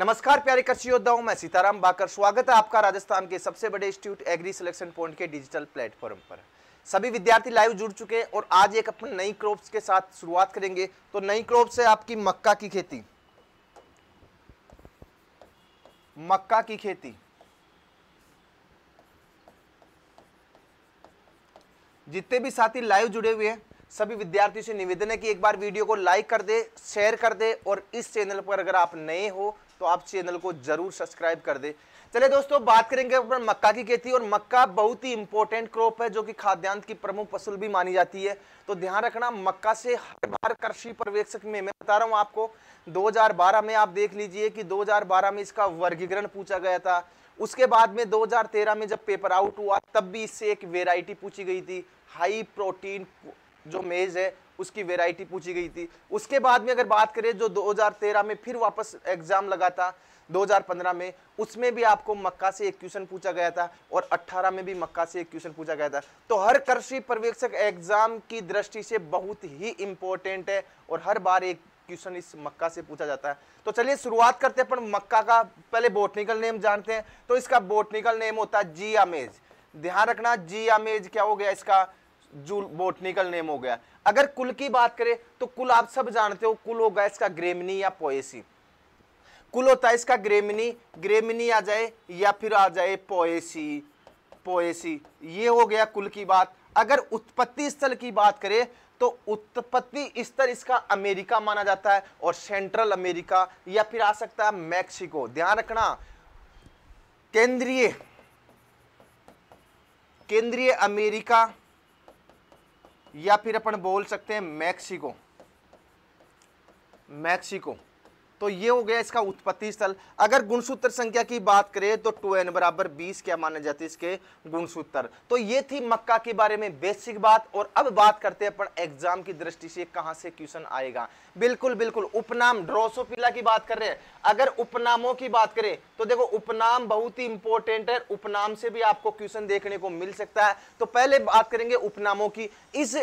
नमस्कार प्यारे कृषि योद्धाओं मैं सीताराम बाकर स्वागत है आपका राजस्थान के सबसे बड़े इंस्टीट्यूट एग्री सिलेक्शन पॉइंट के डिजिटल प्लेटफॉर्म पर सभी विद्यार्थी लाइव जुड़ चुके हैं और आज एक अपन नई क्रॉप्स के साथ शुरुआत करेंगे तो नई क्रॉप्स है आपकी मक्का की खेती मक्का की खेती जितने भी साथी लाइव जुड़े हुए हैं सभी विद्यार्थियों से निवेदन है कि एक बार वीडियो को लाइक कर दे शेयर कर दे और इस चैनल पर अगर आप नए हो तो आप चैनल को जरूर सब्सक्राइब कर दे चले दोस्तों बात करेंगे अपन मक्का की खेती और मक्का बहुत ही इंपॉर्टेंट क्रॉप है जो कि खाद्यान्न की प्रमुख फसल भी मानी जाती है तो ध्यान रखना मक्का से हर बार कृषि पर्यवेक्षक में मैं बता रहा हूँ आपको 2012 में आप देख लीजिए कि 2012 में इसका वर्गीकरण पूछा गया था उसके बाद में 2013 में जब पेपर आउट हुआ तब भी इससे एक वेराइटी पूछी गई थी हाई प्रोटीन जो मेज है उसकी वेराइटी पूछी गई थी उसके बाद में अगर बात करें जो 2013 में फिर वापस एग्जाम लगा था 2015 में उसमें भी आपको मक्का से एक क्वेश्चन पूछा गया था और 18 में भी मक्का से एक क्वेश्चन पूछा गया था तो हर कृषि पर्यवेक्षक एग्जाम की दृष्टि से बहुत ही इम्पोर्टेंट है और हर बार एक क्वेश्चन इस मक्का से पूछा जाता है तो चलिए शुरुआत करते हैं अपन मक्का का पहले बोटनिकल नेम जानते हैं तो इसका बोटनिकल नेम होता है जी अमेज ध्यान रखना जी अमेज क्या हो गया इसका जू बोटनिकल नेम हो गया अगर कुल की बात करें तो कुल आप सब जानते हो कुल होगा इसका ग्रेमिनी या पोएसी कुल होता है इसका ग्रेमिनी ग्रेमिनी आ जाए या फिर आ जाए पोएसी पोएसी ये हो गया कुल की बात अगर उत्पत्ति स्थल की बात करें तो उत्पत्ति स्थल इसका अमेरिका माना जाता है और सेंट्रल अमेरिका या फिर आ सकता है मैक्सिको ध्यान रखना केंद्रीय केंद्रीय अमेरिका या फिर अपन बोल सकते हैं मैक्सिको मैक्सिको तो ये हो गया इसका उत्पत्ति स्थल अगर गुणसूत्र संख्या की बात करें तो टू एन बराबर बीस क्या माना जाता है इसके गुणसूत्र तो ये थी मक्का के बारे में बेसिक बात और अब बात करते हैं अपन एग्जाम की दृष्टि से कहां से क्वेश्चन आएगा बिल्कुल बिल्कुल उपनाम ड्रोसोफिला की बात कर रहे हैं अगर उपनामों की बात करें तो देखो उपनाम बहुत ही इंपॉर्टेंट है उपनाम से भी आपको क्वेश्चन देखने को मिल सकता है तो पहले बात करेंगे उपनामों की इस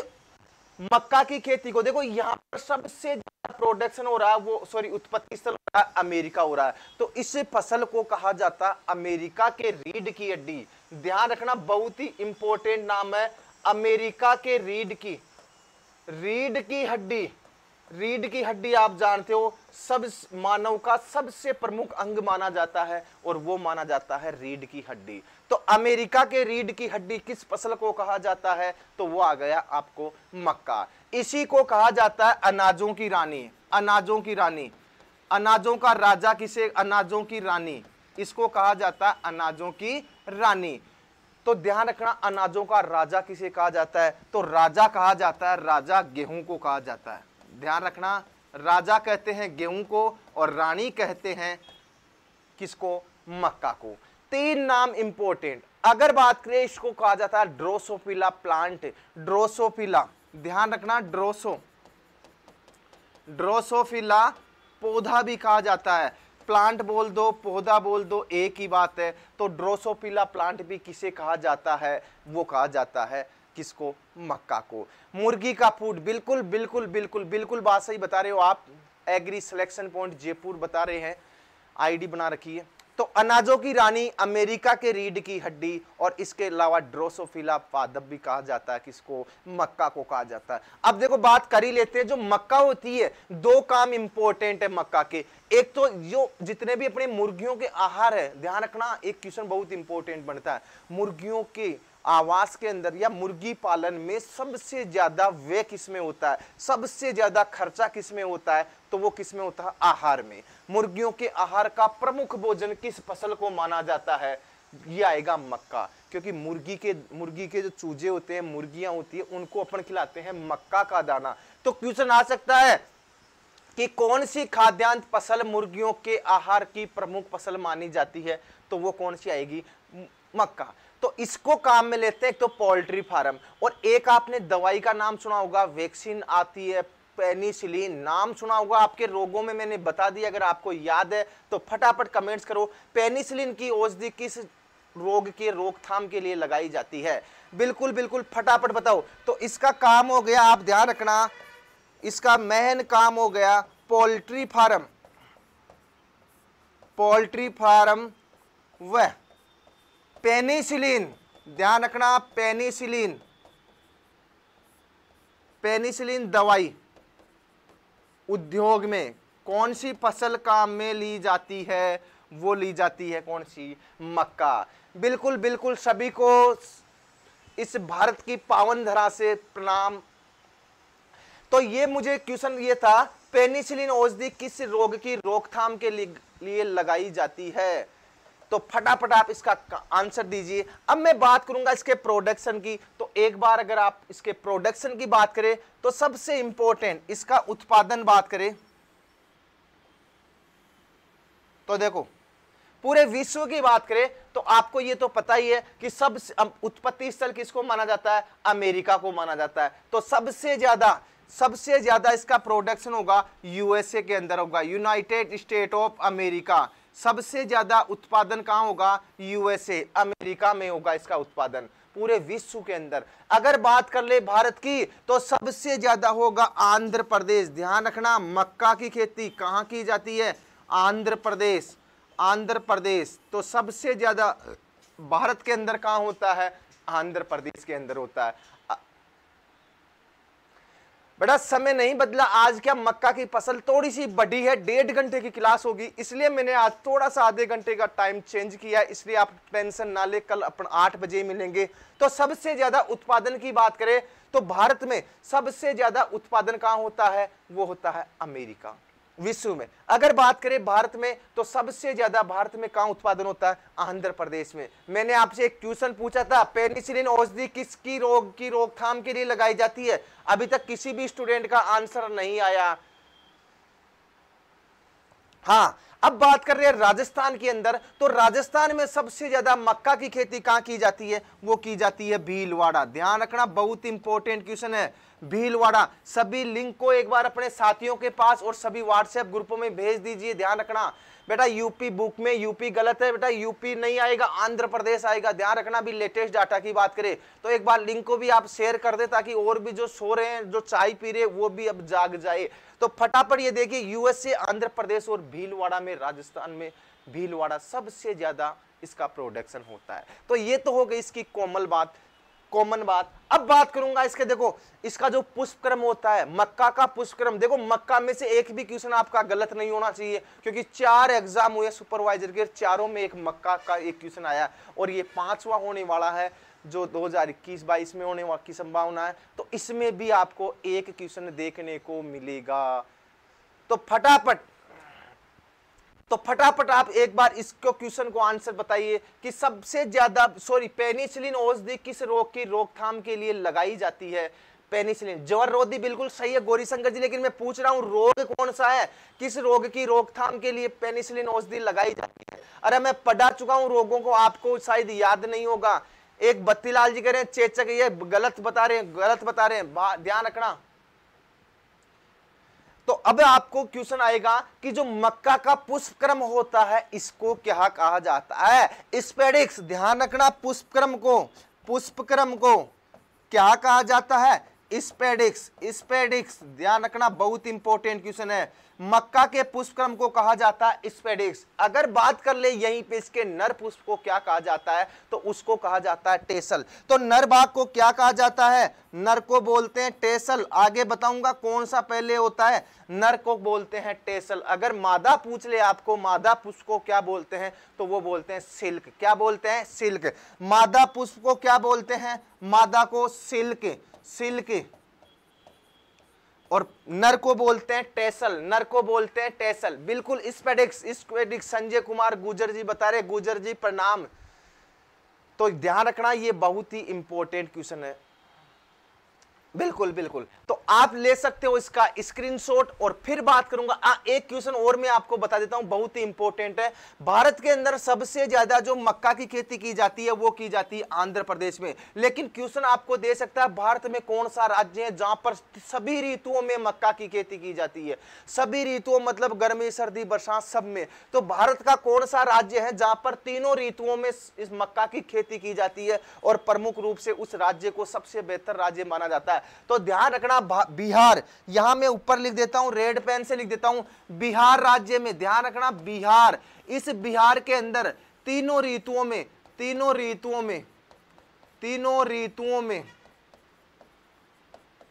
मक्का की खेती को देखो यहाँ पर सबसे ज्यादा प्रोडक्शन हो रहा है वो सॉरी उत्पत्ति स्थल हो रहा है अमेरिका हो रहा है तो इस फसल को कहा जाता अमेरिका के रीढ़ की हड्डी ध्यान रखना बहुत ही इंपॉर्टेंट नाम है अमेरिका के रीढ़ की रीढ़ की हड्डी रीढ़ की हड्डी आप जानते हो सब मानव का सबसे प्रमुख अंग माना जाता है और वो माना जाता है रीढ़ की हड्डी तो अमेरिका के रीढ़ की हड्डी किस फसल को कहा जाता है तो वो आ गया आपको मक्का इसी को कहा जाता है अनाजों की रानी अनाजों की रानी अनाजों का राजा किसे अनाजों की रानी इसको कहा जाता है अनाजों की रानी तो ध्यान रखना अनाजों का राजा किसे कहा जाता है तो राजा कहा जाता है राजा गेहूं को कहा जाता है ध्यान रखना राजा कहते हैं गेहूं को और रानी कहते हैं किसको मक्का को तीन नाम इंपॉर्टेंट अगर बात करें इसको कहा जाता है ड्रोसोफिला प्लांट ड्रोसोफिला ध्यान रखना ड्रोसो ड्रोसोफिला पौधा भी कहा जाता है प्लांट बोल दो पौधा बोल दो एक ही बात है तो ड्रोसोफिला प्लांट भी किसे कहा जाता है वो कहा जाता है किसको मक्का को मुर्गी का फूड बिल्कुल बिल्कुल बिल्कुल बिल्कुल बात सही बता रहे हो आप एग्री सिलेक्शन पॉइंट जयपुर बता रहे हैं आईडी बना रखी है तो अनाजों की रानी अमेरिका के रीढ़ की हड्डी और इसके अलावा ड्रोसोफिला पादप भी कहा जाता है किसको मक्का को कहा जाता है अब देखो बात कर ही लेते हैं जो मक्का होती है दो काम इंपॉर्टेंट है मक्का के एक तो जो जितने भी अपने मुर्गियों के आहार है ध्यान रखना एक क्वेश्चन बहुत इंपॉर्टेंट बनता है मुर्गियों के आवास के अंदर या मुर्गी पालन में सबसे ज़्यादा व्यय किसमें होता है सबसे ज़्यादा खर्चा किसमें होता है तो वो किसमें होता है आहार में मुर्गियों के आहार का प्रमुख भोजन किस फसल को माना जाता है ये आएगा मक्का क्योंकि मुर्गी के मुर्गी के जो चूजे होते हैं मुर्गियां होती है उनको अपन खिलाते हैं मक्का का दाना तो क्वेश्चन आ सकता है कि कौन सी खाद्यान्न फसल मुर्गियों के आहार की प्रमुख फसल मानी जाती है तो वो कौन सी आएगी मक्का तो इसको काम में लेते हैं एक तो पोल्ट्री फार्म और एक आपने दवाई का नाम सुना होगा वैक्सीन आती है पेनिसिलिन नाम सुना होगा आपके रोगों में मैंने बता दिया अगर आपको याद है तो फटाफट कमेंट्स करो पेनिसिलिन की औषधि किस रोग के रोकथाम के लिए लगाई जाती है बिल्कुल बिल्कुल फटाफट बताओ तो इसका काम हो गया आप ध्यान रखना इसका मेन काम हो गया पोल्ट्री फार्म पोल्ट्री फार्म वह पेनिसिलिन ध्यान रखना पेनिसिलिन पेनिसिलिन दवाई उद्योग में कौन सी फसल काम में ली जाती है वो ली जाती है कौन सी मक्का बिल्कुल बिल्कुल सभी को इस भारत की पावन धरा से प्रणाम तो ये मुझे क्वेश्चन ये था पेनिसिलिन औषधि किस रोग की रोकथाम के लिए लगाई जाती है तो फटाफट आप इसका आंसर दीजिए अब मैं बात करूंगा इसके प्रोडक्शन की तो एक बार अगर आप इसके प्रोडक्शन की बात करें तो सबसे इंपॉर्टेंट इसका उत्पादन बात करें तो देखो पूरे विश्व की बात करें तो आपको यह तो पता ही है कि सबसे उत्पत्ति स्थल किसको माना जाता है अमेरिका को माना जाता है तो सबसे ज्यादा सबसे ज्यादा इसका प्रोडक्शन होगा यूएसए के अंदर होगा यूनाइटेड स्टेट ऑफ अमेरिका सबसे ज़्यादा उत्पादन कहाँ होगा यूएसए अमेरिका में होगा इसका उत्पादन पूरे विश्व के अंदर अगर बात कर ले भारत की तो सबसे ज़्यादा होगा आंध्र प्रदेश ध्यान रखना मक्का की खेती कहाँ की जाती है आंध्र प्रदेश आंध्र प्रदेश तो सबसे ज़्यादा भारत के अंदर कहाँ होता है आंध्र प्रदेश के अंदर होता है बेटा समय नहीं बदला आज क्या मक्का की फसल थोड़ी सी बढ़ी है डेढ़ घंटे की क्लास होगी इसलिए मैंने आज थोड़ा सा आधे घंटे का टाइम चेंज किया है इसलिए आप टेंशन ना ले कल अपन आठ बजे मिलेंगे तो सबसे ज़्यादा उत्पादन की बात करें तो भारत में सबसे ज़्यादा उत्पादन कहाँ होता है वो होता है अमेरिका विश्व में अगर बात करें भारत में तो सबसे ज्यादा भारत में कहा उत्पादन होता है आंध्र प्रदेश में मैंने आपसे एक क्वेश्चन पूछा था पेनिसिलिन औषधि किसकी रोग की रोकथाम के लिए लगाई जाती है अभी तक किसी भी स्टूडेंट का आंसर नहीं आया हाँ अब बात कर रहे हैं राजस्थान के अंदर तो राजस्थान में सबसे ज्यादा मक्का की खेती कहां की जाती है वो की जाती है भीलवाड़ा ध्यान रखना बहुत इंपॉर्टेंट क्वेश्चन है भीलवाड़ा सभी लिंक को एक बार अपने साथियों के पास और सभी व्हाट्सएप ग्रुपों में भेज दीजिए ध्यान रखना बेटा यूपी बुक में यूपी गलत है बेटा यूपी नहीं आएगा आंध्र प्रदेश आएगा ध्यान रखना अभी लेटेस्ट डाटा की बात करें तो एक बार लिंक को भी आप शेयर कर दे ताकि और भी जो सो रहे हैं जो चाय पी रहे वो भी अब जाग जाए तो फटाफट ये देखिए यूएसए आंध्र प्रदेश और भीलवाड़ा में राजस्थान में भीलवाड़ा सबसे ज्यादा इसका प्रोडक्शन होता है तो ये तो हो गई इसकी कोमल बात कॉमन बात अब बात करूंगा इसके देखो इसका जो पुष्पक्रम होता है मक्का का पुष्पक्रम देखो मक्का में से एक भी क्वेश्चन आपका गलत नहीं होना चाहिए क्योंकि चार एग्जाम हुए सुपरवाइजर के चारों में एक मक्का का एक क्वेश्चन आया और ये पांचवा होने वाला है जो 2021 22 में होने की संभावना है तो इसमें भी आपको एक क्वेश्चन देखने को मिलेगा तो फटाफट तो फटाफट आप एक बार इसको क्वेश्चन को आंसर बताइए कि सबसे ज़्यादा सॉरी पेनिसिलिन औषधि किस रोग की रोकथाम के लिए लगाई जाती है पेनिसिलिन जवर रोधी बिल्कुल सही है गौरीशंकर जी लेकिन मैं पूछ रहा हूँ रोग कौन सा है किस रोग की रोकथाम के लिए पेनिसिलिन औषधि लगाई जाती है अरे मैं पढ़ा चुका हूं रोगों को आपको शायद याद नहीं होगा एक बत्तीलाल जी कह रहे हैं चेचक ये गलत बता रहे हैं गलत बता रहे हैं ध्यान रखना तो अब आपको क्वेश्चन आएगा कि जो मक्का का पुष्पक्रम होता है इसको क्या कहा जाता है स्पेडिक्स ध्यान रखना पुष्पक्रम को पुष्पक्रम को क्या कहा जाता है स्पेडिक्स स्पेडिक्स ध्यान रखना बहुत इंपॉर्टेंट क्वेश्चन है मक्का के पुष्पक्रम को कहा जाता है स्पेडिक्स अगर बात कर ले यहीं पे इसके नर पुष्प को क्या कहा जाता है तो उसको कहा जाता है टेसल तो नर भाग को क्या कहा जाता है नर को बोलते हैं टेसल आगे बताऊंगा कौन सा पहले होता है नर को बोलते हैं टेसल अगर मादा पूछ ले आपको मादा पुष्प को क्या बोलते हैं तो वो बोलते हैं सिल्क क्या बोलते हैं सिल्क मादा पुष्प को क्या बोलते हैं मादा को सिल्क सिल्क और नर को बोलते हैं टेसल नर को बोलते हैं टेसल बिल्कुल इस पेडिक्स इस पेडिक्स संजय कुमार गुजर जी बता रहे गुजर जी प्रणाम तो ध्यान रखना ये बहुत ही इंपॉर्टेंट क्वेश्चन है बिल्कुल बिल्कुल तो आप ले सकते हो इसका स्क्रीनशॉट और फिर बात करूंगा आ, एक क्वेश्चन और मैं आपको बता देता हूं बहुत ही इंपॉर्टेंट है भारत के अंदर सबसे ज्यादा जो मक्का की खेती की जाती है वो की जाती है आंध्र प्रदेश में लेकिन क्वेश्चन आपको दे सकता है भारत में कौन सा राज्य है जहां पर सभी ऋतुओं में मक्का की खेती की जाती है सभी ऋतुओं मतलब गर्मी सर्दी बरसात सब में तो भारत का कौन सा राज्य है जहां पर तीनों ऋतुओं में इस मक्का की खेती की जाती है और प्रमुख रूप से उस राज्य को सबसे बेहतर राज्य माना जाता है तो ध्यान रखना बिहार यहां मैं ऊपर लिख देता हूं रेड पेन से लिख देता हूं बिहार राज्य में ध्यान रखना बिहार इस बिहार के अंदर तीनों ऋतुओं में तीनों ऋतुओं में तीनों ऋतुओं में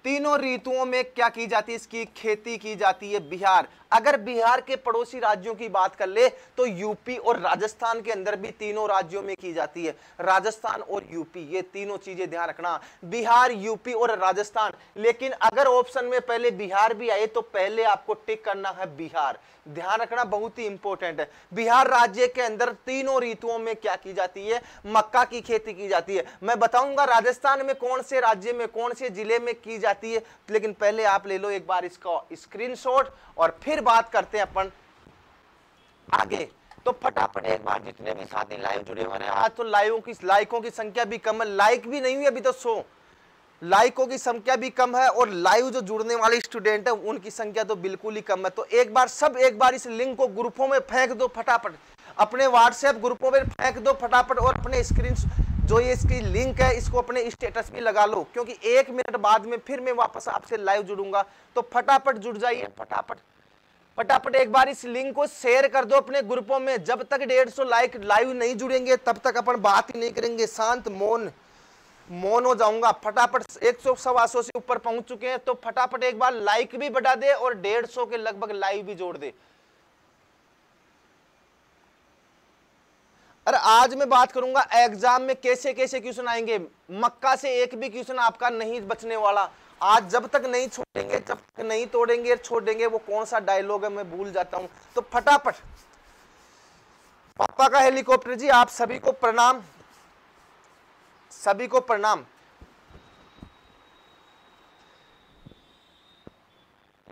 तीनों ऋतुओं में क्या की जाती है इसकी खेती की जाती है बिहार अगर बिहार के पड़ोसी राज्यों की बात कर ले तो यूपी और राजस्थान के अंदर भी तीनों राज्यों में की जाती है राजस्थान और यूपी ये तीनों चीजें ध्यान रखना बिहार यूपी और राजस्थान लेकिन अगर ऑप्शन में पहले बिहार भी आए तो पहले आपको टिक करना है बिहार ध्यान रखना बहुत ही इंपॉर्टेंट है बिहार राज्य के अंदर तीनों ऋतुओं में क्या की जाती है मक्का की खेती की जाती है मैं बताऊंगा राजस्थान में कौन से राज्य में कौन से जिले में की जाती है लेकिन पहले आप ले लो एक बार इसका स्क्रीनशॉट और फिर बात करते हैं अपन आगे तो फटाफट एक बार जितने भी साथी लाइव जुड़े हुए हैं आज तो लाइवों की लाइकों की संख्या भी कम है लाइक भी नहीं हुई अभी तो सो लाइकों की संख्या भी कम है और लाइव जो जुड़ने वाले स्टूडेंट है उनकी संख्या तो बिल्कुल ही कम है तो एक बार सब एक बार इस लिंक को ग्रुपों में फेंक दो फटाफट अपने व्हाट्सएप ग्रुपों में फेंक दो फटाफट और अपने स्क्रीन जो ये इसकी लिंक है इसको अपने स्टेटस में लगा लो क्योंकि एक मिनट बाद में फिर मैं वापस आपसे लाइव जुड़ूंगा तो फटाफट जुड़ जाइए फटाफट फटाफट एक बार इस लिंक को शेयर कर दो अपने ग्रुपों में जब तक डेढ़ सौ लाइक लाइव नहीं जुड़ेंगे तब तक अपन बात ही नहीं करेंगे शांत मौन मौन हो जाऊंगा फटाफट एक सौ सवा सौ से ऊपर पहुंच चुके हैं तो फटाफट एक बार लाइक भी बढ़ा दे और डेढ़ सौ के लगभग लाइव भी जोड़ दे अरे आज मैं बात करूंगा एग्जाम में कैसे कैसे क्वेश्चन आएंगे मक्का से एक भी क्वेश्चन आपका नहीं बचने वाला आज जब तक नहीं छोड़ेंगे जब तक नहीं तोड़ेंगे छोड़ेंगे वो कौन सा डायलॉग है मैं भूल जाता हूं तो फटाफट पापा का हेलीकॉप्टर जी आप सभी को प्रणाम सभी को प्रणाम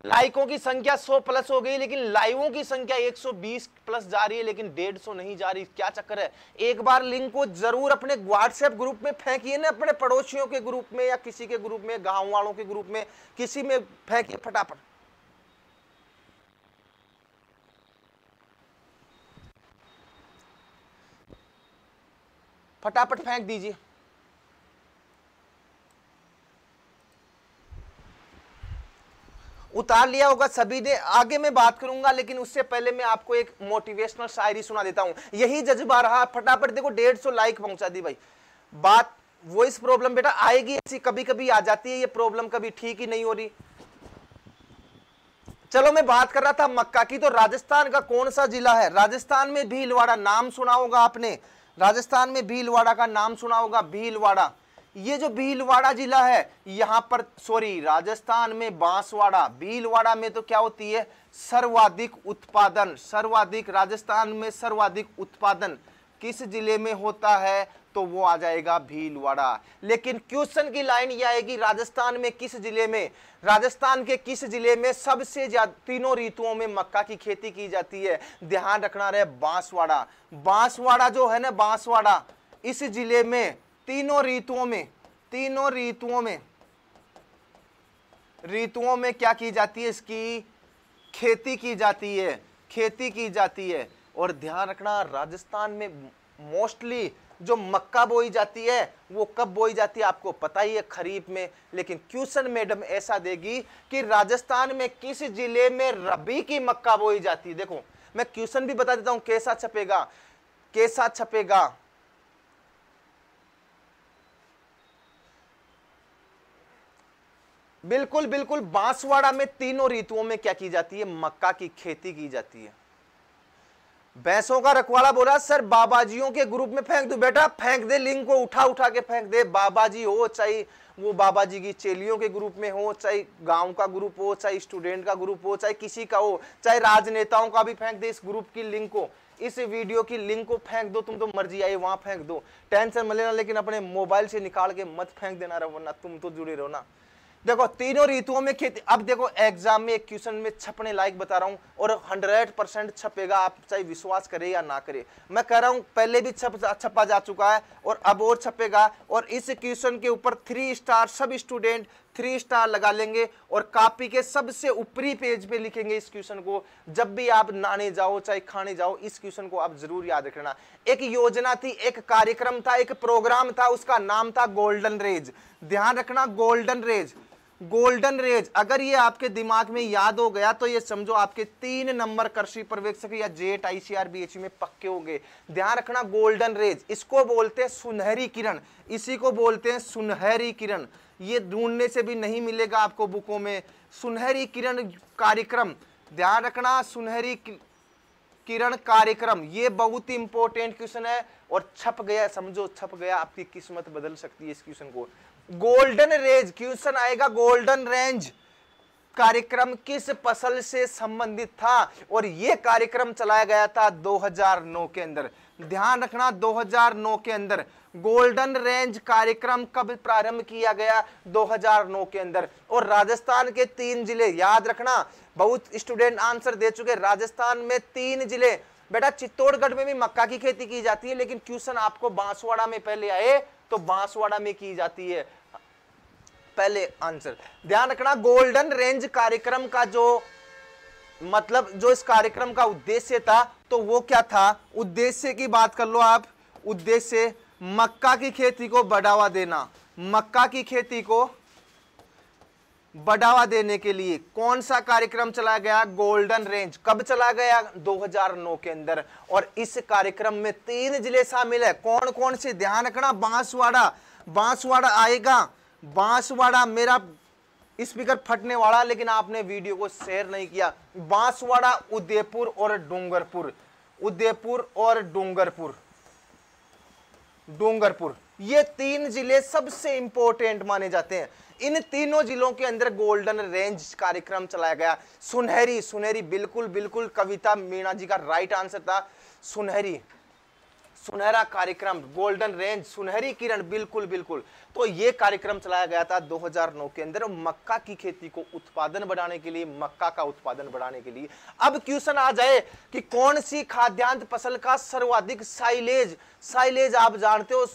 लाइकों की संख्या 100 प्लस हो गई लेकिन लाइवों की संख्या 120 प्लस जा रही है लेकिन 150 नहीं जा रही क्या चक्कर है एक बार लिंक को जरूर अपने व्हाट्सएप ग्रुप में फेंकिए ना अपने पड़ोसियों के ग्रुप में या किसी के ग्रुप में गांव वालों के ग्रुप में किसी में फेंकिए फटाफट फटाफट फेंक दीजिए उतार लिया होगा सभी ने आगे मैं बात करूंगा लेकिन उससे पहले मैं आपको एक मोटिवेशनल शायरी सुना देता हूं यही जज्बा रहा फटाफट देखो डेढ़ सौ लाइक पहुंचा दी भाई बात वॉइस प्रॉब्लम बेटा आएगी ऐसी कभी कभी आ जाती है ये प्रॉब्लम कभी ठीक ही नहीं हो रही चलो मैं बात कर रहा था मक्का की तो राजस्थान का कौन सा जिला है राजस्थान में भीलवाड़ा नाम सुना होगा आपने राजस्थान में भीलवाड़ा का नाम सुना होगा भीलवाड़ा ये जो भीलवाड़ा जिला है यहाँ पर सॉरी राजस्थान में बांसवाड़ा भीलवाड़ा में तो क्या होती है सर्वाधिक उत्पादन सर्वाधिक राजस्थान में सर्वाधिक उत्पादन किस जिले में होता है तो वो आ जाएगा भीलवाड़ा लेकिन क्वेश्चन की लाइन ये आएगी राजस्थान में किस जिले में राजस्थान के किस जिले में सबसे ज्यादा तीनों ऋतुओं में मक्का की खेती की जाती है ध्यान रखना रहे बांसवाड़ा बांसवाड़ा जो है ना बांसवाड़ा इस जिले में तीनों ऋतुओं में तीनों ऋतुओं में ऋतुओं में क्या की जाती है इसकी खेती की जाती है खेती की जाती है और ध्यान रखना राजस्थान में मोस्टली जो मक्का बोई जाती है वो कब बोई जाती है आपको पता ही है खरीफ में लेकिन क्यूसन मैडम ऐसा देगी कि राजस्थान में किस जिले में रबी की मक्का बोई जाती है देखो मैं क्यूसन भी बता देता हूँ कैसा छपेगा कैसा छपेगा बिल्कुल बिल्कुल बांसवाड़ा में तीनों ऋतुओं में क्या की जाती है मक्का की खेती की जाती है भैंसों का रखवाला बोला सर बाबाजियों के ग्रुप में फेंक दो बेटा फेंक दे लिंग को उठा उठा के फेंक दे बाबाजी हो चाहे वो बाबाजी की चेलियों के ग्रुप में हो चाहे गांव का ग्रुप हो चाहे स्टूडेंट का ग्रुप हो चाहे किसी का हो चाहे राजनेताओं का भी फेंक दे इस ग्रुप की लिंक को इस वीडियो की लिंक को फेंक दो तुम तो मर्जी आई वहां फेंक दो टेंशन मिले ना लेकिन अपने मोबाइल से निकाल के मत फेंक देना रहो ना तुम तो जुड़े रहो ना देखो तीनों ऋतुओं में खेती अब देखो एग्जाम में एक क्वेश्चन में छपने लायक बता रहा हूँ और हंड्रेड परसेंट छपेगा आप चाहे विश्वास करे या ना करे मैं कह रहा हूँ पहले भी छप छपा जा चुका है और अब और छपेगा और इस क्वेश्चन के ऊपर थ्री स्टार सब स्टूडेंट थ्री स्टार लगा लेंगे और कापी के सबसे ऊपरी पेज पे लिखेंगे इस क्वेश्चन को जब भी आप नाने जाओ चाहे खाने जाओ इस क्वेश्चन को आप जरूर याद रखना एक योजना थी एक कार्यक्रम था एक प्रोग्राम था उसका नाम था गोल्डन रेज ध्यान रखना गोल्डन रेज गोल्डन रेज अगर ये आपके दिमाग में याद हो गया तो ये समझो आपके तीन नंबर कृषि पर्यवेक्षक या जेट आईसीआरबीएचयू में पक्के होंगे ध्यान रखना गोल्डन रेज इसको बोलते हैं सुनहरी किरण इसी को बोलते हैं सुनहरी किरण ये ढूंढने से भी नहीं मिलेगा आपको बुकों में सुनहरी किरण कार्यक्रम ध्यान रखना सुनहरी किरण कार्यक्रम ये बहुत ही इंपॉर्टेंट क्वेश्चन है और छप गया समझो छप गया आपकी किस्मत बदल सकती है इस क्वेश्चन को गोल्डन रेंज क्वेश्चन आएगा गोल्डन रेंज कार्यक्रम किस फसल से संबंधित था और यह कार्यक्रम चलाया गया था 2009 के अंदर ध्यान रखना 2009 के अंदर गोल्डन रेंज कार्यक्रम कब प्रारंभ किया गया 2009 के अंदर और राजस्थान के तीन जिले याद रखना बहुत स्टूडेंट आंसर दे चुके राजस्थान में तीन जिले बेटा चित्तौड़गढ़ में भी मक्का की खेती की जाती है लेकिन क्वेश्चन आपको बांसवाड़ा में पहले आए तो बांसवाड़ा में की जाती है पहले आंसर ध्यान रखना गोल्डन रेंज कार्यक्रम का जो मतलब जो इस कार्यक्रम का उद्देश्य था तो वो क्या था उद्देश्य की बात कर लो आप उद्देश्य मक्का की खेती को बढ़ावा देना मक्का की खेती को बढ़ावा देने के लिए कौन सा कार्यक्रम चला गया गोल्डन रेंज कब चला गया 2009 के अंदर और इस कार्यक्रम में तीन जिले शामिल है कौन कौन से ध्यान रखना बांसवाड़ा बांसवाड़ा आएगा बांसवाड़ा मेरा स्पीकर फटने वाला लेकिन आपने वीडियो को शेयर नहीं किया बांसवाड़ा उदयपुर और डूंगरपुर उदयपुर और डूंगरपुर डूंगरपुर ये तीन जिले सबसे इंपॉर्टेंट माने जाते हैं इन तीनों जिलों के अंदर गोल्डन रेंज कार्यक्रम चलाया गया सुनहरी सुनहरी बिल्कुल बिल्कुल कविता मीणा जी का राइट आंसर था सुनहरी सुनहरा कार्यक्रम गोल्डन रेंज सुनहरी किरण बिल्कुल बिल्कुल तो ये कार्यक्रम चलाया गया था 2009 के अंदर मक्का की खेती को उत्पादन बढ़ाने के लिए मक्का का उत्पादन बढ़ाने के लिए अब क्वेश्चन आ जाए कि कौन सी खाद्यांत फसल का सर्वाधिक साइलेज साइलेज आप जानते हो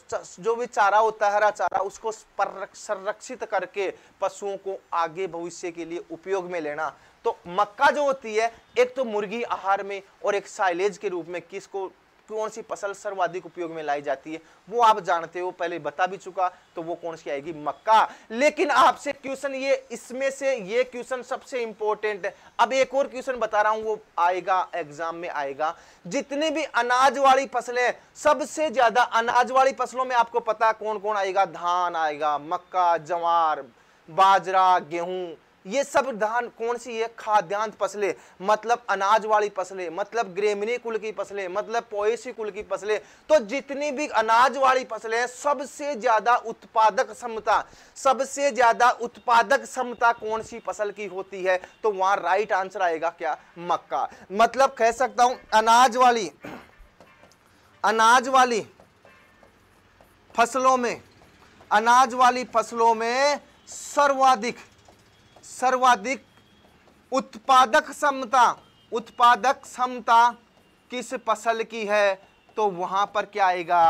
जो भी चारा होता है हरा चारा उसको संरक्षित करके पशुओं को आगे भविष्य के लिए उपयोग में लेना तो मक्का जो होती है एक तो मुर्गी आहार में और एक साइलेज के रूप में किसको कौन सी फसल सर्वाधिक उपयोग में लाई जाती है वो आप जानते हो पहले बता भी चुका तो वो कौन सी आएगी मक्का लेकिन आपसे क्वेश्चन ये इसमें से ये क्वेश्चन सबसे इंपॉर्टेंट है अब एक और क्वेश्चन बता रहा हूं वो आएगा एग्जाम में आएगा जितनी भी अनाज वाली फसलें सबसे ज्यादा अनाज वाली फसलों में आपको पता कौन कौन आएगा धान आएगा मक्का जवार बाजरा गेहूं ये सब धान कौन सी है खाद्यान्त फसलें मतलब अनाज वाली फसलें मतलब ग्रेमिनी कुल की फसलें मतलब पोएसी कुल की फसलें तो जितनी भी अनाज वाली फसलें सबसे ज़्यादा उत्पादक क्षमता सबसे ज़्यादा उत्पादक क्षमता कौन सी फसल की होती है तो वहां राइट आंसर आएगा क्या मक्का मतलब कह सकता हूं अनाज वाली अनाज वाली फसलों में अनाज वाली फसलों में सर्वाधिक सर्वाधिक उत्पादक क्षमता उत्पादक क्षमता किस फसल की है तो वहां पर क्या आएगा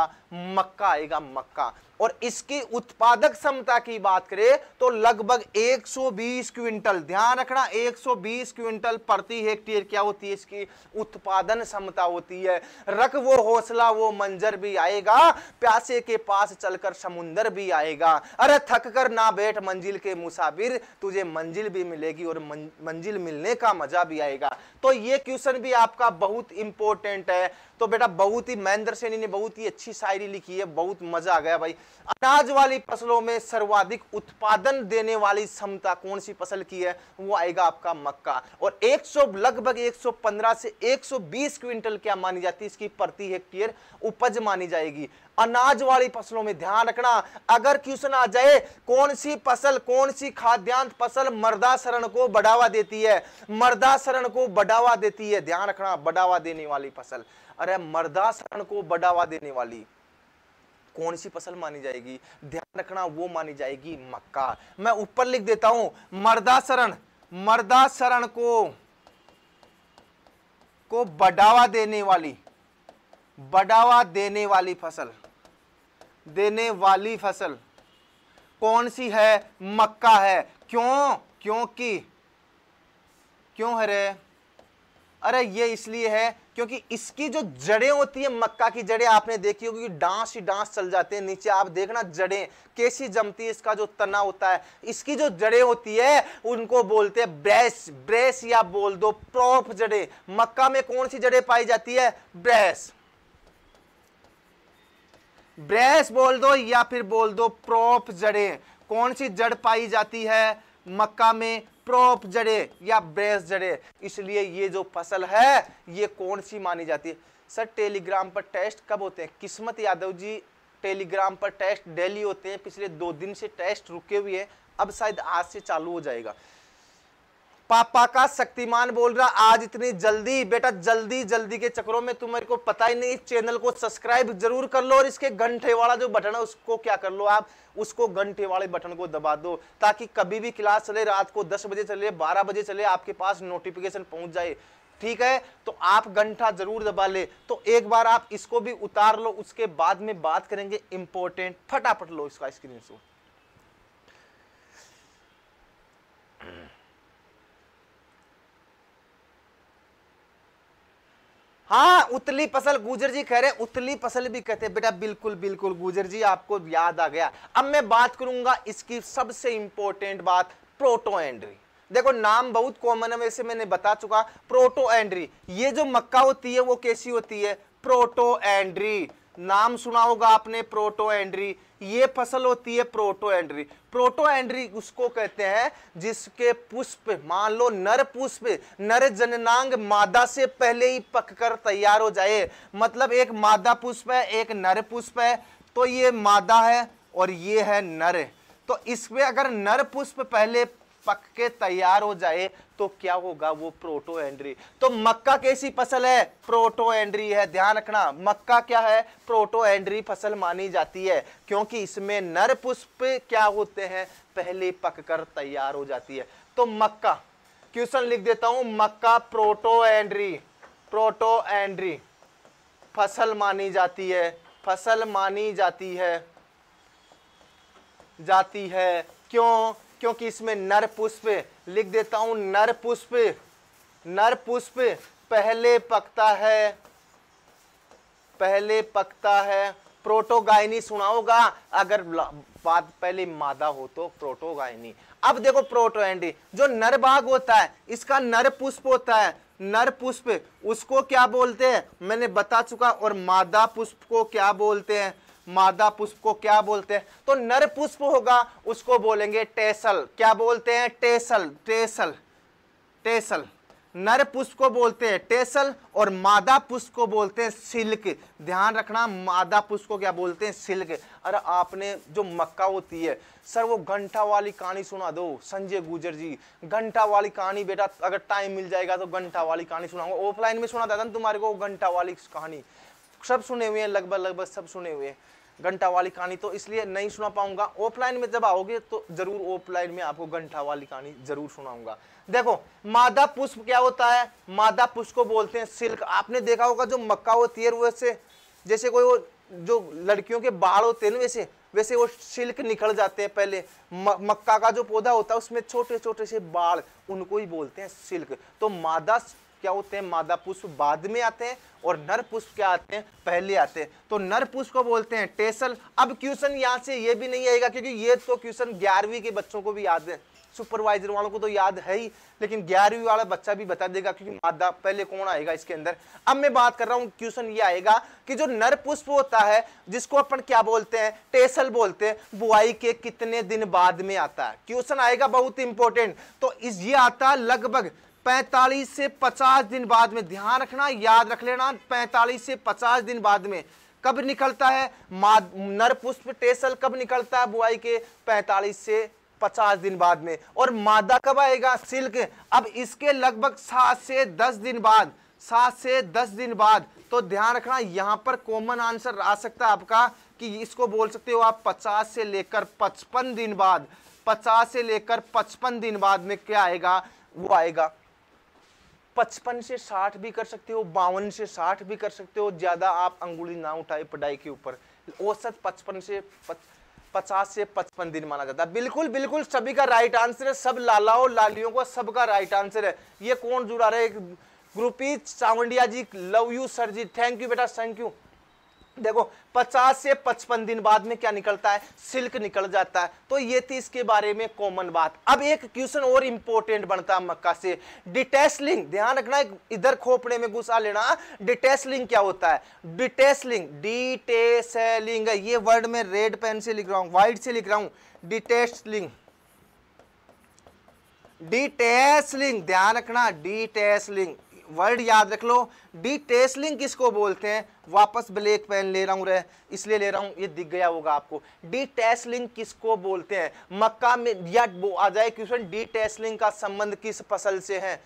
मक्का आएगा मक्का और इसकी उत्पादक क्षमता की बात करें तो लगभग 120 क्विंटल ध्यान रखना 120 क्विंटल प्रति हेक्टेयर क्या होती है इसकी उत्पादन क्षमता होती है रख वो हौसला वो मंजर भी आएगा प्यासे के पास चलकर समुंदर भी आएगा अरे थक कर ना बैठ मंजिल के मुसाबिर तुझे मंजिल भी मिलेगी और मंजिल मिलने का मजा भी आएगा तो ये क्वेश्चन भी आपका बहुत इंपॉर्टेंट है तो बेटा बहुत ही महेंद्र सैनी ने बहुत ही अच्छी शायरी लिखी है बहुत मजा आ गया भाई अनाज वाली फसलों में सर्वाधिक उत्पादन देने वाली क्षमता कौन सी फसल की है वो आएगा आपका मक्का और 100 लगभग 115 से 120 क्विंटल क्या मानी जाती है इसकी प्रति हेक्टेयर उपज मानी जाएगी अनाज वाली फसलों में ध्यान रखना अगर क्वेश्चन आ जाए कौन सी फसल कौन सी खाद्यान्न फसल शरण को बढ़ावा देती है शरण को बढ़ावा देती है ध्यान रखना बढ़ावा देने वाली फसल अरे मर्दाशरण को बढ़ावा देने वाली कौन सी फसल मानी जाएगी ध्यान रखना वो मानी जाएगी मक्का मैं ऊपर लिख देता हूं मर्दासरण मर्दासरण को को बढ़ावा देने वाली बढ़ावा देने वाली फसल देने वाली फसल कौन सी है मक्का है क्यों क्योंकि क्यों है रे अरे ये इसलिए है क्योंकि इसकी जो जड़ें होती है मक्का की जड़ें आपने देखी होगी कि डांस ही डांस चल जाते हैं नीचे आप देखना जड़ें कैसी जमती है इसका जो तना होता है इसकी जो जड़ें होती है उनको बोलते हैं ब्रेस ब्रेस या बोल दो प्रॉप जड़ें मक्का में कौन सी जड़ें पाई जाती है ब्रेस ब्रेस बोल दो या फिर बोल दो प्रोप जड़े कौन सी जड़ पाई जाती है मक्का में प्रोप जड़े या ब्रेस जड़े इसलिए ये जो फसल है ये कौन सी मानी जाती है सर टेलीग्राम पर टेस्ट कब होते हैं किस्मत यादव जी टेलीग्राम पर टेस्ट डेली होते हैं पिछले दो दिन से टेस्ट रुके हुए हैं अब शायद आज से चालू हो जाएगा पापा का शक्तिमान बोल रहा आज इतनी जल्दी बेटा जल्दी जल्दी के चक्रों में तुम्हारे को पता ही नहीं इस चैनल को सब्सक्राइब जरूर कर लो और इसके घंटे वाला जो बटन है उसको क्या कर लो आप उसको घंटे वाले बटन को दबा दो ताकि कभी भी क्लास चले रात को दस बजे चले बारह बजे चले आपके पास नोटिफिकेशन पहुंच जाए ठीक है तो आप घंटा जरूर दबा ले तो एक बार आप इसको भी उतार लो उसके बाद में बात करेंगे इंपॉर्टेंट फटाफट लो इसका स्क्रीन शॉट हाँ उतली फसल गुजर जी कह रहे उतली फसल भी कहते बेटा बिल्कुल बिल्कुल गुजर जी आपको याद आ गया अब मैं बात करूंगा इसकी सबसे इंपॉर्टेंट बात प्रोटो एंड्री देखो नाम बहुत कॉमन है वैसे मैंने बता चुका प्रोटो एंड्री ये जो मक्का होती है वो कैसी होती है प्रोटो एंड्री नाम सुना होगा आपने प्रोटो एंड्री ये फसल होती है प्रोटो एंड्री प्रोटो एंड्री उसको कहते हैं जिसके पुष्प मान लो नर पुष्प नर जननांग मादा से पहले ही पककर तैयार हो जाए मतलब एक मादा पुष्प है एक नर पुष्प है तो ये मादा है और ये है नर तो इसमें अगर नर पुष्प पहले पक के तैयार हो जाए तो क्या होगा वो प्रोटो एंड्री तो मक्का कैसी फसल है प्रोटो एंड्री है ध्यान रखना मक्का क्या है प्रोटो एंड्री फसल मानी जाती है क्योंकि इसमें नर पुष्प क्या होते हैं पहले पककर तैयार हो जाती है तो मक्का क्वेश्चन लिख देता हूं मक्का प्रोटो एंड्री प्रोटो एंड्री फसल मानी जाती है फसल मानी जाती है जाती है क्यों क्योंकि इसमें नर पुष्प लिख देता हूं नर पुष्प नर पुष्प पहले पकता है पहले पकता है प्रोटोगाइनी सुना होगा अगर बात पहले मादा हो तो प्रोटोगाइनी अब देखो प्रोटो एंडी जो नर भाग होता है इसका नर पुष्प होता है नर पुष्प उसको क्या बोलते हैं मैंने बता चुका और मादा पुष्प को क्या बोलते हैं मादा पुष्प को क्या बोलते हैं तो नर पुष्प होगा उसको बोलेंगे टेसल क्या बोलते हैं टेसल टेसल टेसल नर पुष्प को बोलते हैं टेसल और मादा पुष्प को बोलते हैं सिल्क ध्यान रखना मादा पुष्प को क्या बोलते हैं सिल्क अरे आपने जो मक्का होती है सर वो घंटा वाली कहानी सुना दो संजय गुजर जी घंटा वाली कहानी बेटा अगर टाइम मिल जाएगा तो घंटा वाली कहानी सुनाऊंगा ऑफलाइन में सुना था ना तुम्हारे को घंटा वाली कहानी सब सुने हुए हैं लगभग लगभग सब सुने हुए हैं घंटा वाली कहानी तो इसलिए नहीं सुना पाऊंगा ऑफलाइन में जब आओगे तो जरूर ऑफलाइन में आपको घंटा वाली कहानी जरूर सुनाऊंगा देखो मादा पुष्प क्या होता है मादा पुष्प को बोलते हैं सिल्क आपने देखा होगा जो मक्का होती है वैसे जैसे कोई वो जो लड़कियों के बाल होते हैं वैसे वैसे वो सिल्क निकल जाते हैं पहले मक्का का जो पौधा होता है उसमें छोटे छोटे से बाल उनको ही बोलते हैं सिल्क तो मादा क्या होते हैं मादा पुष्प बाद में आते हैं और नर पुष्प क्या आते हैं पहले आते हैं तो नर पुष्प को बोलते हैं टेसल अब क्वेश्चन यहाँ से ये भी नहीं आएगा क्योंकि ये तो क्वेश्चन ग्यारहवीं के बच्चों को भी याद है सुपरवाइजर वालों को तो याद है ही लेकिन ग्यारहवीं वाला बच्चा भी बता देगा क्योंकि मादा पहले कौन आएगा इसके अंदर अब मैं बात कर रहा हूँ क्वेश्चन ये आएगा कि जो नर पुष्प होता है जिसको अपन क्या बोलते हैं टेसल बोलते हैं बुआई के कितने दिन बाद में आता है क्वेश्चन आएगा बहुत इंपॉर्टेंट तो इस ये आता है लगभग 45 से 50 दिन बाद में ध्यान रखना याद रख लेना 45 से 50 दिन बाद में कब निकलता है नर पुष्प टेसल कब निकलता है बुआई के 45 से 50 दिन बाद में और मादा कब आएगा सिल्क अब इसके लगभग सात से दस दिन बाद सात से दस दिन बाद तो ध्यान रखना यहाँ पर कॉमन आंसर आ सकता है आपका कि इसको बोल सकते हो आप 50 से लेकर 55 दिन बाद 50 से लेकर 55 दिन बाद में क्या आएगा वो आएगा पचपन से साठ भी कर सकते हो बावन से साठ भी कर सकते हो ज़्यादा आप अंगुली ना उठाए पढ़ाई के ऊपर औसत पचपन से पचास से पचपन दिन माना जाता है बिल्कुल बिल्कुल सभी का राइट आंसर है सब लालाओं लालियों का सबका राइट आंसर है ये कौन जुड़ा रहा है ग्रुपी सावंडिया जी love you sir ji thank you बेटा थैंक यू देखो 50 से 55 दिन बाद में क्या निकलता है सिल्क निकल जाता है तो ये थी इसके बारे में कॉमन बात अब एक क्वेश्चन और इंपॉर्टेंट बनता है मक्का से डिटेसलिंग ध्यान रखना इधर खोपड़े में घुसा लेना डिटेसलिंग क्या होता है डिटेसलिंग डिटेसलिंग ये वर्ड में रेड पेन से लिख रहा हूं व्हाइट से लिख रहा हूं डिटेसलिंग डिटेसलिंग ध्यान रखना डिटेसलिंग वर्ड याद रख लो डी टेस्लिंग किसको बोलते हैं वापस ब्लैक पेन ले रहा हूँ रे इसलिए ले रहा हूँ ये दिख गया होगा आपको डी टेस्लिंग किसको बोलते हैं मक्का में या आ जाए क्वेश्चन डी टेस्लिंग का संबंध किस फसल से है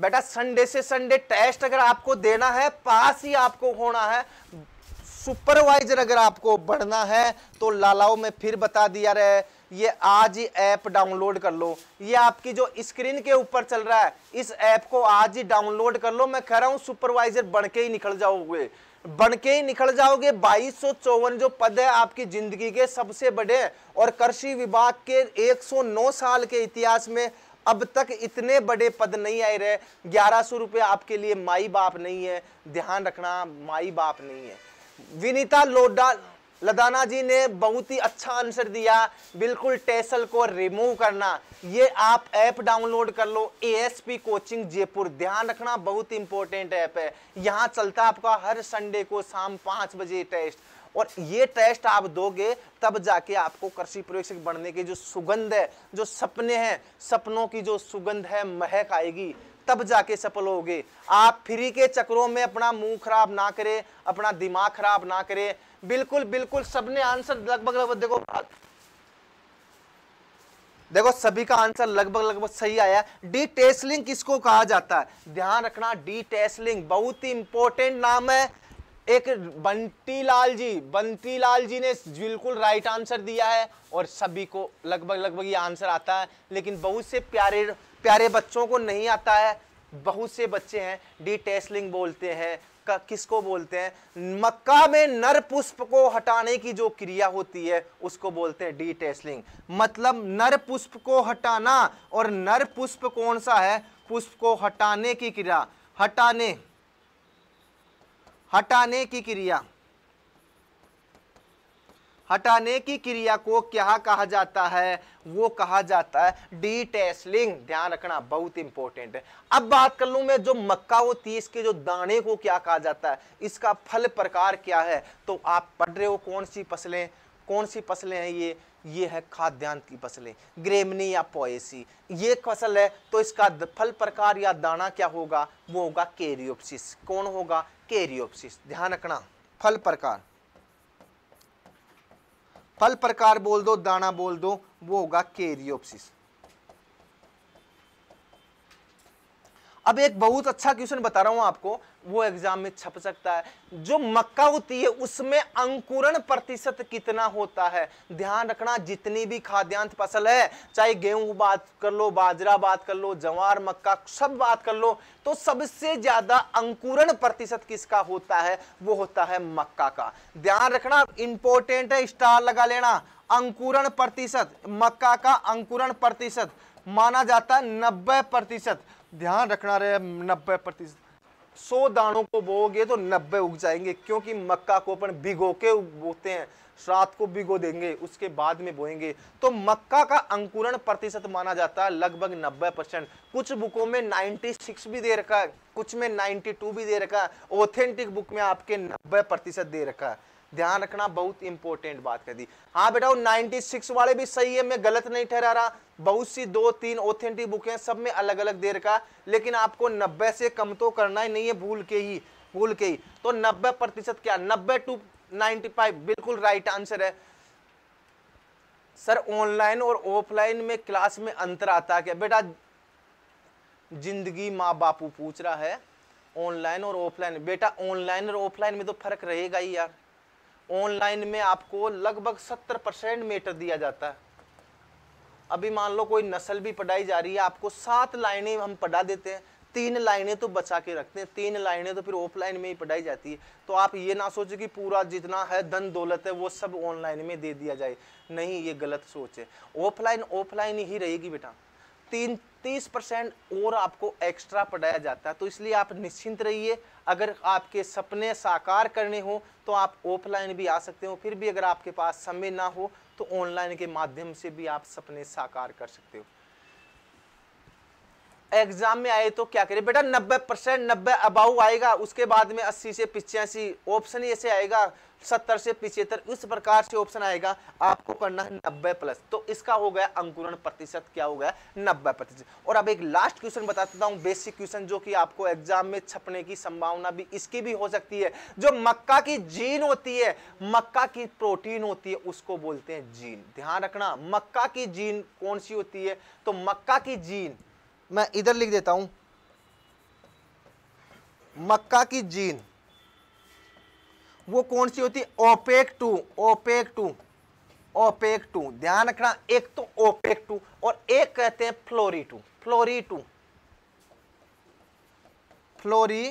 बेटा संडे से संडे टेस्ट अगर आपको देना है पास ही आपको होना है सुपरवाइजर अगर आपको बढ़ना है तो लालाओं में फिर बता दिया रहे ये आज ही ऐप डाउनलोड कर लो ये आपकी जो स्क्रीन के ऊपर चल रहा है इस ऐप को आज ही डाउनलोड कर लो मैं कह रहा हूँ सुपरवाइजर बन के ही निकल जाओगे बन के ही निकल जाओगे बाईस सौ चौवन जो पद है आपकी जिंदगी के सबसे बड़े और कृषि विभाग के 109 साल के इतिहास में अब तक इतने बड़े पद नहीं आए रहे ग्यारह सौ रुपये आपके लिए माई बाप नहीं है ध्यान रखना माई बाप नहीं है विनीता लोडा लदाना जी ने बहुत ही अच्छा आंसर दिया बिल्कुल टेसल को रिमूव करना ये आप ऐप डाउनलोड कर लो ए कोचिंग जयपुर ध्यान रखना बहुत इंपॉर्टेंट ऐप है यहाँ चलता आपका हर संडे को शाम पाँच बजे टेस्ट और ये टेस्ट आप दोगे तब जाके आपको कृषि प्रेक्षक बनने की जो सुगंध है जो सपने हैं सपनों की जो सुगंध है महक आएगी तब जाके सफल होगे आप फ्री के चक्रों में अपना मुंह खराब ना करें अपना दिमाग खराब ना करें बिल्कुल बिल्कुल सबने आंसर लगभग लगभग देखो देखो सभी का आंसर लगभग लगभग सही आया डी टेस्लिंग किसको कहा जाता है ध्यान रखना डी टेस्लिंग बहुत ही इंपॉर्टेंट नाम है एक बंटी लाल जी बंटी लाल जी ने बिल्कुल राइट आंसर दिया है और सभी को लगभग लगभग ये आंसर आता है लेकिन बहुत से प्यारे प्यारे बच्चों को नहीं आता है बहुत से बच्चे हैं डी टेस्लिंग बोलते हैं किसको बोलते हैं मक्का में नर पुष्प को हटाने की जो क्रिया होती है उसको बोलते हैं डी टेस्लिंग मतलब नर पुष्प को हटाना और नर पुष्प कौन सा है पुष्प को हटाने की क्रिया हटाने हटाने की क्रिया हटाने की क्रिया को क्या कहा जाता है वो कहा जाता है डिटेसलिंग ध्यान रखना बहुत इंपॉर्टेंट है अब बात कर लू मैं जो मक्का वो तीस के जो दाने को क्या कहा जाता है इसका फल प्रकार क्या है तो आप पढ़ रहे हो कौन सी फसलें कौन सी फसलें हैं ये ये है खाद्यान्न की फसलें ग्रेमनी या पोएसी ये फसल है तो इसका फल प्रकार या दाना क्या होगा वो होगा केरियोपसिस कौन होगा केरियोपसिस ध्यान रखना फल प्रकार फल प्रकार बोल दो दाना बोल दो वो होगा केरियोप्सिस अब एक बहुत अच्छा क्वेश्चन बता रहा हूं आपको वो एग्जाम में छप सकता है जो मक्का होती है उसमें अंकुरण प्रतिशत कितना होता है ध्यान रखना जितनी भी खाद्यान्न फसल है चाहे गेहूं बात कर लो बाजरा बात कर लो जवार मक्का सब बात कर लो तो सबसे ज्यादा अंकुरण प्रतिशत किसका होता है वो होता है मक्का का ध्यान रखना इंपॉर्टेंट है स्टार लगा लेना अंकुरण प्रतिशत मक्का का अंकुरण प्रतिशत माना जाता है नब्बे प्रतिशत ध्यान रखना रहे नब्बे प्रतिशत सौ दानों को बोओगे तो नब्बे उग जाएंगे क्योंकि मक्का को अपन भिगो के बोते हैं रात को भिगो देंगे उसके बाद में बोएंगे तो मक्का का अंकुरण प्रतिशत माना जाता है लगभग 90 परसेंट कुछ बुकों में 96 भी दे रखा है कुछ में 92 भी दे रखा है ऑथेंटिक बुक में आपके 90 प्रतिशत दे रखा है ध्यान रखना बहुत इंपॉर्टेंट बात कर दी हाँ बेटा वो 96 वाले भी सही है मैं गलत नहीं ठहरा रहा बहुत सी दो तीन ऑथेंटिक बुक हैं सब में अलग अलग देर का लेकिन आपको 90 से कम तो करना ही नहीं है भूल के ही भूल के ही तो 90 प्रतिशत क्या 90 टू 95 बिल्कुल राइट आंसर है सर ऑनलाइन और ऑफलाइन में क्लास में अंतर आता क्या बेटा जिंदगी माँ बापू पूछ रहा है ऑनलाइन और ऑफलाइन बेटा ऑनलाइन और ऑफलाइन में तो फर्क रहेगा ही यार ऑनलाइन में आपको लगभग सत्तर परसेंट मेटर दिया जाता है अभी मान लो कोई नस्ल भी पढ़ाई जा रही है आपको सात लाइनें हम पढ़ा देते हैं तीन लाइनें तो बचा के रखते हैं तीन लाइनें तो फिर ऑफलाइन में ही पढ़ाई जाती है तो आप ये ना सोचे कि पूरा जितना है धन दौलत है वो सब ऑनलाइन में दे दिया जाए नहीं ये गलत सोच है ऑफलाइन ऑफलाइन ही रहेगी बेटा तीन तीस परसेंट और आपको एक्स्ट्रा पढ़ाया जाता है तो इसलिए आप निश्चिंत रहिए अगर आपके सपने साकार करने हो तो आप ऑफलाइन भी आ सकते हो फिर भी अगर आपके पास समय ना हो तो ऑनलाइन के माध्यम से भी आप सपने साकार कर सकते हो एग्जाम में आए तो क्या करें बेटा 90 परसेंट नब्बे अबाउ आएगा उसके बाद में 80 से पिछयासी ऑप्शन ऐसे आएगा 70 से पिछहत्तर इस प्रकार से ऑप्शन आएगा आपको करना है 90 प्लस तो इसका हो गया अंकुरण प्रतिशत क्या हो गया 90 प्रतिशत और अब एक लास्ट क्वेश्चन बता देता हूँ बेसिक क्वेश्चन जो कि आपको एग्जाम में छपने की संभावना भी इसकी भी हो सकती है जो मक्का की जीन होती है मक्का की प्रोटीन होती है उसको बोलते हैं जीन ध्यान रखना मक्का की जीन कौन सी होती है तो मक्का की जीन मैं इधर लिख देता हूं मक्का की जीन वो कौन सी होती है opaque two opaque two opaque two ध्यान रखना एक तो ओपेक टू और एक कहते हैं floury two floury two floury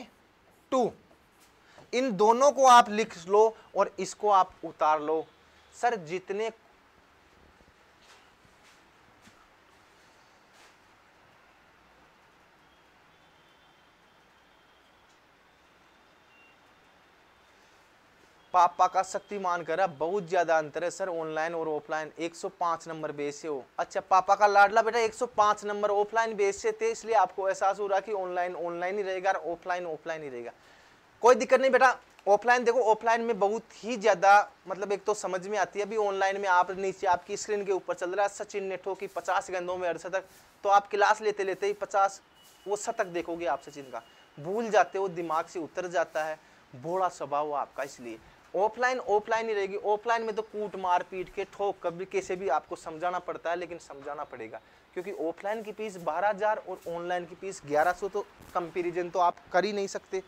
two इन दोनों को आप लिख लो और इसको आप उतार लो सर जितने पापा का शक्ति मान कर बहुत ज़्यादा अंतर है सर ऑनलाइन और ऑफलाइन 105 नंबर बेस से हो अच्छा पापा का लाडला बेटा 105 नंबर ऑफलाइन बेस से थे इसलिए आपको एहसास हो रहा कि ऑनलाइन ऑनलाइन ही रहेगा और ऑफलाइन ऑफलाइन ही रहेगा कोई दिक्कत नहीं बेटा ऑफलाइन देखो ऑफलाइन में बहुत ही ज़्यादा मतलब एक तो समझ में आती है अभी ऑनलाइन में आप नीचे आपकी स्क्रीन के ऊपर चल रहा है सचिन नेठो की पचास गेंदों में अड़सठक तो आप क्लास लेते लेते ही पचास वो शतक देखोगे आप सचिन का भूल जाते हो दिमाग से उतर जाता है बोड़ा स्वभाव आपका इसलिए ऑफलाइन ऑफलाइन ही रहेगी ऑफलाइन में तो कूट मार पीट के ठोक कभी कैसे भी आपको समझाना पड़ता है लेकिन समझाना पड़ेगा क्योंकि ऑफलाइन की फीस बारह हज़ार और ऑनलाइन की फीस ग्यारह सौ तो कंपेरिजन तो आप कर ही नहीं सकते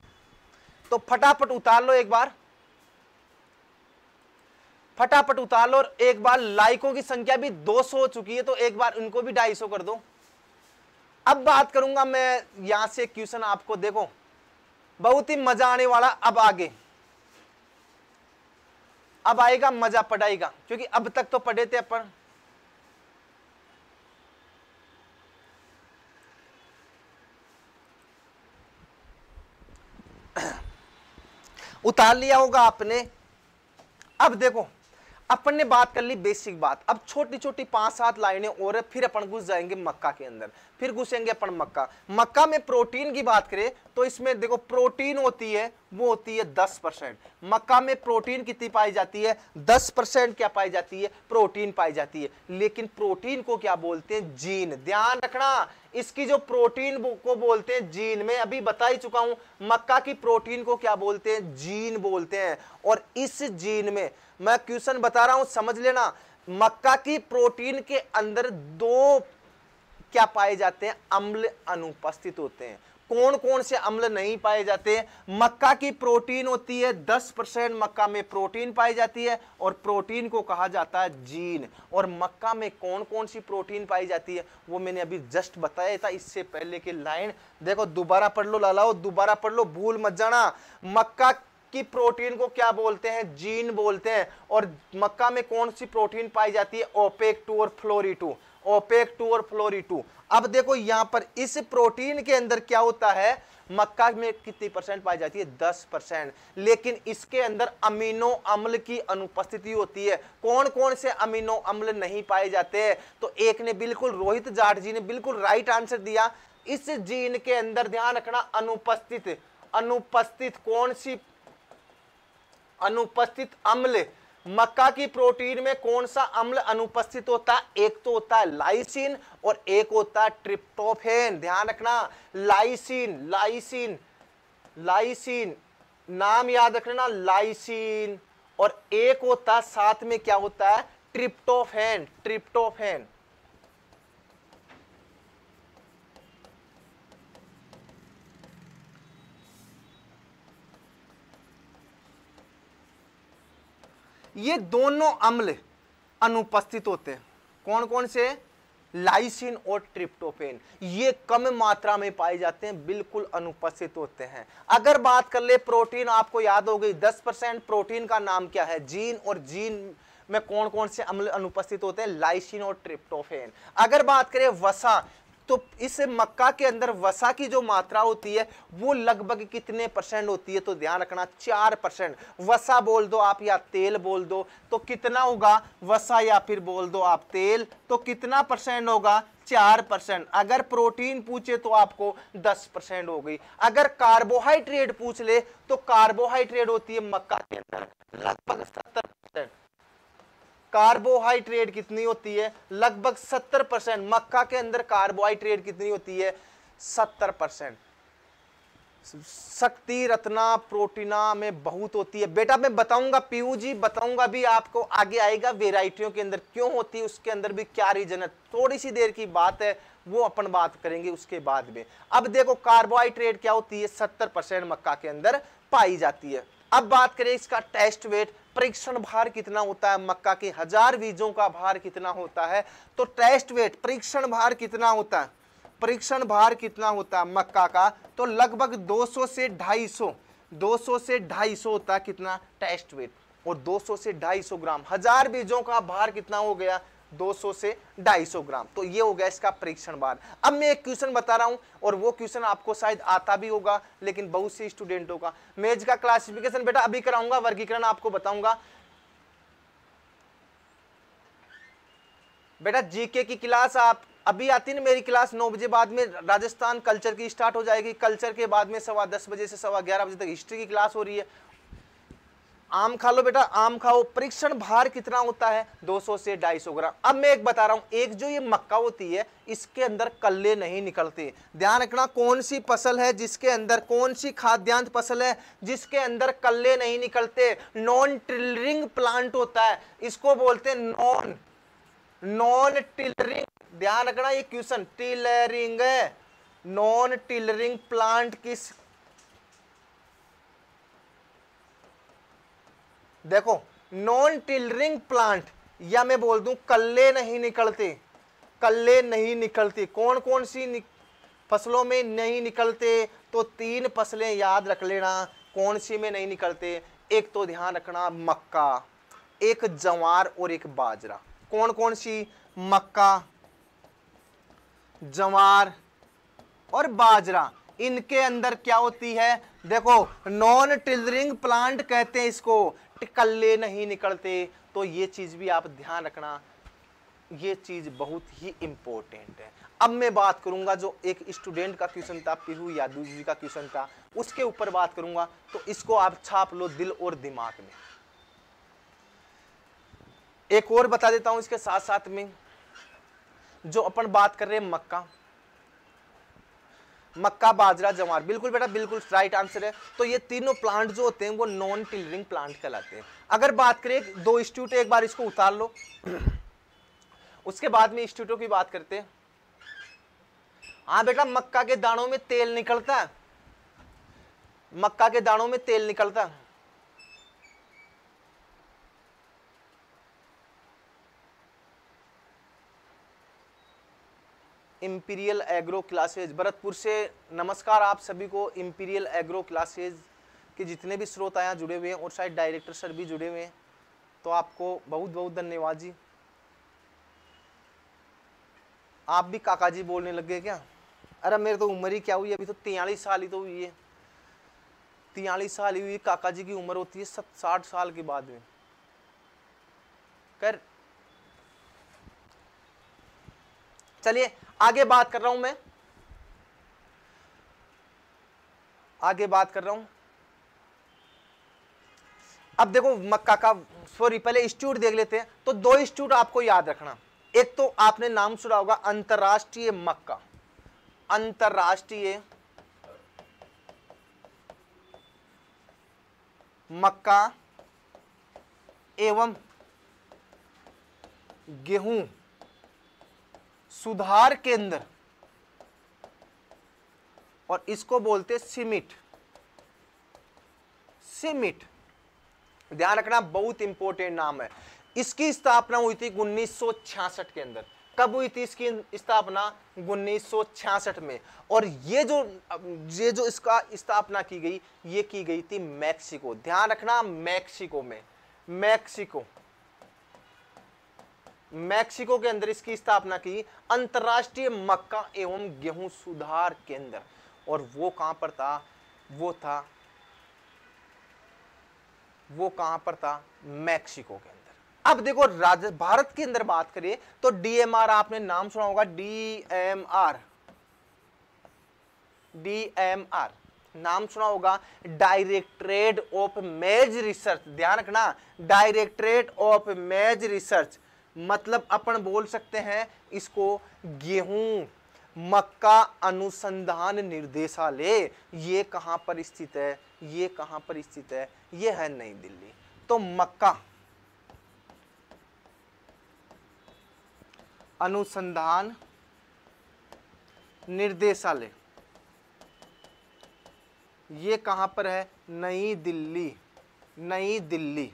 तो फटाफट उतार लो एक बार फटाफट उतार लो और एक बार लाइकों की संख्या भी 200 हो चुकी है तो एक बार उनको भी सौ कर दो अब बात करूंगा मैं यहां से क्वेश्चन आपको देखो बहुत ही मजा आने वाला अब आगे अब आएगा मजा पढ़ाई का क्योंकि अब तक तो पढ़े थे अपन उतार लिया होगा आपने अब देखो अपन ने बात कर ली बेसिक बात अब छोटी छोटी पांच सात लाइनें और फिर अपन घुस जाएंगे मक्का के अंदर फिर घुसेंगे अपन मक्का मक्का में प्रोटीन की बात करें तो इसमें देखो प्रोटीन होती है वो होती है दस परसेंट मक्का में प्रोटीन कितनी पाई जाती है दस परसेंट क्या पाई जाती है प्रोटीन पाई जाती है लेकिन प्रोटीन को क्या बोलते हैं जीन ध्यान रखना इसकी जो प्रोटीन को बोलते हैं जीन में अभी बता ही चुका हूं मक्का की प्रोटीन को क्या बोलते हैं जीन बोलते हैं और इस जीन में मैं क्वेश्चन बता रहा हूं समझ लेना मक्का की प्रोटीन के अंदर दो क्या पाए जाते हैं अम्ल अनुपस्थित होते हैं कौन कौन से अम्ल नहीं पाए जाते मक्का की प्रोटीन होती है 10 परसेंट मक्का में प्रोटीन पाई जाती है और प्रोटीन को कहा जाता है जीन और मक्का में कौन कौन सी प्रोटीन पाई जाती है वो मैंने अभी जस्ट बताया था इससे पहले के लाइन देखो दोबारा पढ़ लो लालाओ दोबारा पढ़ लो भूल मत जाना मक्का कि प्रोटीन को क्या बोलते हैं जीन बोलते हैं और मक्का में कौन सी प्रोटीन पाई जाती है ओपेक टू और फ्लोरी टू ओपेक टू और फ्लोरी टू अब देखो यहां पर इस प्रोटीन के अंदर क्या होता है मक्का में कितनी परसेंट पाई जाती है दस परसेंट लेकिन इसके अंदर अमीनो अम्ल की अनुपस्थिति होती है कौन कौन से अमीनो अम्ल नहीं पाए जाते तो एक ने बिल्कुल रोहित जाट जी ने बिल्कुल राइट आंसर दिया इस जीन के अंदर ध्यान रखना अनुपस्थित अनुपस्थित कौन सी अनुपस्थित अम्ल मक्का की प्रोटीन में कौन सा अम्ल अनुपस्थित होता है एक तो होता है लाइसिन और एक होता है ट्रिप्टोफेन ध्यान रखना लाइसिन लाइसिन लाइसिन नाम याद रखना लाइसिन और एक होता साथ में क्या होता है ट्रिप्टोफेन ट्रिप्टोफेन ये दोनों अम्ल अनुपस्थित होते हैं कौन कौन से लाइसिन और ट्रिप्टोफेन ये कम मात्रा में पाए जाते हैं बिल्कुल अनुपस्थित होते हैं अगर बात कर ले प्रोटीन आपको याद हो गई 10 परसेंट प्रोटीन का नाम क्या है जीन और जीन में कौन कौन से अम्ल अनुपस्थित होते हैं लाइसिन और ट्रिप्टोफेन अगर बात करें वसा तो इस मक्का के अंदर वसा की जो मात्रा होती है वो लगभग कितने परसेंट होती है तो ध्यान रखना चार परसेंट वसा बोल दो आप या तेल बोल दो तो कितना होगा वसा या फिर बोल दो आप तेल तो कितना परसेंट होगा चार परसेंट अगर प्रोटीन पूछे तो आपको दस परसेंट हो गई अगर कार्बोहाइड्रेट पूछ ले तो कार्बोहाइड्रेट होती है मक्का के अंदर लगभग सत्तर परसेंट कार्बोहाइड्रेट कितनी होती है लगभग सत्तर परसेंट मक्का के अंदर कार्बोहाइड्रेट कितनी होती है सत्तर परसेंट शक्ति रत्ना प्रोटीना में बहुत होती है बेटा मैं बताऊंगा पीयू जी बताऊंगा भी आपको आगे आएगा वेराइटियों के अंदर क्यों होती है उसके अंदर भी क्या रीजन है थोड़ी सी देर की बात है वो अपन बात करेंगे उसके बाद में अब देखो कार्बोहाइड्रेट क्या होती है सत्तर परसेंट मक्का के अंदर पाई जाती है अब बात करें इसका टेस्ट वेट परीक्षण भार कितना होता है मक्का के हजार बीजों का भार कितना होता है तो टेस्ट वेट परीक्षण भार कितना होता है परीक्षण भार कितना होता है मक्का का तो लगभग 200 से 250 200 से 250 होता है कितना टेस्ट वेट और 200 से 250 ग्राम हजार बीजों का भार कितना हो गया 200 से 250 ग्राम तो ये हो गया इसका परीक्षण बार अब मैं एक क्वेश्चन बता रहा हूँ और वो क्वेश्चन आपको शायद आता भी होगा लेकिन बहुत से स्टूडेंटों का मेज का क्लासिफिकेशन बेटा अभी कराऊंगा वर्गीकरण आपको बताऊंगा बेटा जीके की क्लास आप अभी आती ना मेरी क्लास नौ बजे बाद में राजस्थान कल्चर की स्टार्ट हो जाएगी कल्चर के बाद में सवा दस बजे से सवा ग्यारह बजे तक हिस्ट्री की क्लास हो रही है आम खा लो बेटा आम खाओ परीक्षण भार कितना होता है 200 से 250 ग्राम अब मैं एक बता रहा हूं एक जो ये मक्का होती है इसके अंदर कल्ले नहीं निकलते ध्यान रखना कौन सी फसल है जिसके अंदर कौन सी खाद्यान्न फसल है जिसके अंदर कल्ले नहीं निकलते नॉन ट्रिलरिंग प्लांट होता है इसको बोलते हैं नॉन नॉन टिलरिंग ध्यान रखना ये question tillering non tillering plant किस देखो नॉन टिलरिंग प्लांट या मैं बोल दूं कल्ले नहीं निकलते कल्ले नहीं निकलते कौन कौन सी फसलों में नहीं निकलते तो तीन फसलें याद रख लेना कौन सी में नहीं निकलते एक तो ध्यान रखना मक्का एक जवार और एक बाजरा कौन कौन सी मक्का जवार और बाजरा इनके अंदर क्या होती है देखो नॉन टिलरिंग प्लांट कहते हैं इसको टिकल्ले नहीं निकलते तो ये चीज़ भी आप ध्यान रखना ये चीज़ बहुत ही इंपॉर्टेंट है अब मैं बात करूंगा जो एक स्टूडेंट का क्वेश्चन था पीहू यादव जी का क्वेश्चन था उसके ऊपर बात करूंगा तो इसको आप छाप लो दिल और दिमाग में एक और बता देता हूं इसके साथ साथ में जो अपन बात कर रहे हैं मक्का मक्का बाजरा जवार बिल्कुल बेटा बिल्कुल राइट आंसर है तो ये तीनों प्लांट जो होते हैं वो नॉन टिलरिंग प्लांट कहलाते हैं अगर बात करें दो इंस्टीट्यूट एक बार इसको उतार लो उसके बाद में स्ट्यूटों की बात करते हैं हाँ बेटा मक्का के दानों में तेल निकलता है मक्का के दानों में तेल निकलता है इम्पीरियल एग्रो क्लासेज भरतपुर से नमस्कार आप सभी को इम्पीरियल एग्रो क्लासेज के जितने भी स्रोत आया जुड़े हुए हैं और शायद डायरेक्टर सर भी जुड़े हुए हैं तो आपको बहुत बहुत धन्यवाद जी आप भी काका जी बोलने लग गए क्या अरे मेरे तो उम्र ही क्या हुई अभी तो तियालीस साल ही तो हुई है तियालीस साल ही हुई काका जी की उम्र होती है सत साठ साल के बाद में कर चलिए आगे बात कर रहा हूं मैं आगे बात कर रहा हूं अब देखो मक्का का सॉरी पहले इंस्टीट्यूट देख लेते हैं तो दो इंस्टीट्यूट आपको याद रखना एक तो आपने नाम सुना होगा अंतरराष्ट्रीय मक्का अंतरराष्ट्रीय मक्का एवं गेहूं सुधार केंद्र और इसको बोलते सिमिट सिमिट ध्यान रखना बहुत इंपॉर्टेंट नाम है इसकी स्थापना हुई थी उन्नीस के अंदर कब हुई थी इसकी स्थापना उन्नीस में और ये जो ये जो इसका स्थापना की गई ये की गई थी मैक्सिको ध्यान रखना मैक्सिको में मैक्सिको मैक्सिको के अंदर इसकी स्थापना की अंतर्राष्ट्रीय मक्का एवं गेहूं सुधार केंद्र और वो कहां पर था वो था वो कहां पर था मैक्सिको के अंदर अब देखो राज भारत के अंदर बात करिए तो डीएमआर आपने नाम सुना होगा डीएमआर डीएमआर नाम सुना होगा डायरेक्टरेट ऑफ मेज रिसर्च ध्यान रखना डायरेक्टरेट ऑफ मेज रिसर्च मतलब अपन बोल सकते हैं इसको गेहूं मक्का अनुसंधान निर्देशालय ये कहाँ पर स्थित है ये कहाँ पर स्थित है ये है नई दिल्ली तो मक्का अनुसंधान निर्देशालय ये कहाँ पर है नई दिल्ली नई दिल्ली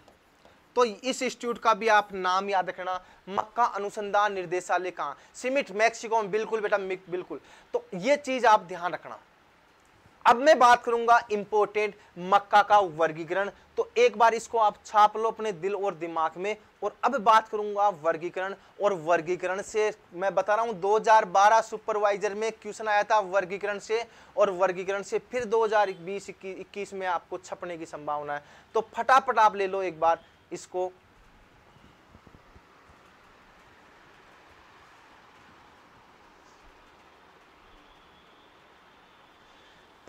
तो इस इंस्टीट्यूट का भी आप नाम याद रखना मक्का अनुसंधान निर्देशालय कहाँ सिमिट मैक्सिको में बिल्कुल बेटा बिल्कुल तो ये चीज आप ध्यान रखना अब मैं बात करूंगा इंपोर्टेंट मक्का का वर्गीकरण तो एक बार इसको आप छाप लो अपने दिल और दिमाग में और अब बात करूंगा वर्गीकरण और वर्गीकरण से मैं बता रहा हूं 2012 सुपरवाइजर में क्वेश्चन आया था वर्गीकरण से और वर्गीकरण से फिर 2020 हजार में आपको छपने की संभावना है तो फटाफट आप ले लो एक बार इसको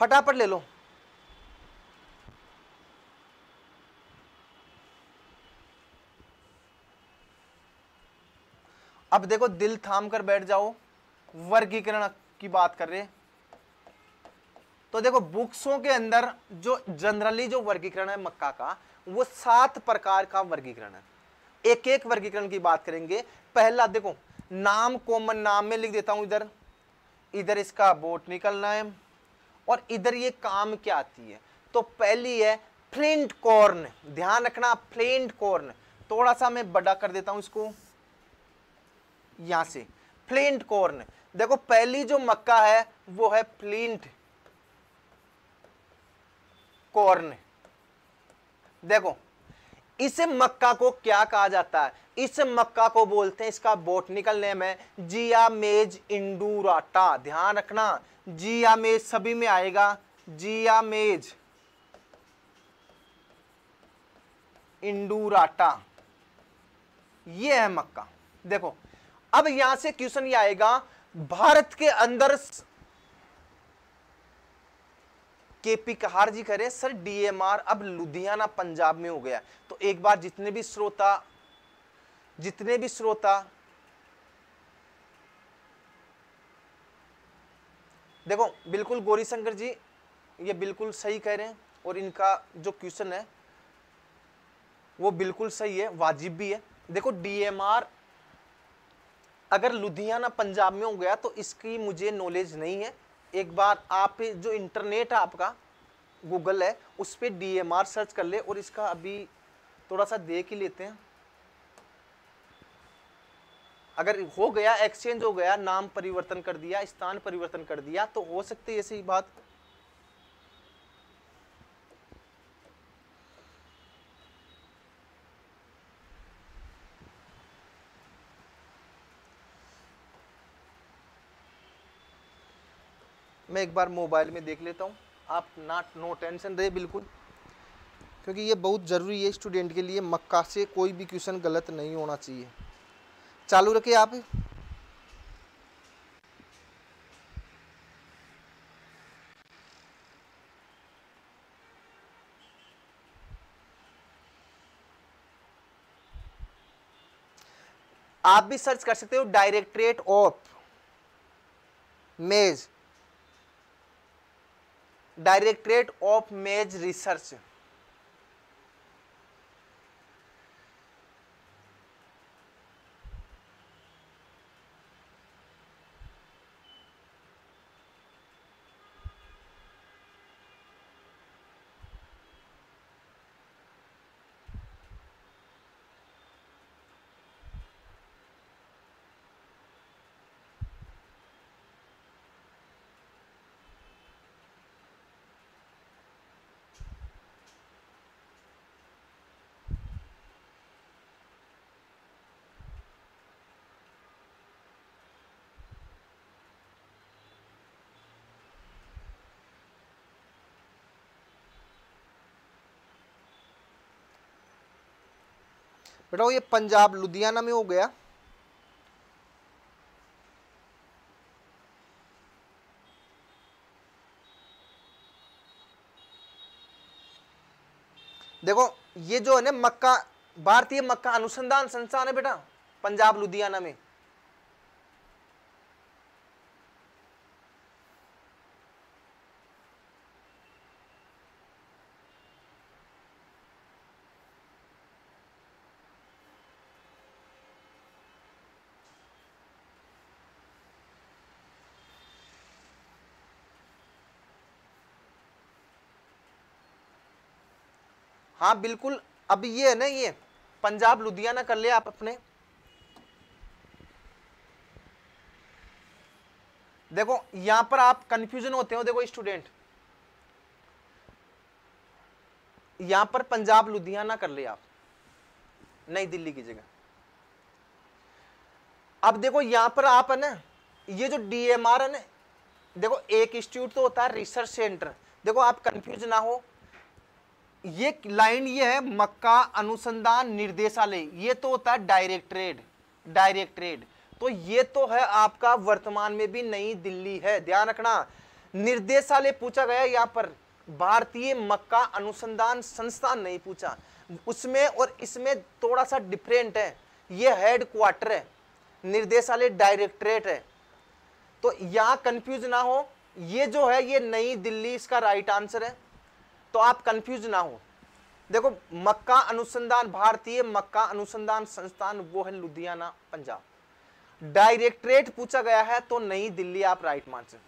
फटाफट ले लो अब देखो दिल थाम कर बैठ जाओ वर्गीकरण की बात कर रहे तो देखो बुक्सों के अंदर जो जनरली जो वर्गीकरण है मक्का का वो सात प्रकार का वर्गीकरण है एक एक वर्गीकरण की बात करेंगे पहला देखो नाम कॉमन नाम में लिख देता हूं इधर इधर इसका बोटनिकल नाम और इधर ये काम क्या आती है तो पहली है फ्लिंट कॉर्न ध्यान रखना फ्लिंट कॉर्न थोड़ा सा मैं बड़ा कर देता हूं इसको यहां से फ्लिंट कॉर्न देखो पहली जो मक्का है वो है फ्लिंट कॉर्न देखो इस मक्का को क्या कहा जाता है इस मक्का को बोलते हैं इसका बोटनिकल नेम है जिया मेज इंडूराटा ध्यान रखना जिया मेज सभी में आएगा जिया मेज इंडूराटा ये है मक्का देखो अब यहां से क्वेश्चन ये आएगा भारत के अंदर के पी कहार जी कह हैं सर डीएमआर अब लुधियाना पंजाब में हो गया तो एक बार जितने भी श्रोता जितने भी श्रोता देखो बिल्कुल गौरी शंकर जी ये बिल्कुल सही कह रहे हैं और इनका जो क्वेश्चन है वो बिल्कुल सही है वाजिब भी है देखो डीएमआर अगर लुधियाना पंजाब में हो गया तो इसकी मुझे नॉलेज नहीं है एक बार आप जो इंटरनेट है आपका गूगल है उस पर डी एम आर सर्च कर ले और इसका अभी थोड़ा सा देख ही लेते हैं अगर हो गया एक्सचेंज हो गया नाम परिवर्तन कर दिया स्थान परिवर्तन कर दिया तो हो सकती है ऐसी बात मैं एक बार मोबाइल में देख लेता हूँ आप नाट नो टेंशन रहे बिल्कुल क्योंकि ये बहुत ज़रूरी है स्टूडेंट के लिए मक्का से कोई भी क्वेश्चन गलत नहीं होना चाहिए चालू रखिए आप आप भी सर्च कर सकते हो directorate of maize directorate of maize research बेटा ये पंजाब लुधियाना में हो गया देखो ये जो है ना मक्का भारतीय मक्का अनुसंधान संस्थान है बेटा पंजाब लुधियाना में हाँ बिल्कुल अब ये है ना ये पंजाब लुधियाना कर ले आप अपने देखो यहां पर आप कंफ्यूजन होते हो देखो स्टूडेंट यहां पर पंजाब लुधियाना कर ले आप नई दिल्ली की जगह अब देखो यहां पर आप है ना ये जो डीएमआर है ना देखो एक इंस्टीट्यूट तो होता है रिसर्च सेंटर देखो आप कंफ्यूज ना हो ये लाइन ये है मक्का अनुसंधान निर्देशालय ये तो होता है डायरेक्टरेट डायरेक्टरेट तो ये तो है आपका वर्तमान में भी नई दिल्ली है ध्यान रखना निर्देशालय पूछा गया यहाँ पर भारतीय मक्का अनुसंधान संस्थान नहीं पूछा उसमें और इसमें थोड़ा सा डिफरेंट है ये हेड क्वार्टर है निर्देशालय डायरेक्टरेट है तो यहाँ कंफ्यूज ना हो ये जो है ये नई दिल्ली इसका राइट आंसर है तो आप कंफ्यूज ना हो देखो मक्का अनुसंधान भारतीय मक्का अनुसंधान संस्थान वो है लुधियाना पंजाब डायरेक्टरेट पूछा गया है तो नई दिल्ली आप राइट मान सकते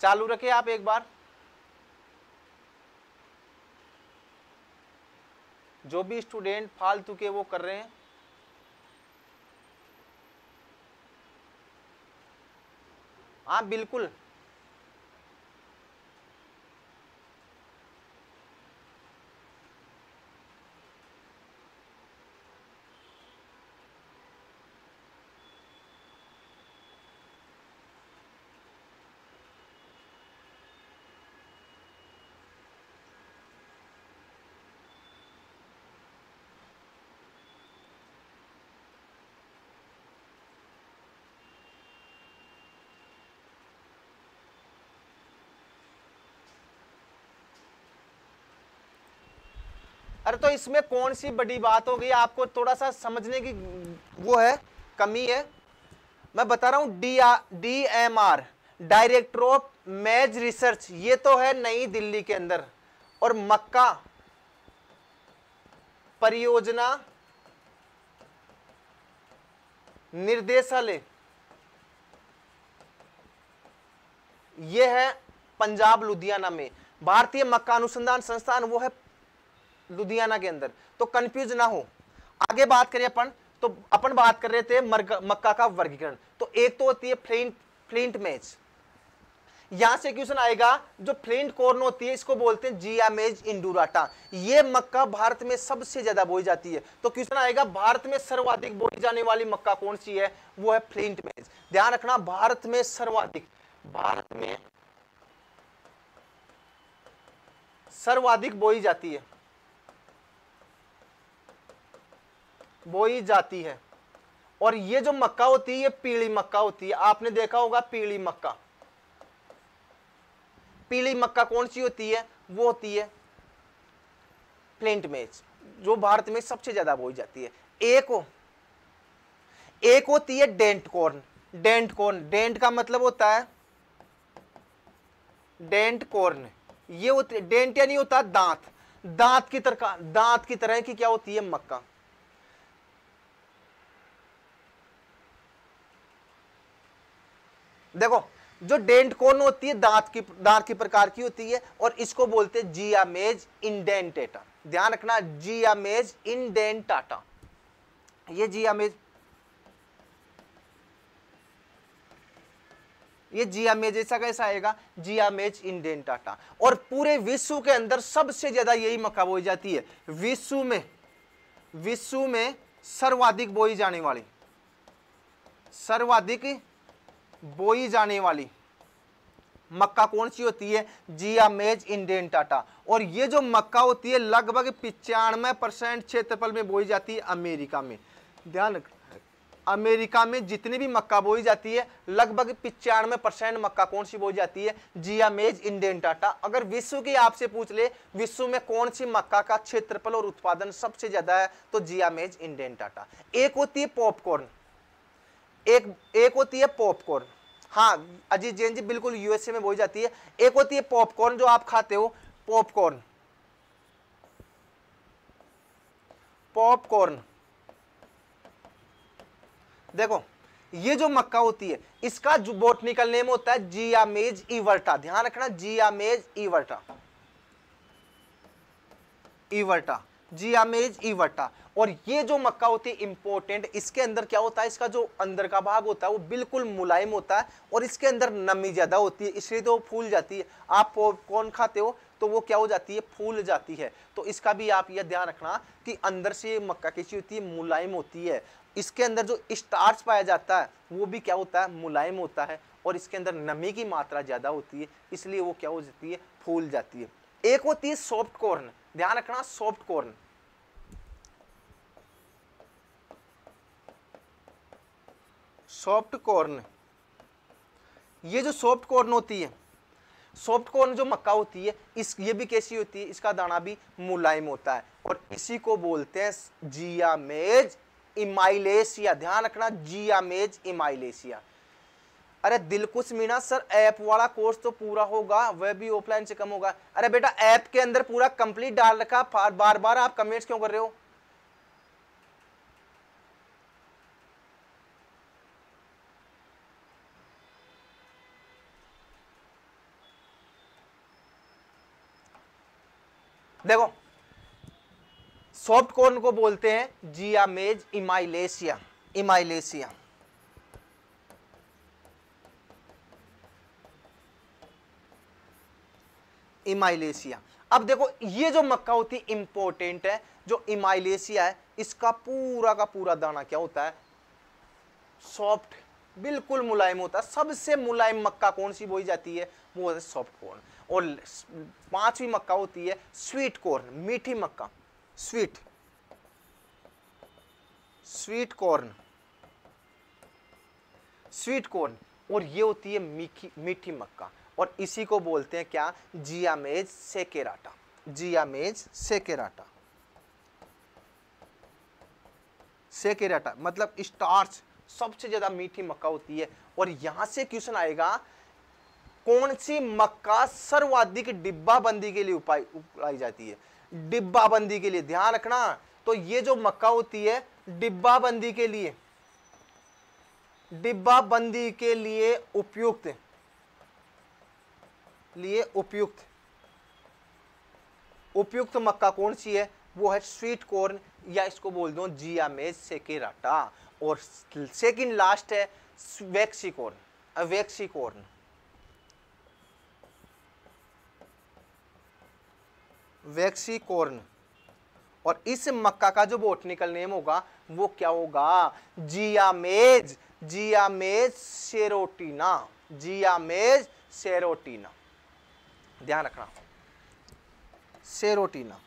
चालू रखे आप एक बार जो भी स्टूडेंट फालतू के वो कर रहे हैं हाँ बिल्कुल अरे तो इसमें कौन सी बड़ी बात हो गई आपको थोड़ा सा समझने की वो है कमी है मैं बता रहा हूँ D D M R director of maize research ये तो है नई दिल्ली के अंदर और मक्का परियोजना निर्देशालय यह है पंजाब लुधियाना में भारतीय मक्का अनुसंधान संस्थान वो है लुधियाना के अंदर तो कंफ्यूज ना हो आगे बात करें अपन तो अपन बात कर रहे थे मक्का का वर्गीकरण तो एक तो होती है फ्लिंट फ्लिंट मैच यहां से क्वेश्चन आएगा जो फ्लिंट कॉर्न होती है इसको बोलते हैं जिया मेज इंडूराटा ये मक्का भारत में सबसे ज्यादा बोई जाती है तो क्वेश्चन आएगा भारत में सर्वाधिक बोई जाने वाली मक्का कौन सी है वो है फ्लिंट मेज ध्यान रखना भारत में सर्वाधिक भारत में सर्वाधिक बोई जाती है बोई जाती है और ये जो मक्का होती है ये पीली मक्का होती है आपने देखा होगा पीली मक्का पीली मक्का कौन सी होती है वो होती है प्लेंट मेज जो भारत में सबसे ज्यादा बोई जाती है एक हो एक होती है dent corn dent corn dent का मतलब होता है डेंट कॉर्न ये होती है डेंट नहीं होता दांत दांत की तरह दांत की तरह की क्या होती है मक्का देखो जो डेंट कौन होती है दांत की दांत की प्रकार की होती है और इसको बोलते हैं जियामेज इंडेंटेटा ध्यान रखना जियामेज इंडेंटाटा ये जियामेज ये जियामेज ऐसा कैसा आएगा जियामेज इंडेंटाटा और पूरे विश्व के अंदर सबसे ज्यादा यही मक्का बोई जाती है विश्व में विश्व में सर्वाधिक बोई जाने वाली सर्वाधिक बोई जाने वाली मक्का कौन सी होती है जिया मेज टाटा और ये जो मक्का होती है लगभग पिचानवे परसेंट क्षेत्रफल में बोई जाती है अमेरिका में ध्यान रख अमेरिका में जितनी भी मक्का बोई जाती है लगभग पिचानवे परसेंट मक्का कौन सी बोई जाती है जिया मेज टाटा अगर विश्व की आपसे पूछ ले विश्व में कौन सी मक्का का क्षेत्रफल और उत्पादन सबसे ज़्यादा है तो जिया मेज टाटा एक होती है पॉपकॉर्न एक एक होती है पॉपकॉर्न हाँ अजीत जैन जी बिल्कुल यूएसए में बोली जाती है एक होती है पॉपकॉर्न जो आप खाते हो पॉपकॉर्न पॉपकॉर्न देखो ये जो मक्का होती है इसका जो बोटनिकल नेम होता है जियामेज इवर्टा ध्यान रखना जियामेज इवर्टा इवर्टा जियामेज इवटा और ये जो मक्का होती है इंपॉर्टेंट इसके अंदर क्या होता है इसका जो अंदर का भाग होता है वो बिल्कुल मुलायम होता है और इसके अंदर नमी ज़्यादा होती है इसलिए तो फूल जाती है आप कौन खाते हो तो वो क्या हो जाती है फूल जाती है तो इसका भी आप यह ध्यान रखना कि अंदर से मक्का कैसी होती है मुलायम होती है इसके अंदर जो स्टार्च पाया जाता है वो भी क्या होता है मुलायम होता है और इसके अंदर नमी की मात्रा ज़्यादा होती है इसलिए वो क्या हो जाती है फूल जाती है एक होती है सॉफ्ट कॉर्न ध्यान रखना सॉफ्ट कॉर्न सॉफ्ट कॉर्न ये जो सॉफ्ट कॉर्न होती है सॉफ्ट कॉर्न जो मक्का होती है इस ये भी कैसी होती है इसका दाना भी मुलायम होता है और इसी को बोलते हैं जियामेज इमाइलेसिया ध्यान रखना जियामेज इमाइलेसिया अरे दिलकुश मीणा सर ऐप वाला कोर्स तो पूरा होगा वह भी ऑफलाइन से कम होगा अरे बेटा ऐप के अंदर पूरा कंप्लीट डाल रखा बार बार आप कमेंट्स क्यों कर रहे हो देखो सॉफ्ट कॉर्न को बोलते हैं जिया मेज इमाइलेशिया इमाइलेशिया इमाइलेशिया अब देखो ये जो मक्का होती है इंपॉर्टेंट है जो इमाइलेशिया है इसका पूरा का पूरा दाना क्या होता है सॉफ्ट बिल्कुल मुलायम होता है सबसे मुलायम मक्का कौन सी बोई जाती है वो है सॉफ्ट कॉर्न और पांचवी मक्का होती है स्वीट कॉर्न मीठी मक्का sweet sweet corn sweet corn और ये होती है मीठी मीठी मक्का और इसी को बोलते हैं क्या जियामेज सेकेराटा जियामेज सेकेराटा सेकेराटा मतलब स्टार्च सबसे ज़्यादा मीठी मक्का होती है और यहां से क्वेश्चन आएगा कौन सी मक्का सर्वाधिक डिब्बाबंदी के लिए उपाय उपाई जाती है डिब्बाबंदी के लिए ध्यान रखना तो ये जो मक्का होती है डिब्बाबंदी के लिए डिब्बाबंदी के लिए उपयुक्त लिए उपयुक्त उपयुक्त मक्का कौन सी है वो है स्वीट कॉर्न या इसको बोल दो जिया मेज सेकेराटा और सेकंड लास्ट है वैक्सीकॉर्न वैक्सीकॉर्न वैक्सीकॉर्न और इस मक्का का जो बोटनिकल नेम होगा वो क्या होगा जियामेज जियामेज सेरोटीना जियामेज सेरोटीना ध्यान रखना सेरोटीना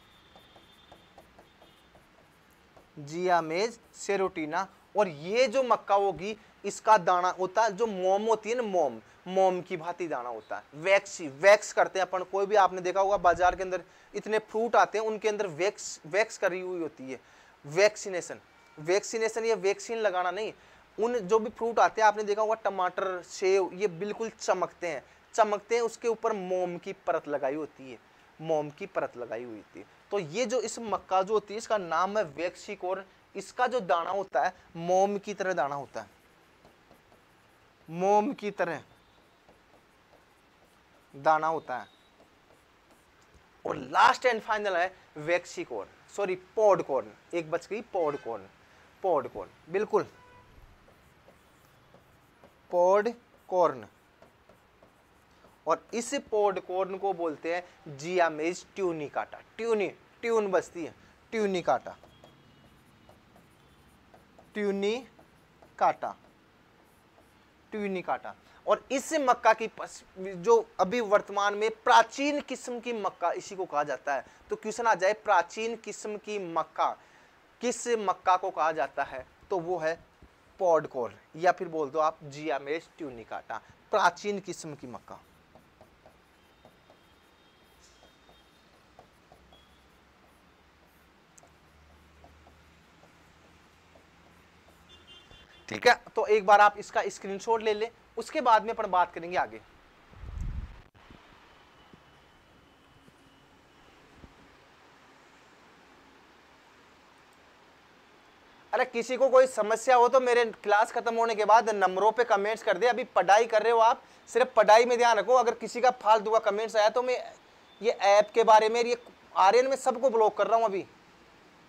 जियामेज सेरोटीना और ये जो मक्का होगी इसका दाना होता है जो मोम होती है ना मोम मोम की भांति दाना होता है वैक्सी वैक्स करते हैं अपन कोई भी आपने देखा होगा बाजार के अंदर इतने फ्रूट आते हैं उनके अंदर वैक्स वैक्स करी हुई होती है वैक्सीनेशन वैक्सीनेशन या वैक्सीन लगाना नहीं उन जो भी फ्रूट आते हैं आपने देखा होगा टमाटर सेव ये बिल्कुल चमकते हैं चमकते हैं उसके ऊपर मोम की परत लगाई होती है मोम की परत लगाई हुई थी तो ये जो इस मक्का जो होती है इसका नाम है वेक्सिकोर इसका जो दाना होता है मोम की तरह दाना होता है मोम की तरह दाना होता है और लास्ट एंड फाइनल है वेक्सिकॉर्न सॉरी पॉडकॉर्न एक बच गई पॉडकॉर्न पॉडकॉर्न बिल्कुल पॉडकॉर्न और इस पोडकॉर्न को बोलते हैं जियामेज ट्यूनिकाटा ट्यूनी ट्यून बसती है ट्यूनिकाटा ट्यूनी काटा ट्यूनी काटा और इस मक्का की जो अभी वर्तमान में प्राचीन किस्म की मक्का इसी को कहा जाता है तो क्वेश्चन आ जाए प्राचीन किस्म की मक्का किस मक्का को कहा जाता है तो वो है पॉडकॉर्न या फिर बोल दो आप जियामेस ट्यूनिकाटा प्राचीन किस्म की मक्का ठीक है तो एक बार आप इसका स्क्रीनशॉट ले लें उसके बाद में अपन बात करेंगे आगे अरे किसी को कोई समस्या हो तो मेरे क्लास खत्म होने के बाद नंबरों पे कमेंट्स कर दे अभी पढ़ाई कर रहे हो आप सिर्फ पढ़ाई में ध्यान रखो अगर किसी का फालतू का कमेंट्स आया तो मैं ये ऐप के बारे में ये आर्यन में सबको ब्लॉक कर रहा हूँ अभी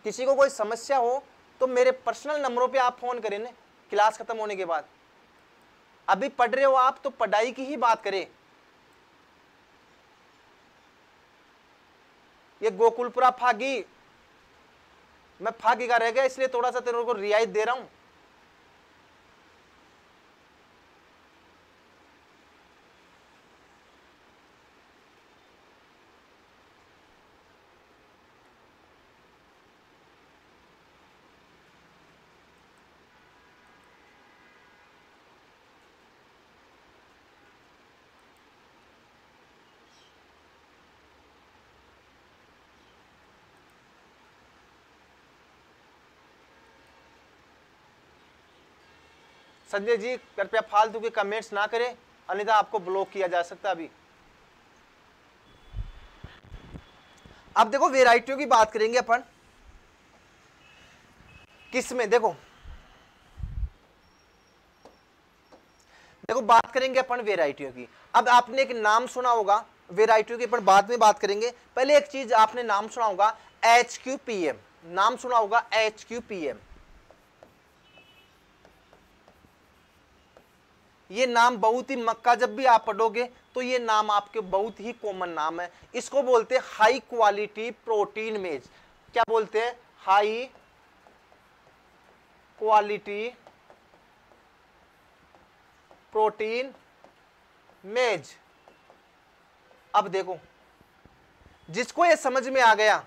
किसी को कोई समस्या हो तो मेरे पर्सनल नंबरों पे आप फ़ोन करें ना क्लास ख़त्म होने के बाद अभी पढ़ रहे हो आप तो पढ़ाई की ही बात करें ये गोकुलपुरा फागी मैं फागी का रह गया इसलिए थोड़ा सा तेरे को रियायत दे रहा हूं संजय जी कृपया फालतू के कमेंट्स ना करें अन्यथा आपको ब्लॉक किया जा सकता अभी अब देखो वेराइटियों की बात करेंगे अपन किस में देखो देखो बात करेंगे अपन वेराइटियों की अब आपने एक नाम सुना होगा वेराइटियों की अपन बाद में बात करेंगे पहले एक चीज आपने नाम सुना होगा एच क्यू पी एम नाम सुना होगा एच क्यू पी एम ये नाम बहुत ही मक्का जब भी आप पढ़ोगे तो ये नाम आपके बहुत ही कॉमन नाम है इसको बोलते हैं हाई क्वालिटी प्रोटीन मेज क्या बोलते हैं हाई क्वालिटी प्रोटीन मेज अब देखो जिसको ये समझ में आ गया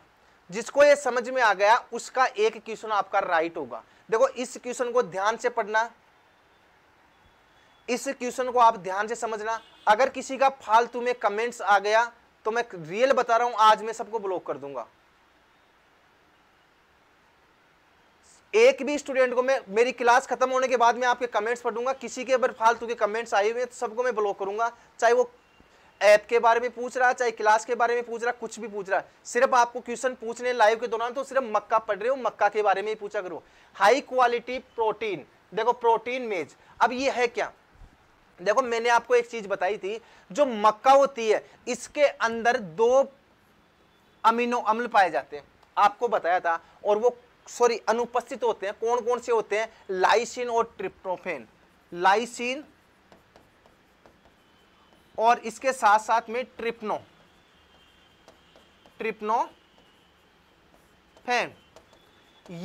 जिसको ये समझ में आ गया उसका एक क्वेश्चन आपका राइट होगा देखो इस क्वेश्चन को ध्यान से पढ़ना इस क्वेश्चन को आप ध्यान से समझना अगर किसी का फालतू में कमेंट्स आ गया तो मैं रियल बता रहा हूं आज मैं सबको ब्लॉक कर दूंगा एक भी स्टूडेंट को मैं मेरी क्लास खत्म होने के बाद मैं आपके कमेंट्स पढ़ूंगा किसी के अगर फालतू के कमेंट्स आए हुए तो सबको मैं ब्लॉक करूंगा चाहे वो ऐप के बारे में पूछ रहा चाहे क्लास के बारे में पूछ रहा कुछ भी पूछ रहा है सिर्फ आपको क्वेश्चन पूछने लाइव के दौरान तो सिर्फ मक्का पढ़ रहे हो मक्का के बारे में ही पूछा करो हाई क्वालिटी प्रोटीन देखो प्रोटीन मेज अब ये है क्या देखो मैंने आपको एक चीज बताई थी जो मक्का होती है इसके अंदर दो अमीनो अम्ल पाए जाते हैं आपको बताया था और वो सॉरी अनुपस्थित होते हैं कौन कौन से होते हैं लाइसिन और ट्रिप्टोफेन लाइसिन और इसके साथ साथ में ट्रिप्नो ट्रिप्नो फैन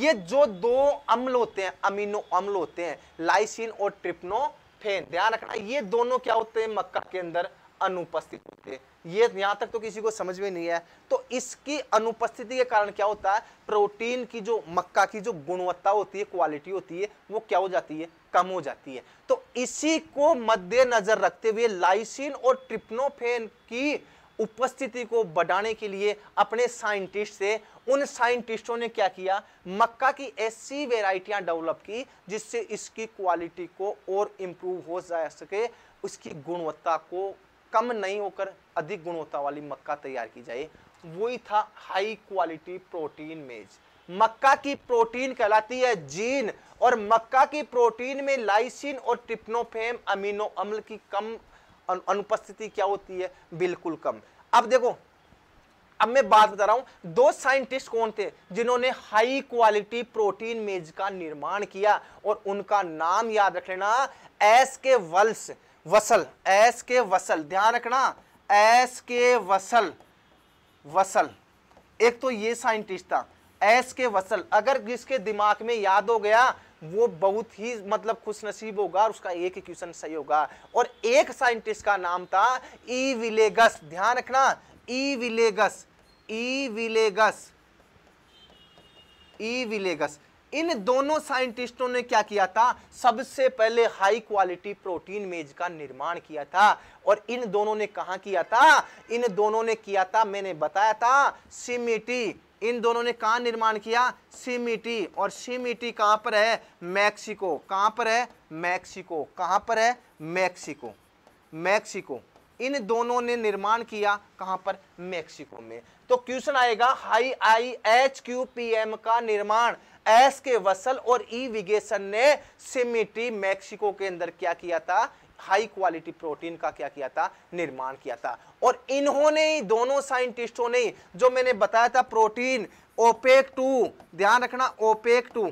ये जो दो अम्ल होते हैं अमीनो अम्ल होते हैं लाइसिन और ट्रिप्नो फेन ध्यान रखना ये दोनों क्या होते हैं मक्का के अंदर अनुपस्थित होते हैं ये यहां तक तो किसी को समझ में नहीं है तो इसकी अनुपस्थिति के कारण क्या होता है प्रोटीन की जो मक्का की जो गुणवत्ता होती है क्वालिटी होती है वो क्या हो जाती है कम हो जाती है तो इसी को मद्देनजर रखते हुए लाइसिन और ट्रिप्नोफेन की उपस्थिति को बढ़ाने के लिए अपने साइंटिस्ट से उन साइंटिस्टों ने क्या किया मक्का की ऐसी वेराइटियाँ डेवलप की जिससे इसकी क्वालिटी को और इम्प्रूव हो जा सके उसकी गुणवत्ता को कम नहीं होकर अधिक गुणवत्ता वाली मक्का तैयार की जाए वही था हाई क्वालिटी प्रोटीन मेज़ मक्का की प्रोटीन कहलाती है जीन और मक्का की प्रोटीन में लाइसिन और टिप्नोफेम अमीनो अम्ल की कम अनुपस्थिति क्या होती है बिल्कुल कम अब देखो अब मैं बात बता रहा हूं दो साइंटिस्ट कौन थे जिन्होंने हाई क्वालिटी प्रोटीन मेज का निर्माण किया और उनका नाम याद रख लेना एस के वल्स वसल एस के वसल ध्यान रखना एस के वसल वसल एक तो ये साइंटिस्ट था एस के वसल अगर जिसके दिमाग में याद हो गया वो बहुत ही मतलब खुश नसीब होगा और उसका एक ही क्वेश्चन सही होगा और एक साइंटिस्ट का नाम था ई विलेगस ध्यान रखना ई विलेगस ई विलेगस ई विलेगस इन दोनों साइंटिस्टों ने क्या किया था सबसे पहले हाई क्वालिटी प्रोटीन मेज का निर्माण किया था और इन दोनों ने कहा किया था इन दोनों ने किया था मैंने बताया था सिमिटी इन दोनों ने कहाँ निर्माण किया सीमिटी और सीमिटी कहाँ पर है मैक्सिको कहाँ पर है मैक्सिको कहाँ पर है मैक्सिको मैक्सिको इन दोनों ने निर्माण किया कहाँ पर मैक्सिको में तो क्वेश्चन आएगा high I H Q P M का निर्माण एस के वसल और ई विगेशन ने सिमिटी मैक्सिको के अंदर क्या किया था हाई क्वालिटी प्रोटीन का क्या किया था निर्माण किया था और इन्होंने ही दोनों साइंटिस्टों ने जो मैंने बताया था प्रोटीन ओपेक टू ध्यान रखना ओपेक टू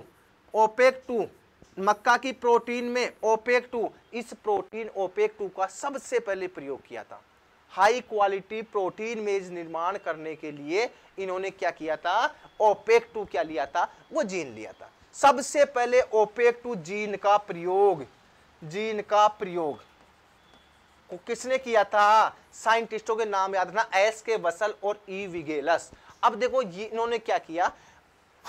ओपेक टू मक्का की प्रोटीन में ओपेक टू इस प्रोटीन ओपेक टू का सबसे पहले प्रयोग किया था हाई क्वालिटी प्रोटीन मेज निर्माण करने के लिए इन्होंने क्या किया था ओपेक टू क्या लिया था वो जीन लिया था सबसे पहले ओपेक टू जीन का प्रयोग जीन का प्रयोग को किसने किया था साइंटिस्टों के नाम याद रखना एस के वसल और ई विगेलस अब देखो ये इन्होंने क्या किया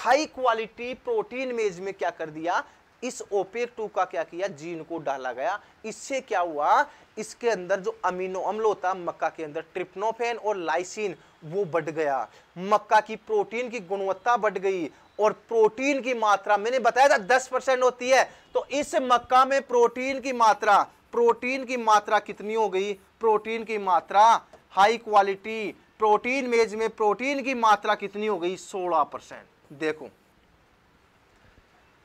हाई क्वालिटी प्रोटीन मेज में क्या कर दिया इस ओपे टू का क्या किया जीन को डाला गया इससे क्या हुआ इसके अंदर जो अमीनो अम्ल होता मक्का के अंदर ट्रिप्नोफेन और लाइसिन वो बढ़ गया मक्का की प्रोटीन की गुणवत्ता बढ़ गई और प्रोटीन की मात्रा मैंने बताया था दस परसेंट होती है तो इस मक्का में प्रोटीन की मात्रा प्रोटीन की मात्रा कितनी हो गई प्रोटीन की मात्रा हाई क्वालिटी प्रोटीन मेज में प्रोटीन की मात्रा कितनी हो गई सोलह परसेंट देखो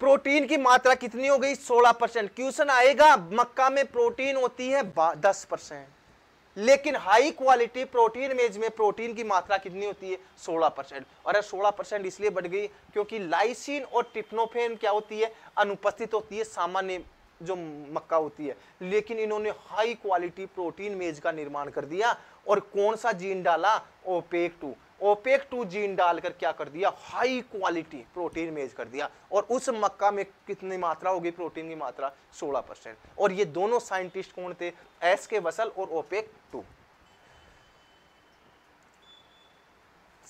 प्रोटीन की मात्रा कितनी हो गई सोलह परसेंट क्वेश्चन आएगा मक्का में प्रोटीन होती है दस परसेंट लेकिन हाई क्वालिटी प्रोटीन मेज में प्रोटीन की मात्रा कितनी होती है 16 परसेंट और सोलह परसेंट इसलिए बढ़ गई क्योंकि लाइसिन और टिप्नोफेन क्या होती है अनुपस्थित होती है सामान्य जो मक्का होती है लेकिन इन्होंने हाई क्वालिटी प्रोटीन मेज का निर्माण कर दिया और कौन सा जीन डाला opaque two opaque two gene डालकर क्या कर दिया हाई क्वालिटी प्रोटीन मेज कर दिया और उस मक्का में कितनी मात्रा होगी प्रोटीन की मात्रा 16 परसेंट और ये दोनों साइंटिस्ट कौन थे एस के वसल और ओपेक टू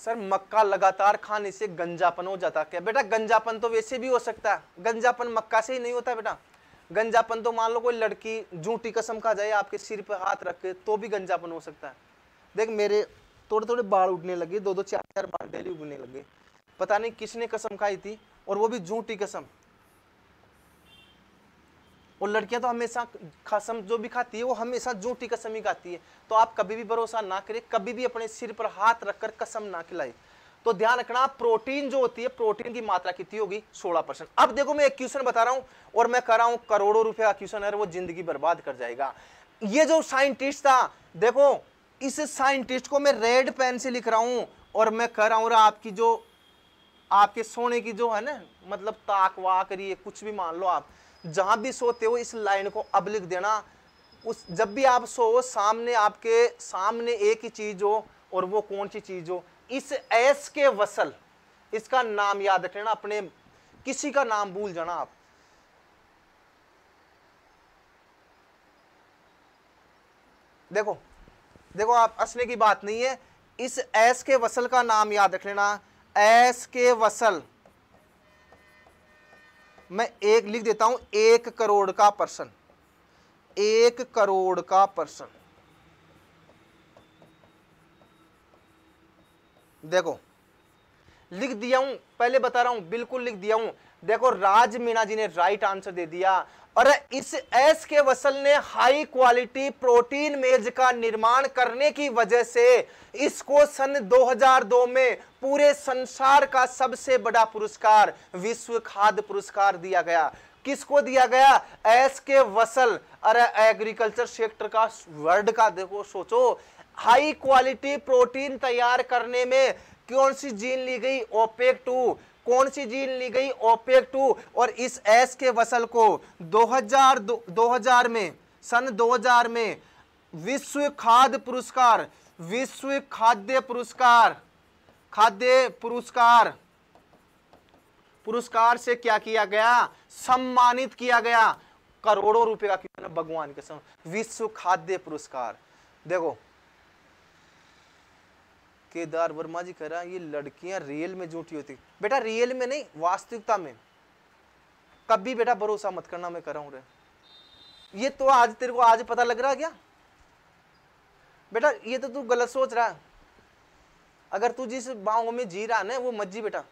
सर मक्का लगातार खाने से गंजापन हो जाता क्या बेटा गंजापन तो वैसे भी हो सकता है गंजापन मक्का से ही नहीं होता बेटा गंजापन तो मान लो कोई लड़की झूठी कसम खा जाए आपके सिर पर हाथ रख के तो भी गंजापन हो सकता है देख मेरे थोड़े थोड़े बाल उठने लगे दो दो चार चार बाल डेली उगने लगे पता नहीं किसने कसम खाई थी और वो भी झूठी कसम और लड़कियां तो हमेशा कसम जो भी खाती है वो हमेशा झूठी कसम ही खाती है तो आप कभी भी भरोसा ना करें कभी भी अपने सिर पर हाथ रखकर कसम ना खिलाए तो ध्यान रखना प्रोटीन जो होती है प्रोटीन की मात्रा कितनी होगी 16 परसेंट अब देखो मैं एक क्वेश्चन बता रहा हूं और मैं कह रहा हूं करोड़ों रुपए का क्वेश्चन है वो जिंदगी बर्बाद कर जाएगा ये जो साइंटिस्ट था देखो इस साइंटिस्ट को मैं रेड पेन से लिख रहा हूँ और मैं कर रहा हूँ आपकी जो आपके सोने की जो है ना मतलब ताक वाक रही है कुछ भी मान लो आप जहाँ भी सोते हो इस लाइन को अब लिख देना उस जब भी आप सो सामने आपके सामने एक ही चीज़ हो और वो कौन सी चीज़ हो इस एस के वसल इसका नाम याद रख लेना अपने किसी का नाम भूल जाना आप देखो देखो आप असने की बात नहीं है इस एस के वसल का नाम याद रख लेना एस के वसल मैं एक लिख देता हूं एक करोड़ का पर्सन एक करोड़ का पर्सन देखो लिख दिया हूं पहले बता रहा हूं बिल्कुल लिख दिया हूं देखो राज मीणा जी ने राइट आंसर दे दिया और इस एस के वसल ने हाई क्वालिटी प्रोटीन मेज का निर्माण करने की वजह से इसको सन 2002 में पूरे संसार का सबसे बड़ा पुरस्कार विश्व खाद्य पुरस्कार दिया गया किसको दिया गया एस के वसल अरे एग्रीकल्चर सेक्टर का वर्ल्ड का देखो सोचो हाई क्वालिटी प्रोटीन तैयार करने में कौन सी जीन ली गई ओपेक टू कौन सी जीन ली गई ओपेक टू और इस एस के वसल को 2000 2000 में सन 2000 में विश्व खाद्य पुरस्कार विश्व खाद्य पुरस्कार खाद्य पुरस्कार पुरस्कार से क्या किया गया सम्मानित किया गया करोड़ों रुपए का किया भगवान के विश्व खाद्य पुरस्कार देखो केदार वर्मा जी कह रहा है ये लड़कियां रियल में झूठी होती बेटा रियल में नहीं वास्तविकता में कभी बेटा भरोसा मत करना मैं कर रहा हूं रे ये तो आज तेरे को आज पता लग रहा क्या बेटा ये तो तू गलत सोच रहा है अगर तू जिस बाहों में जी रहा ना वो मत जी बेटा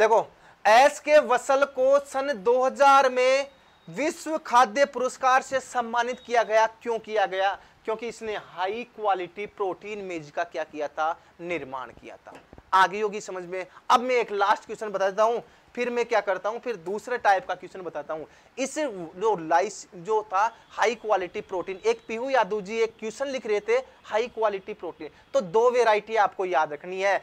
देखो एस के वसल को सन 2000 में विश्व खाद्य पुरस्कार से सम्मानित किया गया क्यों किया गया क्योंकि इसने हाई क्वालिटी प्रोटीन मेज का क्या किया था निर्माण किया था आगे होगी समझ में अब मैं एक लास्ट क्वेश्चन बता देता हूँ फिर मैं क्या करता हूँ फिर दूसरे टाइप का क्वेश्चन बताता हूँ इस जो लाइस जो था हाई क्वालिटी प्रोटीन एक पीहू यादव जी एक क्वेश्चन लिख रहे थे हाई क्वालिटी प्रोटीन तो दो वेराइटी आपको याद रखनी है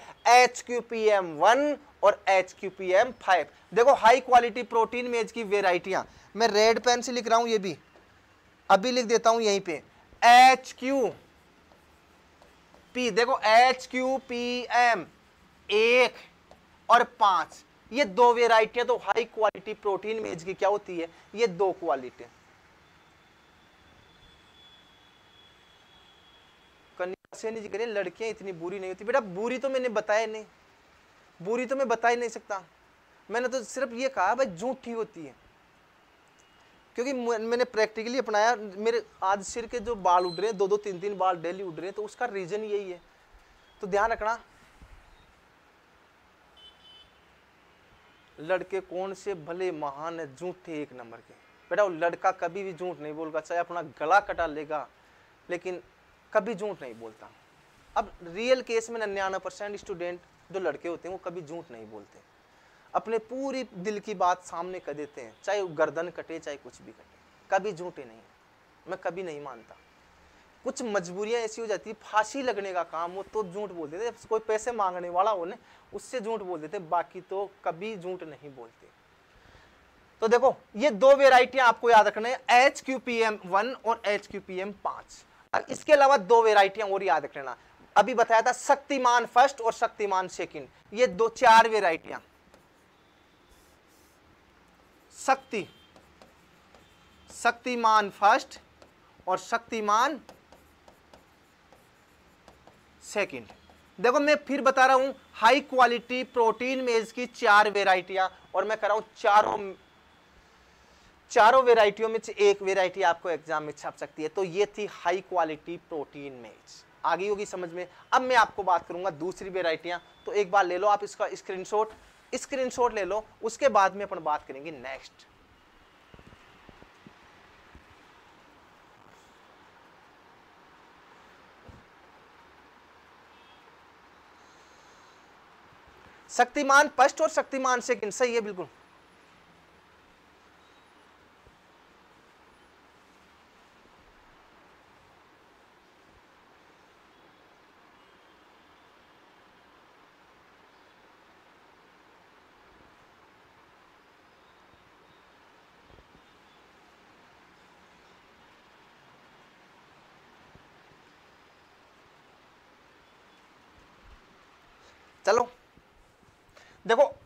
H Q P M one और H Q P M five देखो हाई क्वालिटी प्रोटीन मेज की वेराइटियाँ मैं रेड पेन से लिख रहा हूँ ये भी अभी लिख देता हूँ यहीं पर एच क्यू पी देखो एच क्यू पी एम एक और पांच ये दो वेराइटियां तो हाई क्वालिटी प्रोटीन मेज की क्या होती है ये दो क्वालिटी नहीं लड़कियां इतनी बुरी नहीं होती बेटा बुरी तो मैंने बताया नहीं बुरी तो मैं बता ही नहीं सकता मैंने तो सिर्फ ये कहा भाई झूठी होती है क्योंकि मैंने प्रैक्टिकली अपनाया मेरे आज सिर के जो बाल उड़ रहे हैं दो दो तीन तीन बाल डेली उड़ रहे हैं तो उसका रीज़न यही है तो ध्यान रखना लड़के कौन से भले महान है झूठे एक नंबर के बेटा वो लड़का कभी भी झूठ नहीं बोलगा चाहे अपना गला कटा लेगा लेकिन कभी झूठ नहीं बोलता अब रियल केस में निन्यानवे परसेंट स्टूडेंट जो लड़के होते हैं वो कभी झूठ नहीं बोलते अपने पूरी दिल की बात सामने कर देते हैं चाहे वो गर्दन कटे चाहे कुछ भी कटे कभी झूठे नहीं मैं कभी नहीं मानता कुछ मजबूरियाँ ऐसी हो जाती फांसी लगने का काम हो तो झूठ बोल देते कोई पैसे मांगने वाला हो ना उससे झूठ बोल देते बाकी तो कभी झूठ नहीं बोलते तो देखो ये दो वेराइटियां आपको याद रखना है H Q P M one और एच क्यू पी एम पाँच इसके अलावा दो वेराइटियां और याद रख लेना अभी बताया था शक्तिमान फर्स्ट और शक्तिमान सेकंड ये दो चार वेराइटियां शक्ति शक्तिमान फर्स्ट और शक्तिमान सेकंड देखो मैं फिर बता रहा हूं हाई क्वालिटी प्रोटीन मेज की चार वेराइटियां और मैं कर रहा हूं चारों चारों वेराइटियों में से एक वेराइटी आपको एग्जाम में छप सकती है तो ये थी हाई क्वालिटी प्रोटीन मेज आगे होगी समझ में अब मैं आपको बात करूंगा दूसरी वेराइटियां तो एक बार ले लो आप इसका स्क्रीनशॉट स्क्रीनशॉट ले लो उसके बाद में अपन बात करेंगे नेक्स्ट शक्तिमान फर्स्ट और शक्तिमान से सही है बिल्कुल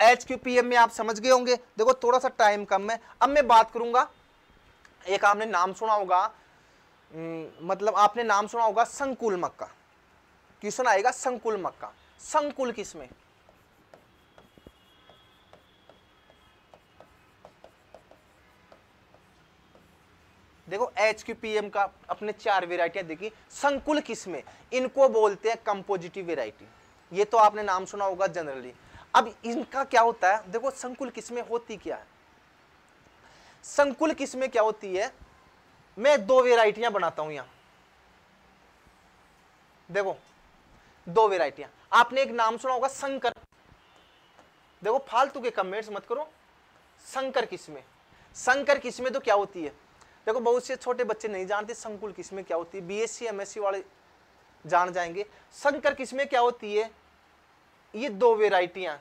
एच क्यू पी एम में आप समझ गए होंगे देखो थोड़ा सा टाइम कम है अब मैं बात करूंगा एक आपने नाम सुना होगा हम्म, मतलब आपने नाम सुना होगा संकुल मक्का क्वेश्चन आएगा संकुल मक्का संकुल किसमें देखो एच क्यू पी एम का अपने चार वेराइटियां देखी संकुल किसमें इनको बोलते हैं कंपोजिटिव वेराइटी ये तो आपने नाम सुना होगा जनरली अब इनका क्या होता है देखो संकुल किस्में होती क्या है संकुल किस्में क्या होती है मैं दो वेराइटियां बनाता हूं यहां देखो दो वेराइटियां आपने एक नाम सुना होगा संकर देखो फालतू के कमेंट्स मत करो संकर किस्में संकर किस्में तो क्या होती है देखो बहुत से छोटे बच्चे नहीं जानते संकुल किस्में क्या होती है बीएससी एमएससी वाले जान जाएंगे संकर किस्में क्या होती है ये दो वेराइटियां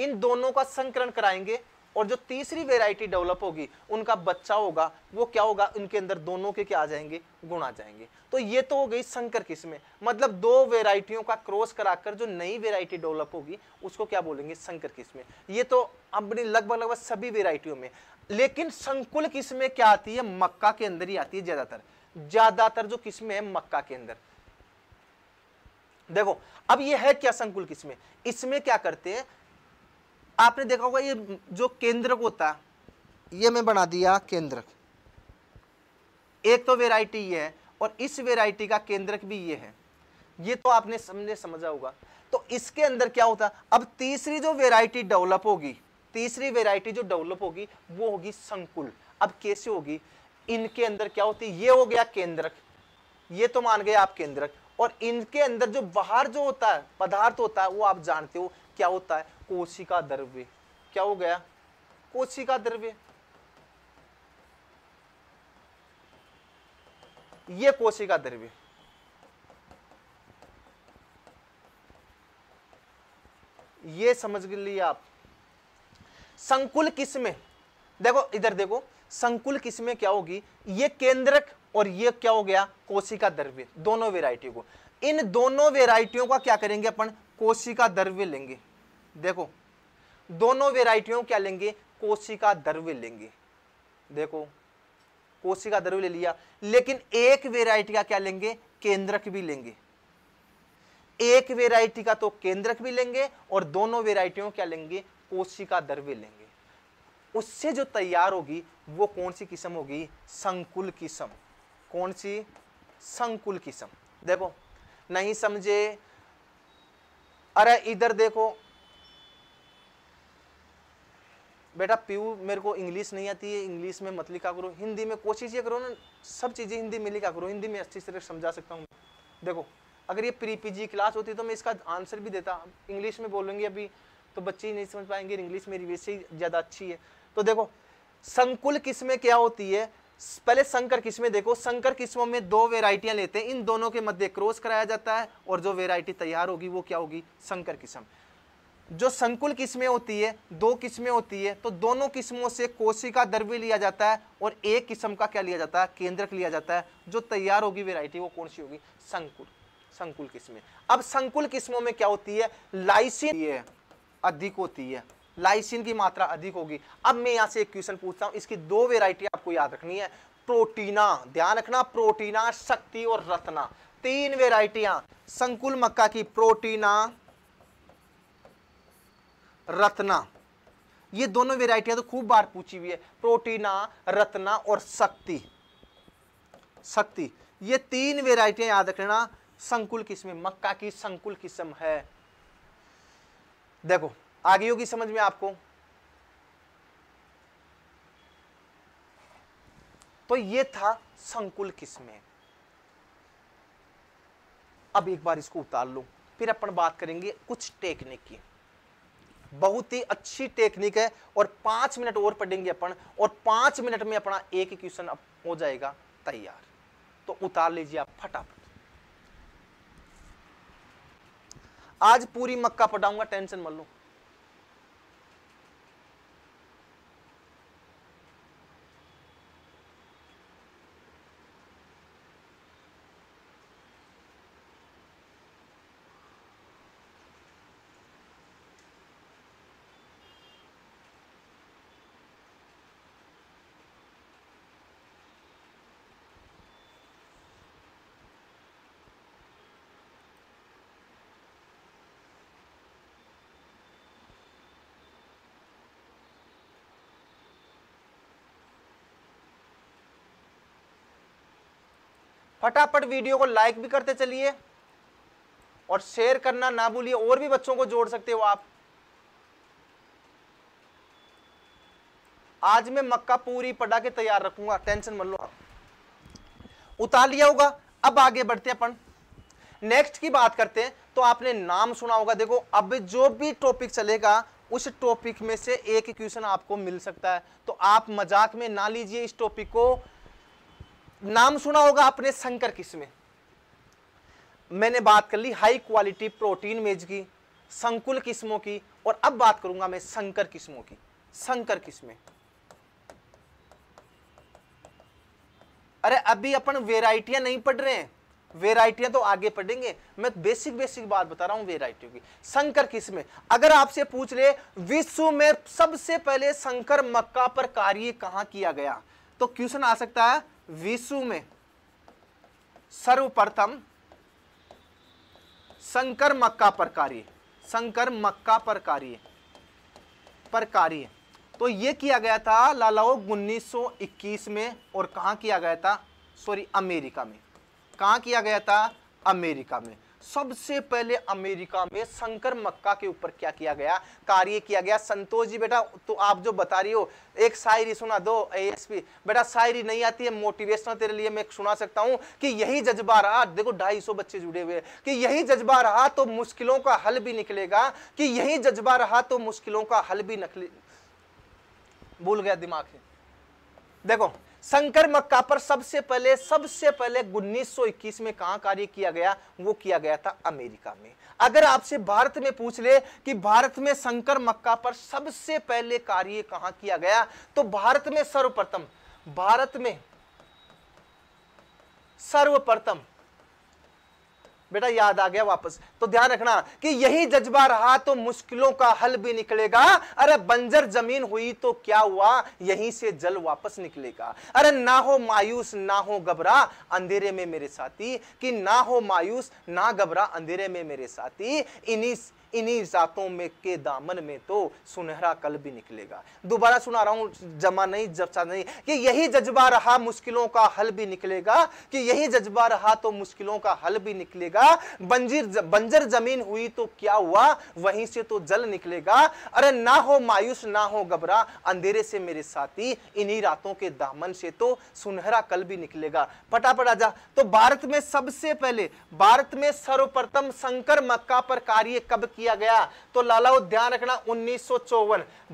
इन दोनों का संकरण कराएंगे और जो तीसरी वेराइटी डेवलप होगी उनका बच्चा होगा वो क्या होगा उनके अंदर दोनों के क्या आ जाएंगे गुण आ जाएंगे तो ये तो हो गई संकर किस्में मतलब दो वेराइटियों का क्रॉस कराकर जो नई वेराइटी डेवलप होगी उसको क्या बोलेंगे संकर किस्में ये तो अपनी लगभग लगभग सभी वेराइटियों में लेकिन संकुल किस्में क्या आती है मक्का के अंदर ही आती है ज्यादातर ज्यादातर जो किस्में है मक्का के अंदर देखो अब ये है क्या संकुल किस्में इसमें क्या करते हैं आपने देखा होगा ये जो केंद्रक होता है ये मैं बना दिया केंद्रक एक तो वेराइटी ये है और इस वेराइटी का केंद्रक भी ये है ये तो आपने समझे समझा होगा तो इसके अंदर क्या होता अब तीसरी जो वेराइटी डेवलप होगी तीसरी वेराइटी जो डेवलप होगी वो होगी संकुल अब कैसे होगी इनके अंदर क्या होती ये हो गया केंद्रक ये तो मान गए आप केंद्रक और इनके अंदर जो बाहर जो होता है पदार्थ होता है वो आप जानते हो क्या होता है कोशिका द्रव्य क्या हो गया कोशिका द्रव्य ये कोशिका द्रव्य ये समझ लिए आप संकुल किसमें देखो इधर देखो संकुल किसमें क्या होगी ये केंद्रक और ये क्या हो गया कोशिका द्रव्य दोनों वेराइटियों को इन दोनों वेराइटियों का क्या करेंगे अपन कोशिका द्रव्य लेंगे देखो दोनों वेराइटियों क्या लेंगे कोशिका द्रव्य लेंगे देखो कोशिका द्रव्य ले लिया लेकिन एक वेराइटी का क्या लेंगे केंद्रक भी लेंगे एक वेराइटी का तो केंद्रक भी लेंगे और दोनों वेराइटियों क्या लेंगे कोशिका द्रव्य लेंगे उससे जो तैयार होगी वो कौन सी किस्म होगी संकुल किस्म कौन सी संकुल किस्म देखो नहीं समझे अरे इधर देखो बेटा प्यू मेरे को इंग्लिश नहीं आती है इंग्लिश में मत लिखा करो हिंदी में कोशिश ये करो ना सब चीज़ें हिंदी में लिखा करो हिंदी में अच्छी तरह समझा सकता हूँ देखो अगर ये प्री पीजी क्लास होती तो मैं इसका आंसर भी देता इंग्लिश में बोलूँगी अभी तो बच्चे ही नहीं समझ पाएंगे इंग्लिश मेरी वैसे ही ज़्यादा अच्छी है तो देखो संकुल किस्में क्या होती है पहले संकर किस्में देखो संकर किस्मों में दो वेराइटियाँ लेते हैं इन दोनों के मध्य क्रॉस कराया जाता है और जो वेराइटी तैयार होगी वो क्या होगी संकर किस्म जो संकुल किस्में होती है दो किस्में होती है तो दोनों किस्मों से कोशिका द्रव्य लिया जाता है और एक किस्म का क्या लिया जाता है केंद्रक लिया जाता है जो तैयार होगी वेराइटी वो कौन सी होगी संकुल संकुल किस्में अब संकुल किस्मों में क्या होती है लाइसिन अधिक होती है लाइसिन की मात्रा अधिक होगी अब मैं यहाँ से एक क्वेश्चन पूछता हूँ इसकी दो वेराइटी आपको याद रखनी है प्रोटीना ध्यान रखना प्रोटीना शक्ति और रत्ना तीन वेरायटियां संकुल मक्का की प्रोटीना रत्ना ये दोनों वेराइटियां तो खूब बार पूछी हुई है प्रोटीना रत्ना और शक्ति शक्ति ये तीन वेराइटियां याद रखना संकुल किस्म मक्का की संकुल किस्म है देखो आगे होगी समझ में आपको तो ये था संकुल किस्में अब एक बार इसको उतार लो फिर अपन बात करेंगे कुछ टेक्निक की बहुत ही अच्छी टेक्निक है और पांच मिनट और पढ़ेंगे अपन और पांच मिनट में अपना एक क्वेश्चन हो जाएगा तैयार तो उतार लीजिए आप फटाफट आज पूरी मक्का पटाऊंगा टेंशन मत लो फटाफट वीडियो को लाइक भी करते चलिए और शेयर करना ना भूलिए और भी बच्चों को जोड़ सकते हो आप आज मैं मक्का पूरी पटा के तैयार रखूंगा टेंशन मन लो आप उतार लिया होगा अब आगे बढ़ते अपन नेक्स्ट की बात करते हैं तो आपने नाम सुना होगा देखो अब जो भी टॉपिक चलेगा उस टॉपिक में से एक क्वेश्चन आपको मिल सकता है तो आप मजाक में ना लीजिए इस टॉपिक को नाम सुना होगा आपने संकर किस्में मैंने बात कर ली हाई क्वालिटी प्रोटीन मेज की संकुल किस्मों की और अब बात करूंगा मैं संकर किस्मों की संकर किस्में अरे अभी अपन वेराइटियां नहीं पढ़ रहे हैं वेराइटियां तो आगे पढ़ेंगे मैं बेसिक बेसिक बात बता रहा हूं वेराइटियों की संकर किस्में अगर आपसे पूछ ले विश्व में सबसे पहले संकर मक्का पर कार्य कहां किया गया तो क्वेश्चन आ सकता है विशु में सर्वप्रथम शंकर मक्का पर कार्य शंकर मक्का पर कार्य पर कार्य तो यह किया गया था सौ 1921 में और कहा किया गया था सॉरी अमेरिका में कहा किया गया था अमेरिका में सबसे पहले अमेरिका में शंकर मक्का के ऊपर क्या किया गया कार्य किया गया संतोष जी बेटा तो आप जो बता रही हो एक शायरी सुना दो एएसपी बेटा शायरी नहीं आती है मोटिवेशनल तेरे लिए मैं सुना सकता हूँ कि यही जज्बा रहा देखो ढाई सौ बच्चे जुड़े हुए कि यही जज्बा रहा तो मुश्किलों का हल भी निकलेगा कि यही जज्बा रहा तो मुश्किलों का हल भी नकली भूल गया दिमाग है देखो शंकर मक्का पर सबसे पहले सबसे पहले 1921 में कहा कार्य किया गया वो किया गया था अमेरिका में अगर आपसे भारत में पूछ ले कि भारत में शंकर मक्का पर सबसे पहले कार्य कहां किया गया तो भारत में सर्वप्रथम भारत में सर्वप्रथम बेटा याद आ गया वापस तो ध्यान रखना कि यही जज्बा रहा तो मुश्किलों का हल भी निकलेगा अरे बंजर जमीन हुई तो क्या हुआ यहीं से जल वापस निकलेगा अरे ना हो मायूस ना हो घबरा अंधेरे में मेरे साथी कि ना हो मायूस ना घबरा अंधेरे में मेरे साथी इन्हीं इन्हीं जातों में के दामन में तो सुनहरा कल भी निकलेगा दोबारा सुना रहा हूं जमा नहीं जब नहीं कि यही जज्बा रहा मुश्किलों का हल भी निकलेगा कि यही जज्बा रहा तो मुश्किलों का हल भी निकलेगा बंजर बंजर जमीन हुई तो क्या हुआ वहीं से तो जल निकलेगा अरे ना हो मायूस ना हो घबरा अंधेरे से मेरे साथी इन्हीं रातों के दामन से तो सुनहरा कल भी निकलेगा फटाफट आजा तो भारत में सबसे पहले भारत में सर्वप्रथम शंकर मक्का पर कार्य कब किया किया गया तो लाला ध्यान रखना उन्नीस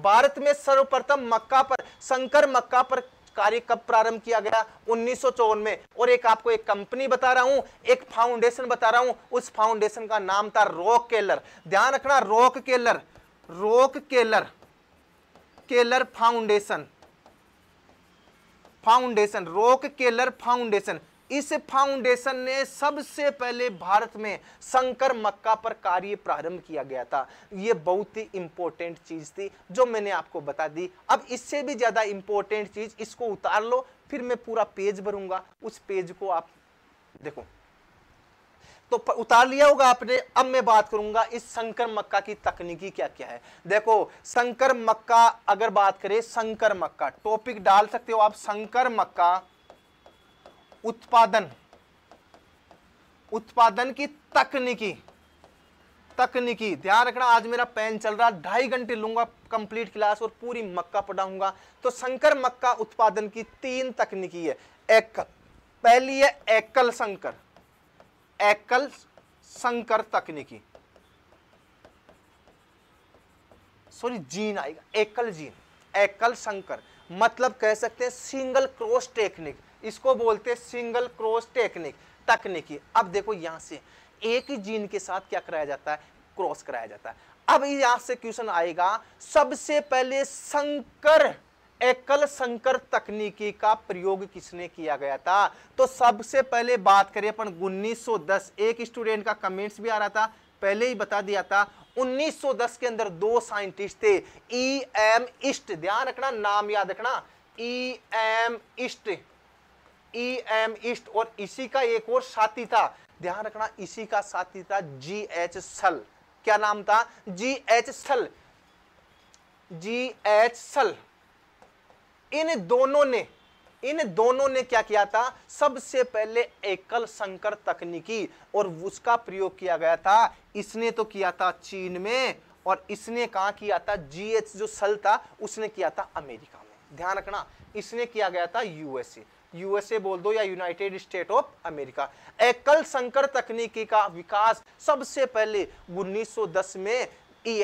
भारत में सर्वप्रथम मक्का पर शंकर मक्का पर कार्य कब प्रारंभ किया गया उन्नीस में और एक आपको एक कंपनी बता रहा हूं एक फाउंडेशन बता रहा हूं उस फाउंडेशन का नाम था रॉक केलर ध्यान रखना Rockefeller Rockefeller Keller foundation foundation Rockefeller foundation इस फाउंडेशन ने सबसे पहले भारत में शंकर मक्का पर कार्य प्रारंभ किया गया था यह बहुत ही इंपॉर्टेंट चीज़ थी जो मैंने आपको बता दी अब इससे भी ज़्यादा इंपॉर्टेंट चीज़ इसको उतार लो फिर मैं पूरा पेज भरूंगा उस पेज को आप देखो तो उतार लिया होगा आपने अब मैं बात करूंगा इस शंकर मक्का की तकनीकी क्या क्या है देखो संकर मक्का अगर बात करें संकर मक्का टॉपिक डाल सकते हो आप संकर मक्का उत्पादन उत्पादन की तकनीकी तकनीकी ध्यान रखना आज मेरा पेन चल रहा ढाई घंटे लूंगा कंप्लीट क्लास और पूरी मक्का पढ़ाऊंगा तो संकर मक्का उत्पादन की तीन तकनीकी है एकल पहली है एकल संकर एकल संकर तकनीकी सॉरी जीन आएगा एकल जीन एकल संकर मतलब कह सकते हैं सिंगल क्रॉस टेक्निक इसको बोलते हैं सिंगल क्रॉस टेक्निक तकनीकी अब देखो यहाँ से एक ही जीन के साथ क्या कराया जाता है क्रॉस कराया जाता है अब यहां से क्वेश्चन आएगा सबसे पहले संकर एकल संकर तकनीकी का प्रयोग किसने किया गया था तो सबसे पहले बात करें अपन 1910 एक स्टूडेंट का कमेंट्स भी आ रहा था पहले ही बता दिया था 1910 के अंदर दो साइंटिस्ट थे ई एम इष्ट ध्यान रखना नाम याद रखना ई एम इष्ट ई एम ईस्ट और इसी का एक और साथी था ध्यान रखना इसी का साथी था जी एच सल क्या नाम था जी एच सल जी एच सल इन दोनों ने इन दोनों ने क्या किया था सबसे पहले एकल संकर तकनीकी और उसका प्रयोग किया गया था इसने तो किया था चीन में और इसने कहा किया था जीएच जो सल था उसने किया था अमेरिका ध्यान रखना इसने किया गया था यूएसए यूएसए बोल दो या यूनाइटेड स्टेट ऑफ अमेरिका एकल संकर तकनीकी का विकास सबसे पहले 1910 में ई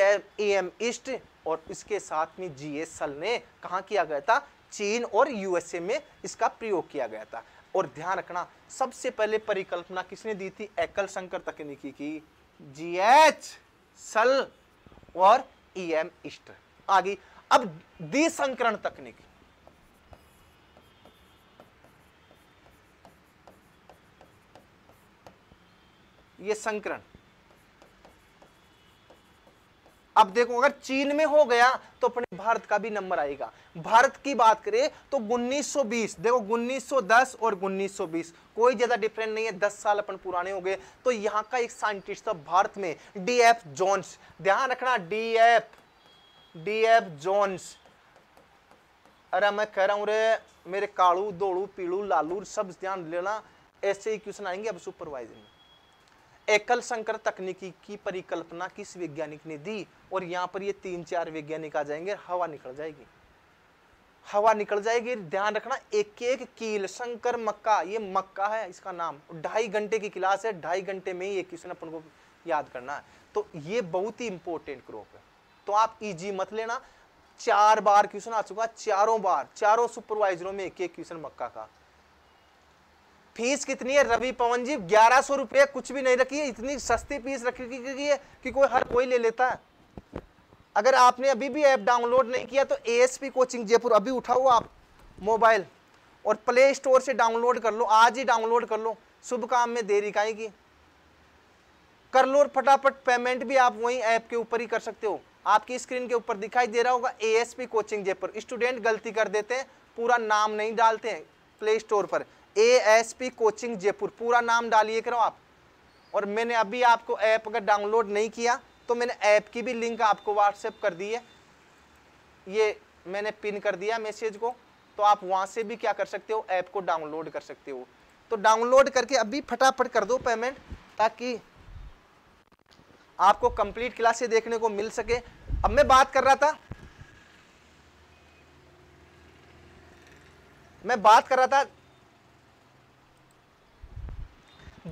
एम ईस्ट और इसके साथ में जी एस एल ने कहा किया गया था चीन और यूएसए में इसका प्रयोग किया गया था और ध्यान रखना सबसे पहले परिकल्पना किसने दी थी एकल संकर तकनीकी की जी एच सल और ई एम ईस्ट आगे अब दिसंकरण तकनीक ये संकरण अब देखो अगर चीन में हो गया तो अपने भारत का भी नंबर आएगा भारत की बात करें तो 1920 देखो 1910 और 1920 कोई ज्यादा डिफरेंट नहीं है 10 साल अपन पुराने हो गए तो यहां का एक साइंटिस्ट था भारत में डी एफ जॉन्स ध्यान रखना D F F D F Jones अरे मैं कह रहा हूँ रे मेरे कालू दोड़ू पीड़ू लालू सब ध्यान लेना ऐसे ही क्वेश्चन आएंगे अब सुपरवाइजर में एकल संकर तकनीकी की परिकल्पना किस वैज्ञानिक ने दी और यहाँ पर ये तीन चार वैज्ञानिक आ जाएंगे हवा निकल जाएगी हवा निकल जाएगी ध्यान रखना एक एक कील शंकर मक्का ये मक्का है इसका नाम ढाई घंटे की क्लास है ढाई घंटे में ही ये क्वेश्चन अपन को याद करना है तो ये बहुत ही इंपॉर्टेंट क्रॉप है तो आप इजी e मत लेना चार बार क्वेश्चन आ चुका चारों बार चारों सुपरवाइजरों में एक एक क्वेश्चन मक्का का फीस कितनी है रवि पवन जी ग्यारह सौ रुपये कुछ भी नहीं रखी है इतनी सस्ती फीस रखी गई है कि कोई हर कोई ले लेता है अगर आपने अभी भी ऐप डाउनलोड नहीं किया तो ए कोचिंग जयपुर अभी उठाओ आप मोबाइल और प्ले स्टोर से डाउनलोड कर लो आज ही डाउनलोड कर लो शुभ काम में देरी का कर लो और फटाफट पेमेंट भी आप वही ऐप के ऊपर ही कर सकते हो आपकी स्क्रीन के ऊपर दिखाई दे रहा होगा ए कोचिंग जयपुर स्टूडेंट गलती कर देते हैं पूरा नाम नहीं डालते हैं प्ले स्टोर पर ए कोचिंग जयपुर पूरा नाम डालिए करो आप और मैंने अभी आपको ऐप अगर डाउनलोड नहीं किया तो मैंने ऐप की भी लिंक आपको व्हाट्सएप कर दी है ये मैंने पिन कर दिया मैसेज को तो आप वहाँ से भी क्या कर सकते हो ऐप को डाउनलोड कर सकते हो तो डाउनलोड करके अभी फटाफट कर दो पेमेंट ताकि आपको कंप्लीट क्लासे देखने को मिल सके अब मैं बात कर रहा था मैं बात कर रहा था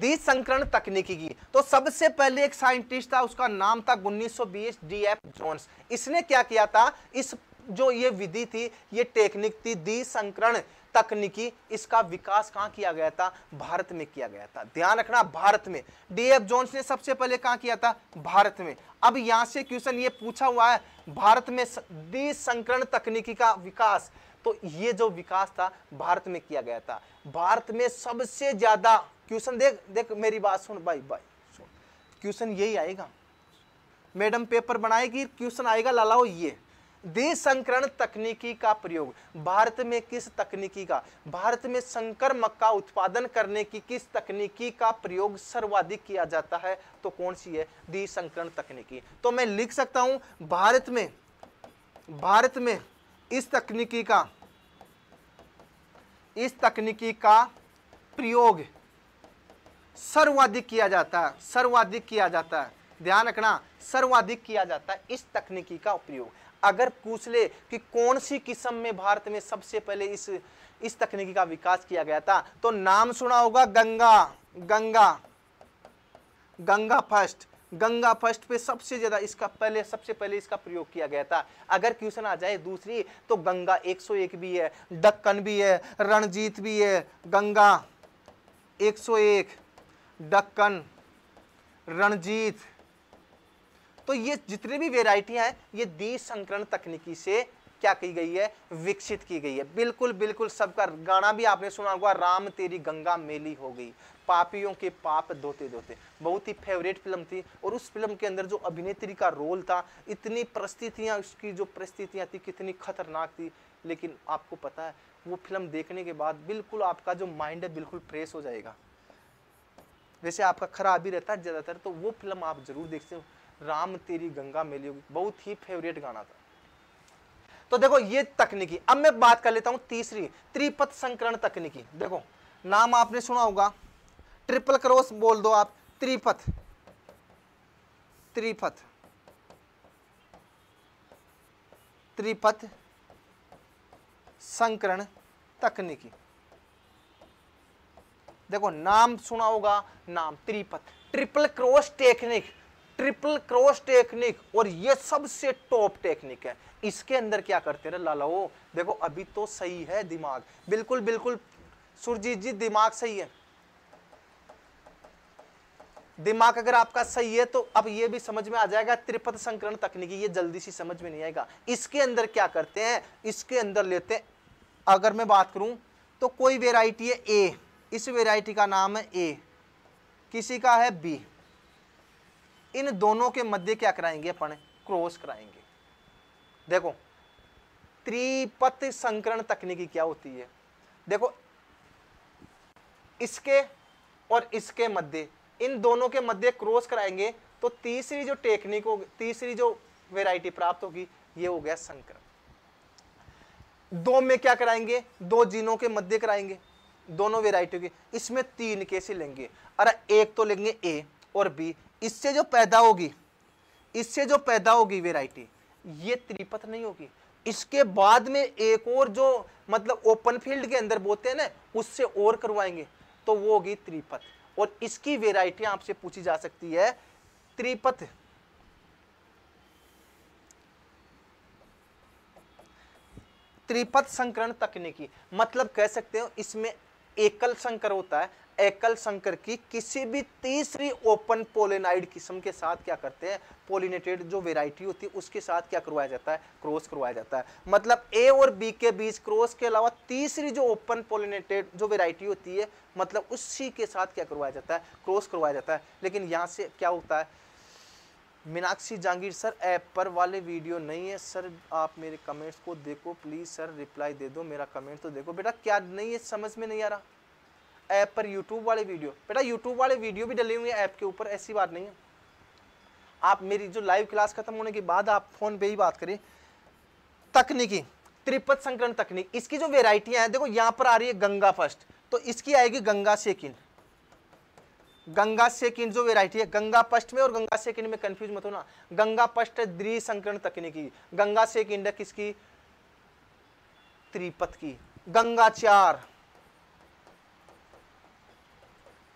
दी संकरण तकनीकी की तो सबसे पहले एक साइंटिस्ट था उसका नाम था उन्नीस सौ डी एफ जोन्स इसने क्या किया था इस जो ये विधि थी ये टेक्निक थी दी संकरण तकनीकी इसका विकास कहाँ किया गया था भारत में किया गया था ध्यान रखना भारत में डीएफ जोन्स ने सबसे पहले कहाँ किया था भारत में अब यहाँ से क्वेश्चन ये पूछा हुआ है भारत में देशंकरण तकनीकी का विकास तो ये जो विकास था भारत में किया गया था भारत में सबसे ज्यादा क्वेश्चन देख देख मेरी बात सुन भाई भाई क्वेश्चन यही आएगा मैडम पेपर बनाएगी क्वेश्चन आएगा लालाओ ये संकरण तकनीकी का प्रयोग भारत में किस तकनीकी का भारत में संकर मक्का उत्पादन करने की किस तकनीकी का प्रयोग सर्वाधिक किया जाता है तो कौन सी है देशंकरण तकनीकी तो मैं लिख सकता हूं भारत में भारत में इस तकनीकी का इस तकनीकी का प्रयोग सर्वाधिक किया जाता है सर्वाधिक किया जाता है ध्यान रखना सर्वाधिक किया जाता है इस तकनीकी का उपयोग अगर पूछ ले कि कौन सी किस्म में भारत में सबसे पहले इस इस तकनीकी का विकास किया गया था तो नाम सुना होगा गंगा गंगा गंगा फर्स्ट गंगा फर्स्ट पे सबसे ज़्यादा इसका पहले सबसे पहले इसका प्रयोग किया गया था अगर क्वेश्चन आ जाए दूसरी तो गंगा 101 भी है डक्कन भी है रणजीत भी है गंगा 101 डक्कन रणजीत तो ये जितनी भी वेराइटियाँ हैं ये दी संकरण तकनीकी से क्या की गई है विकसित की गई है बिल्कुल बिल्कुल सबका गाना भी आपने सुना होगा राम तेरी गंगा मेली हो गई पापियों के पाप धोते धोते बहुत ही फेवरेट फिल्म थी और उस फिल्म के अंदर जो अभिनेत्री का रोल था इतनी परिस्थितियाँ उसकी जो परिस्थितियाँ थी कितनी खतरनाक थी लेकिन आपको पता है वो फिल्म देखने के बाद बिल्कुल आपका जो माइंड है बिल्कुल फ्रेश हो जाएगा वैसे आपका खराब ही रहता है ज़्यादातर तो वो फिल्म आप ज़रूर देखते हो राम तेरी गंगा मेली होगी बहुत ही फेवरेट गाना था तो देखो ये तकनीकी अब मैं बात कर लेता हूं तीसरी त्रिपथ संकरण तकनीकी देखो नाम आपने सुना होगा ट्रिपल क्रॉस बोल दो आप त्रिपथ त्रिपथ त्रिपथ संकरण तकनीकी देखो नाम सुना होगा नाम त्रिपथ triple cross technique triple cross technique और ये सबसे टॉप टेक्निक है इसके अंदर क्या करते ना लालाओ देखो अभी तो सही है दिमाग बिल्कुल बिल्कुल सुरजीत जी दिमाग सही है दिमाग अगर आपका सही है तो अब ये भी समझ में आ जाएगा त्रिपथ संकरण तकनीकी ये जल्दी सी समझ में नहीं आएगा इसके अंदर क्या करते हैं इसके अंदर लेते अगर मैं बात करूं तो कोई वेराइटी है ए इस वेराइटी का नाम है ए किसी का है बी इन दोनों के मध्य क्या कराएंगे अपन क्रॉस कराएंगे देखो त्रिपथ संकरण तकनीकी क्या होती है देखो इसके और इसके मध्य इन दोनों के मध्य क्रॉस कराएंगे तो तीसरी जो टेक्निक होगी तीसरी जो वेराइटी प्राप्त होगी ये हो गया संकरण दो में क्या कराएंगे दो जीनों के मध्य कराएंगे दोनों वेराइटियों के इसमें तीन केसे लेंगे अरे एक तो लेंगे ए और बी इससे जो पैदा होगी इससे जो पैदा होगी वेराइटी ये त्रिपथ नहीं होगी इसके बाद में एक और जो मतलब ओपन फील्ड के अंदर बोते हैं ना उससे और करवाएंगे तो वो होगी त्रिपथ और इसकी वेराइटी आपसे पूछी जा सकती है त्रिपथ त्रिपथ संकरण तकनीकी मतलब कह सकते हो इसमें एकल संकर होता है एकल संकर की किसी भी तीसरी ओपन पोलिनाइड किस्म के साथ क्या करते हैं पोलिनेटेड जो वेराइटी होती है उसके साथ क्या करवाया जाता है क्रॉस करवाया जाता है मतलब ए और बी के बीच क्रॉस के अलावा तीसरी जो ओपन पोलिनेटेड जो वेराइटी होती है मतलब उसी के साथ क्या करवाया जाता है क्रॉस करवाया जाता है लेकिन यहाँ से क्या होता है मीनाक्षी जहांगीर सर ऐप पर वाले वीडियो नहीं है सर आप मेरे कमेंट्स को देखो प्लीज़ सर रिप्लाई दे दो मेरा कमेंट तो देखो बेटा क्या नहीं है समझ में नहीं आ रहा ऐप पर यूट्यूब वाले वीडियो बेटा यूट्यूब वाले वीडियो भी डले हुए हैं ऐप के ऊपर ऐसी बात नहीं है आप मेरी जो लाइव क्लास खत्म होने के बाद आप फोन पे ही बात करें तकनीकी त्रिपद संकरण तकनीक इसकी जो वेराइटियां हैं देखो यहाँ पर आ रही है गंगा फर्स्ट तो इसकी आएगी गंगा सेकिन गंगा सेकिन जो वेराइटी है गंगा पष्ट में और गंगा सेकिन में कंफ्यूज मत हो ना गंगा पष्ट है द्वि संकरण तकनीकी गंगा सेकिन है किसकी त्रिपथ की गंगा चार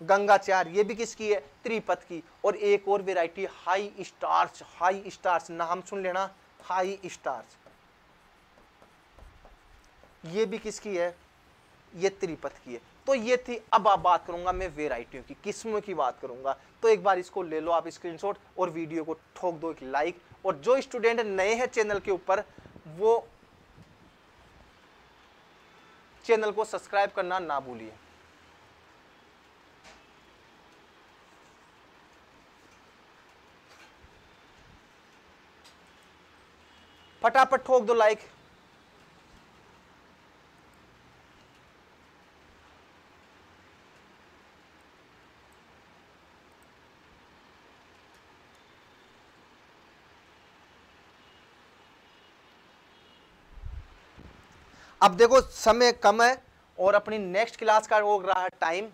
गंगाचार ये भी किसकी है त्रिपथ की और एक और variety high stars high stars नाम सुन लेना हाई स्टार्स ये भी किसकी है ये त्रिपथ की है तो ये थी अब आप बात करूंगा मैं वेराइटियों की किस्मों की बात करूंगा तो एक बार इसको ले लो आप स्क्रीनशॉट और वीडियो को ठोक दो एक लाइक और जो स्टूडेंट नए हैं चैनल के ऊपर वो चैनल को सब्सक्राइब करना ना भूलिए फटाफट ठोक दो लाइक अब देखो समय कम है और अपनी नेक्स्ट क्लास का हो रहा है टाइम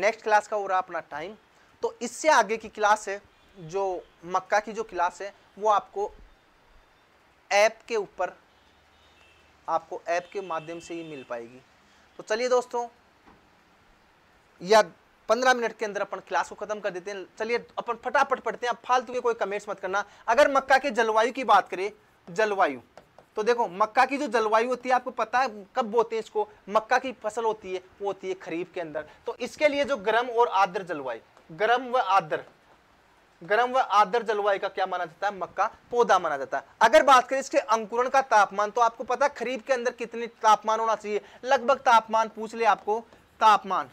नेक्स्ट क्लास का हो रहा अपना टाइम तो इससे आगे की क्लास है जो मक्का की जो क्लास है वो आपको ऐप के ऊपर आपको ऐप के माध्यम से ही मिल पाएगी तो चलिए दोस्तों या पंद्रह मिनट के अंदर अपन क्लास को खत्म कर देते हैं चलिए अपन फटाफट पढ़ते हैं फालतू के कोई कमेंट्स मत करना अगर मक्का के जलवायु की बात करें जलवायु तो देखो मक्का की जो जलवायु होती है आपको पता है कब बोते हैं इसको मक्का की फसल होती है वो होती है खरीफ के अंदर तो इसके लिए जो गर्म और आर्द्र जलवायु गर्म व आर्द्र गर्म व आदर जलवायु का क्या माना जाता है मक्का पौधा माना जाता है अगर बात करें इसके अंकुरण का तापमान तो आपको पता है खरीफ के अंदर कितने तापमान होना चाहिए लगभग तापमान पूछ ले आपको तापमान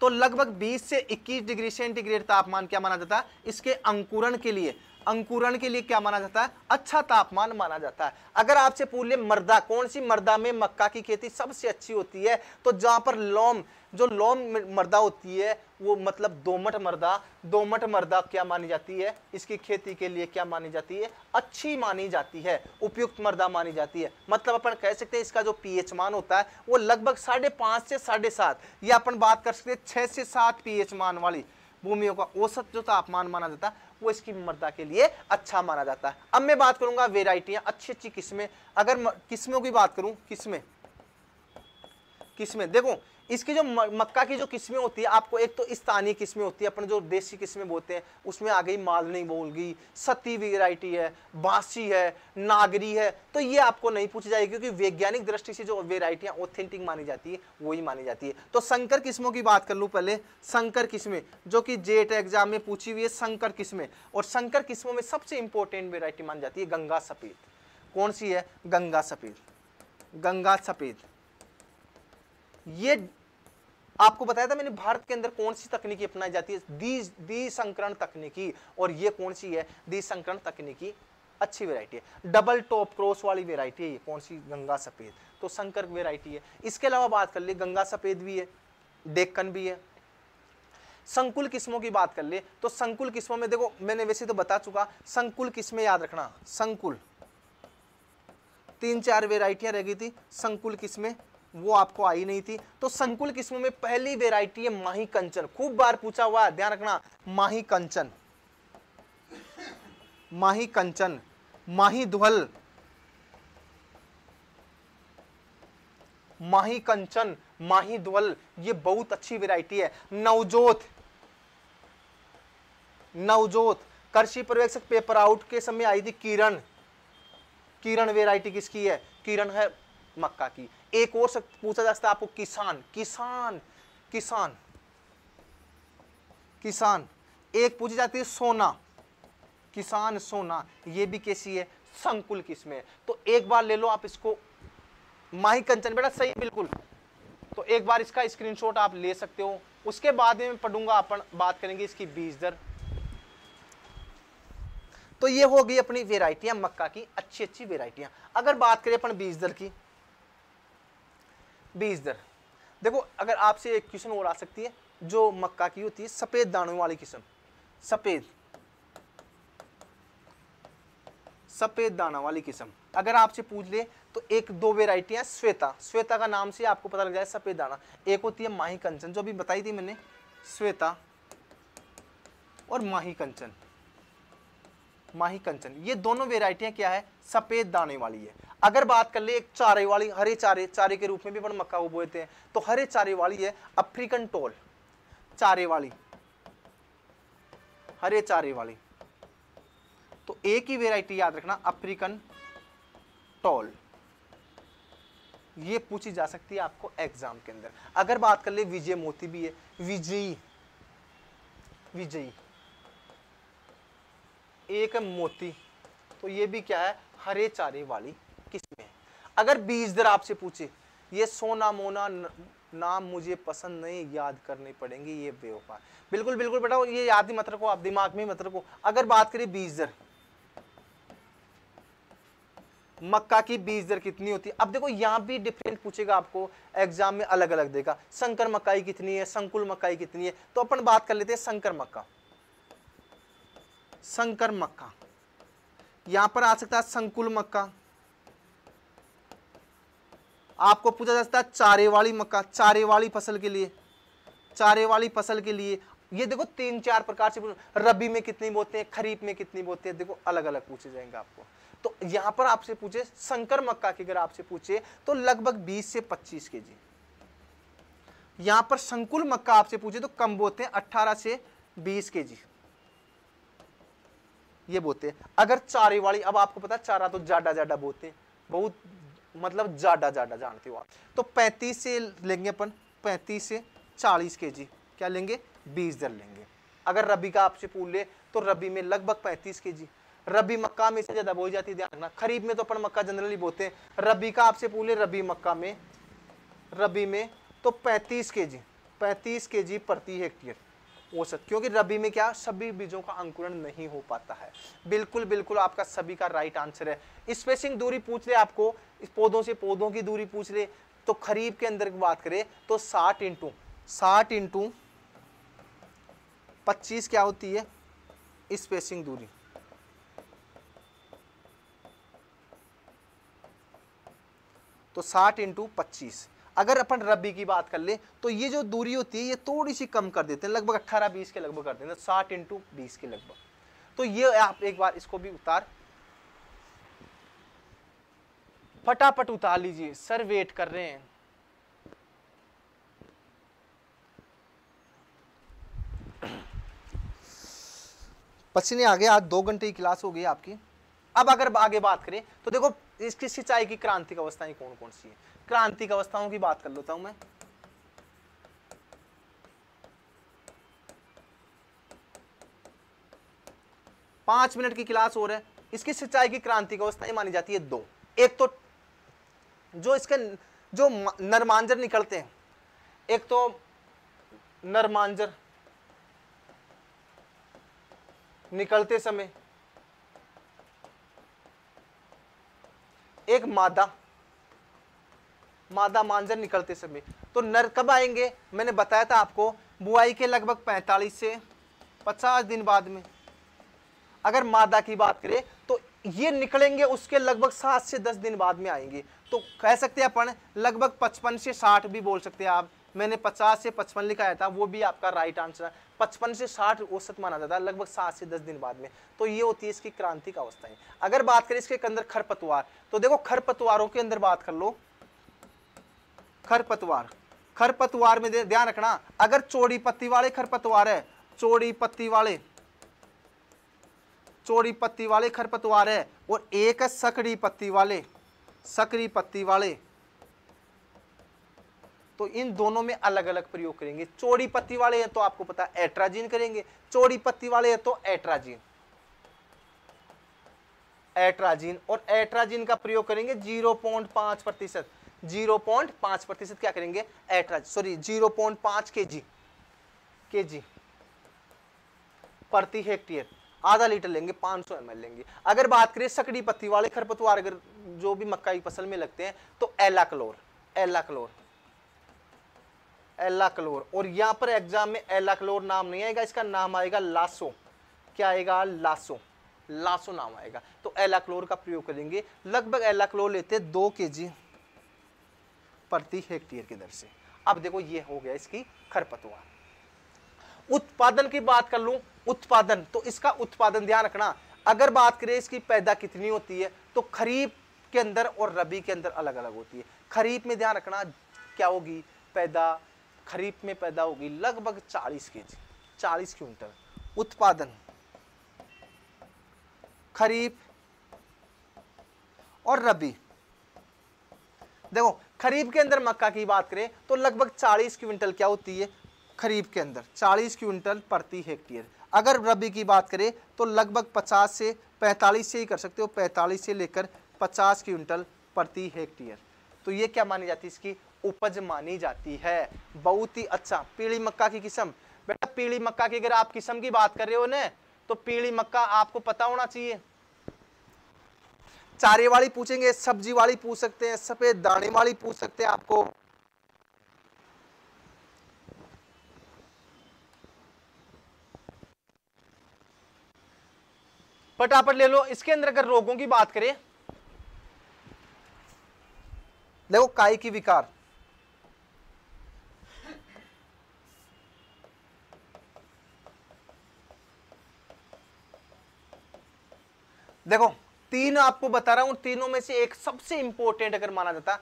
तो लगभग 20 से 21 डिग्री सेंटीग्रेड तापमान क्या माना जाता है इसके अंकुरण के लिए अंकुरण के लिए क्या माना जाता है अच्छा तापमान माना जाता है अगर आपसे पूछ ले मर्दा कौन सी मर्दा में मक्का की खेती सबसे अच्छी होती है तो जहाँ पर लोम जो लोम मर्दा होती है वो मतलब दोमट मर्दा दोमट मर्दा क्या मानी जाती है इसकी खेती के लिए क्या मानी जाती है अच्छी मानी जाती है उपयुक्त मर्दा मानी जाती है मतलब अपन कह सकते हैं इसका जो पीएच मान होता है वो लगभग साढ़े पाँच से साढ़े सात या अपन बात कर सकते हैं छः से सात पीएच मान वाली भूमियों का औसत जो तापमान माना जाता है वो इसकी मर्दा के लिए अच्छा माना जाता है अब मैं बात करूंगा वेराइटियां अच्छी अच्छी किस्में अगर किस्मों की बात करूं किस्में किस्में देखो इसकी जो मक्का की जो किस्में होती है आपको एक तो स्थानीय किस्में होती है अपन जो देसी किस्में बोलते हैं उसमें आ गई मालनी बोलगी सती वेराइटी है बासी है नागरी है तो ये आपको नहीं पूछी जाएगी क्योंकि वैज्ञानिक दृष्टि से जो वेराइटियाँ ऑथेंटिक मानी जाती है वही मानी जाती है तो संकर किस्मों की बात कर लूँ पहले संकर किस्में जो कि जेट एग्जाम में पूछी हुई है संकर किस्में और संकर किस्मों में सबसे इंपॉर्टेंट वेराइटी मानी जाती है गंगा सफेद कौन सी है गंगा सफेद गंगा सफेद ये आपको बताया था मैंने भारत के अंदर कौन सी तकनीकी अपनाई जाती है दी संकरण तकनीकी और ये कौन सी है दी संकरण तकनीकी अच्छी वेरायटी है डबल टॉप क्रॉस वाली वेरायटी है ये कौन सी गंगा सफ़ेद तो संकर वेरायटी है इसके अलावा बात कर ले गंगा सफ़ेद भी है डेक्कन भी है संकुल किस्मों की बात कर ले तो संकुल किस्मों में देखो मैंने वैसे तो बता चुका संकुल किस्में याद रखना संकुल तीन चार वेराइटियाँ रह गई थी संकुल किस्में वो आपको आई नहीं थी तो संकुल किस्मों में पहली वेराइटी है माही कंचन खूब बार पूछा हुआ ध्यान रखना माही कंचन माही कंचन माही दुहल माही कंचन माही दुवल ये बहुत अच्छी वेराइटी है नवजोत नवजोत कृषि पर्यवेक्षक पेपर आउट के समय आई थी किरण किरण वेराइटी किसकी है किरण है मक्का की एक और सब पूछा जा सकता है आपको किसान किसान किसान किसान एक पूछी जाती है सोना किसान सोना ये भी कैसी है संकुल किस्में तो एक बार ले लो आप इसको माही कंचन बेटा सही बिल्कुल तो एक बार इसका स्क्रीनशॉट आप ले सकते हो उसके बाद में पढ़ूंगा अपन बात करेंगे इसकी बीज दर तो ये होगी अपनी वेराइटियां मक्का की अच्छी अच्छी वेराइटियां अगर बात करें अपन बीज दर की बीज दर देखो अगर आपसे एक क्वेश्चन और आ सकती है जो मक्का की होती है सफ़ेद दानों वाली किस्म सफ़ेद सफ़ेद दाना वाली किस्म अगर आपसे पूछ ले तो एक दो वेराइटियां श्वेता श्वेता का नाम से आपको पता लग जाए सफ़ेद दाना एक होती है माही कंचन जो अभी बताई थी मैंने श्वेता और माही कंचन माही कंचन ये दोनों वेराइटियां क्या है सफ़ेद दाने वाली है अगर बात कर ले एक चारे वाली हरे चारे चारे के रूप में भी अपन मक्का को बोते हैं तो हरे चारे वाली है अफ्रीकन टोल चारे वाली हरे चारे वाली तो एक ही वेराइटी याद रखना अफ्रीकन टोल ये पूछी जा सकती है आपको एग्जाम के अंदर अगर बात कर ले विजय मोती भी है विजयी विजयी एक मोती तो ये भी क्या है हरे चारे वाली किस में है अगर बीज दर आपसे पूछे ये सोना मोना नाम मुझे पसंद नहीं याद करने पड़ेंगे ये बेवफा बिल्कुल बिल्कुल बेटा ये याद ही मत रखो आप दिमाग में मत रखो अगर बात करें बीज दर मक्का की बीज दर कितनी होती है अब देखो यहाँ भी डिफरेंट पूछेगा आपको एग्जाम में अलग अलग देगा संकर मकाई कितनी है संकुल मकाई कितनी है तो अपन बात कर लेते हैं संकर मक्का संकर मक्का यहां पर आ सकता है संकुल मक्का आपको पूछा जाता है चारे वाली मक्का चारे वाली फसल के लिए चारे वाली फसल के लिए ये देखो तीन चार प्रकार से रबी में कितनी बोते हैं खरीफ में कितनी बोते हैं देखो अलग अलग पूछे जाएंगे आपको तो यहां पर आपसे पूछे संकर मक्का की अगर आपसे पूछे तो लगभग 20 से 25 के जी यहां पर संकुल मक्का आपसे पूछे तो कम बोते हैं 18 से 20 के जी ये बोते हैं अगर चारे वाली अब आपको पता है चारा तो ज्यादा ज्यादा बोते हैं बहुत मतलब ज़्यादा ज़्यादा जानते हो आप तो पैंतीस से लेंगे अपन पैंतीस से चालीस के जी क्या लेंगे बीस दर लेंगे अगर रबी का आपसे पूछ ले तो रबी में लगभग पैंतीस के जी रबी मक्का में से ज़्यादा बोई जाती है ध्यान रखना खरीफ में तो अपन मक्का जनरली बोते हैं रबी का आपसे पूछ ले रबी मक्का में रबी में तो पैंतीस के जी पैंतीस के जी प्रति हेक्टेयर औसत क्योंकि रबी में क्या सभी बीजों का अंकुरण नहीं हो पाता है बिल्कुल बिल्कुल आपका सभी का राइट आंसर है स्पेसिंग दूरी पूछ ले आपको इस पौधों से पौधों की दूरी पूछ ले तो खरीफ के अंदर बात करें तो साठ इंटू साठ इंटू पच्चीस क्या होती है स्पेसिंग दूरी तो साठ इंटू पच्चीस अगर अपन रबी की बात कर ले तो ये जो दूरी होती है ये थोड़ी सी कम कर देते हैं लगभग अट्ठारह बीस के लगभग कर देते हैं साठ इंटू बीस के लगभग तो ये आप एक बार इसको भी उतार फटाफट उतार लीजिए सर वेट कर रहे हैं पसीने आ गए आज दो घंटे की क्लास हो गई आपकी अब अगर आगे बात करें तो देखो इसकी सिंचाई की क्रांतिक अवस्थाएं कौन कौन सी है क्रांतिक अवस्थाओं की बात कर लेता हूं मैं पांच मिनट की क्लास हो रहा है इसकी सिंचाई की क्रांतिक अवस्था मानी जाती है दो एक तो जो इसके जो नरमांजर निकलते हैं एक तो नरमांजर निकलते समय एक मादा मादा मांजर निकलते समय तो नर कब आएंगे मैंने बताया था आपको बुआई के लगभग 45 से 50 दिन बाद में अगर मादा की बात करें तो ये निकलेंगे उसके लगभग सात से दस दिन बाद में आएंगे तो कह सकते हैं अपन लगभग पचपन से साठ भी बोल सकते हैं आप मैंने पचास से पचपन लिखाया था वो भी आपका राइट आंसर है पचपन से साठ औसत माना जाता है लगभग सात से दस दिन बाद में तो ये होती है इसकी क्रांति का अवस्था है अगर बात करें इसके अंदर खरपतवार तो देखो खरपतवारों के अंदर बात कर लो खरपतवार खरपतवार में ध्यान रखना अगर चौड़ी पत्ती वाले खरपतवार है चौड़ी पत्ती वाले चौड़ी पत्ती वाले खरपतवार है और एक है सकड़ी पत्ती वाले सकड़ी पत्ती वाले तो इन दोनों में अलग अलग प्रयोग करेंगे चौड़ी पत्ती वाले हैं तो आपको पता एट्राजीन करेंगे चौड़ी पत्ती वाले हैं तो एट्राजीन एट्राजीन और एट्राजीन का प्रयोग करेंगे जीरो पॉइंट पांच प्रतिशत जीरो पॉइंट पांच प्रतिशत क्या करेंगे एटराज सॉरी जीरो पॉइंट पांच के जी के जी प्रति हेक्टेयर आधा लीटर लेंगे 500 सौ लेंगे अगर बात करें सकड़ी पत्ती वाले खरपतवार अगर जो भी मक्का की फसल में लगते हैं तो एलाक्लोर एलाक्लोर एलाक्लोर और यहां पर एग्जाम में एलाक्लोर नाम नहीं आएगा इसका नाम आएगा लासो क्या आएगा लासो लासो नाम आएगा तो एलाक्लोर का प्रयोग करेंगे लगभग एलाक्लोर लेते हैं दो के जी प्रति हेक्टेयर की दर से अब देखो ये हो गया इसकी खरपतवार उत्पादन की बात कर लू उत्पादन तो इसका उत्पादन ध्यान रखना अगर बात करें इसकी पैदा कितनी होती है तो खरीफ के अंदर और रबी के अंदर अलग अलग होती है खरीफ में ध्यान रखना क्या होगी पैदा खरीफ में पैदा होगी लगभग 40 के जी चालीस क्विंटल उत्पादन खरीफ और रबी देखो खरीफ के अंदर मक्का की बात करें तो लगभग चालीस क्विंटल क्या होती है खरीफ के अंदर चालीस क्विंटल प्रति हेक्टेयर अगर रबी की बात करें तो लगभग पचास से पैंतालीस से ही कर सकते हो पैंतालीस से लेकर पचास क्विंटल प्रति हेक्टेयर तो ये क्या मानी जाती है इसकी उपज मानी जाती है बहुत ही अच्छा पीली मक्का की किस्म बेटा पीली मक्का की अगर आप किस्म की बात कर रहे हो ना तो पीली मक्का आपको पता होना चाहिए चारे वाली पूछेंगे सब्जी वाली पूछ सकते हैं सफेद दाने वाली पूछ सकते हैं आपको पटापट ले लो इसके अंदर अगर रोगों की बात करें देखो काय की विकार देखो तीन आपको बता रहा हूं तीनों में से एक सबसे इंपॉर्टेंट अगर माना जाता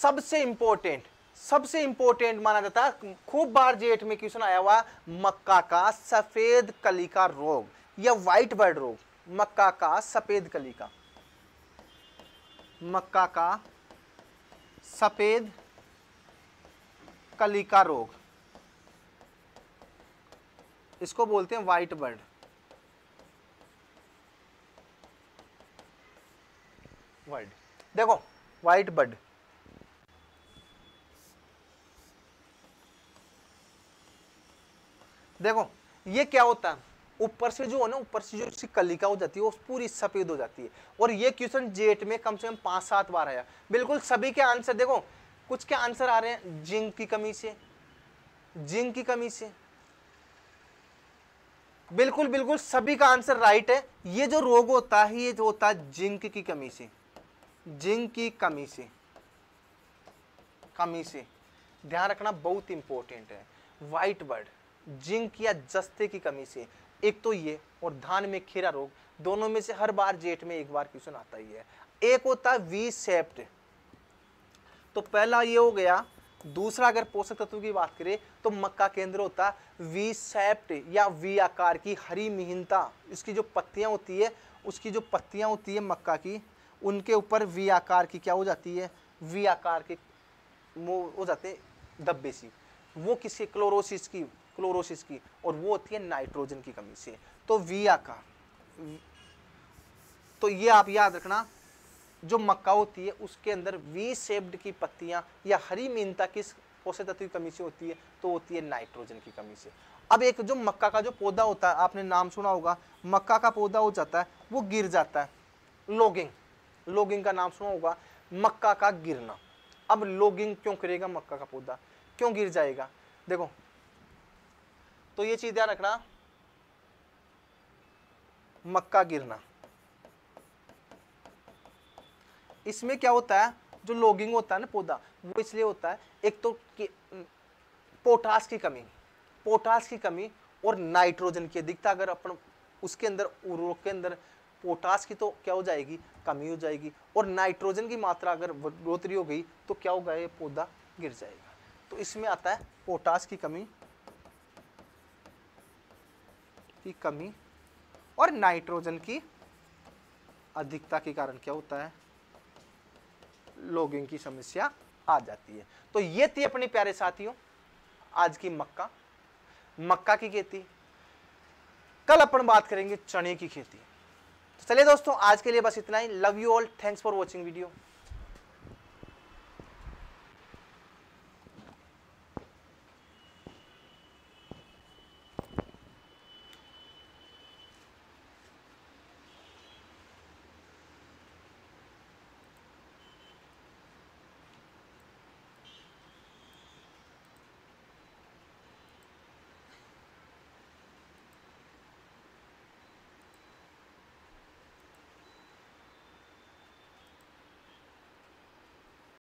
सबसे इंपॉर्टेंट सबसे इंपॉर्टेंट माना जाता खूब बार जेट में क्वेश्चन आया हुआ मक्का का सफेद कली का रोग या व्हाइट बर्ड रोग मक्का का सफेद कली का मक्का का सफेद कली का रोग इसको बोलते हैं व्हाइट बर्ड बर्ड देखो वाइट बर्ड देखो ये क्या होता है ऊपर से जो है ना ऊपर से जो उसकी कलिका हो जाती है वो पूरी सफेद हो जाती है और ये क्वेश्चन जेट में कम से कम पांच सात बार आया बिल्कुल सभी के आंसर देखो कुछ के आंसर आ रहे हैं जिंक की कमी से जिंक की कमी से बिल्कुल बिल्कुल सभी का आंसर राइट है ये जो रोग होता है ये जो होता है जिंक की कमी से जिंक की कमी से कमी से ध्यान रखना बहुत इंपॉर्टेंट है वाइट बर्ड जिंक या जस्ते की कमी से एक तो ये और धान में खीरा रोग दोनों में से हर बार जेठ में एक बार क्वेश्चन आता ही है एक होता है वी सेप्ट तो पहला ये हो गया दूसरा अगर पोषक तत्व की बात करें तो मक्का केंद्र होता वी सेप्ट या वी आकार की हरी मिहिनता इसकी जो पत्तियां होती है उसकी जो पत्तियां होती है मक्का की उनके ऊपर वी आकार की क्या हो जाती है वी आकार के वो हो जाते हैं धब्बे सी वो किसी क्लोरोसिस की क्लोरोसिस की और वो होती है नाइट्रोजन की कमी से तो वी आकार तो ये आप याद रखना जो मक्का होती है उसके अंदर वी सेप्ड की पत्तियाँ या हरी मीनता किस पोषक तत्व की कमी से होती है तो होती है नाइट्रोजन की कमी से अब एक जो मक्का का जो पौधा होता है आपने नाम सुना होगा मक्का का पौधा हो जाता है वो गिर जाता है लॉगिंग लोगिंग का नाम सुना होगा मक्का का गिरना अब लोगिंग क्यों करेगा मक्का का पौधा क्यों गिर जाएगा देखो तो ये चीज़ ध्यान रखना मक्का गिरना इसमें क्या होता है जो लोगिंग होता है ना पौधा वो इसलिए होता है एक तो पोटास की कमी पोटास की कमी और नाइट्रोजन की अधिकता अगर अपन उसके अंदर उर्वरक के अंदर पोटास की तो क्या हो जाएगी कमी हो जाएगी और नाइट्रोजन की मात्रा अगर बढ़ोतरी हो गई तो क्या होगा ये पौधा गिर जाएगा तो इसमें आता है पोटास की कमी की कमी और नाइट्रोजन की अधिकता के कारण क्या होता है लॉगिंग की समस्या आ जाती है तो ये थी अपने प्यारे साथियों आज की मक्का मक्का की खेती कल अपन बात करेंगे चने की खेती चलिए दोस्तों आज के लिए बस इतना ही love you all thanks for watching video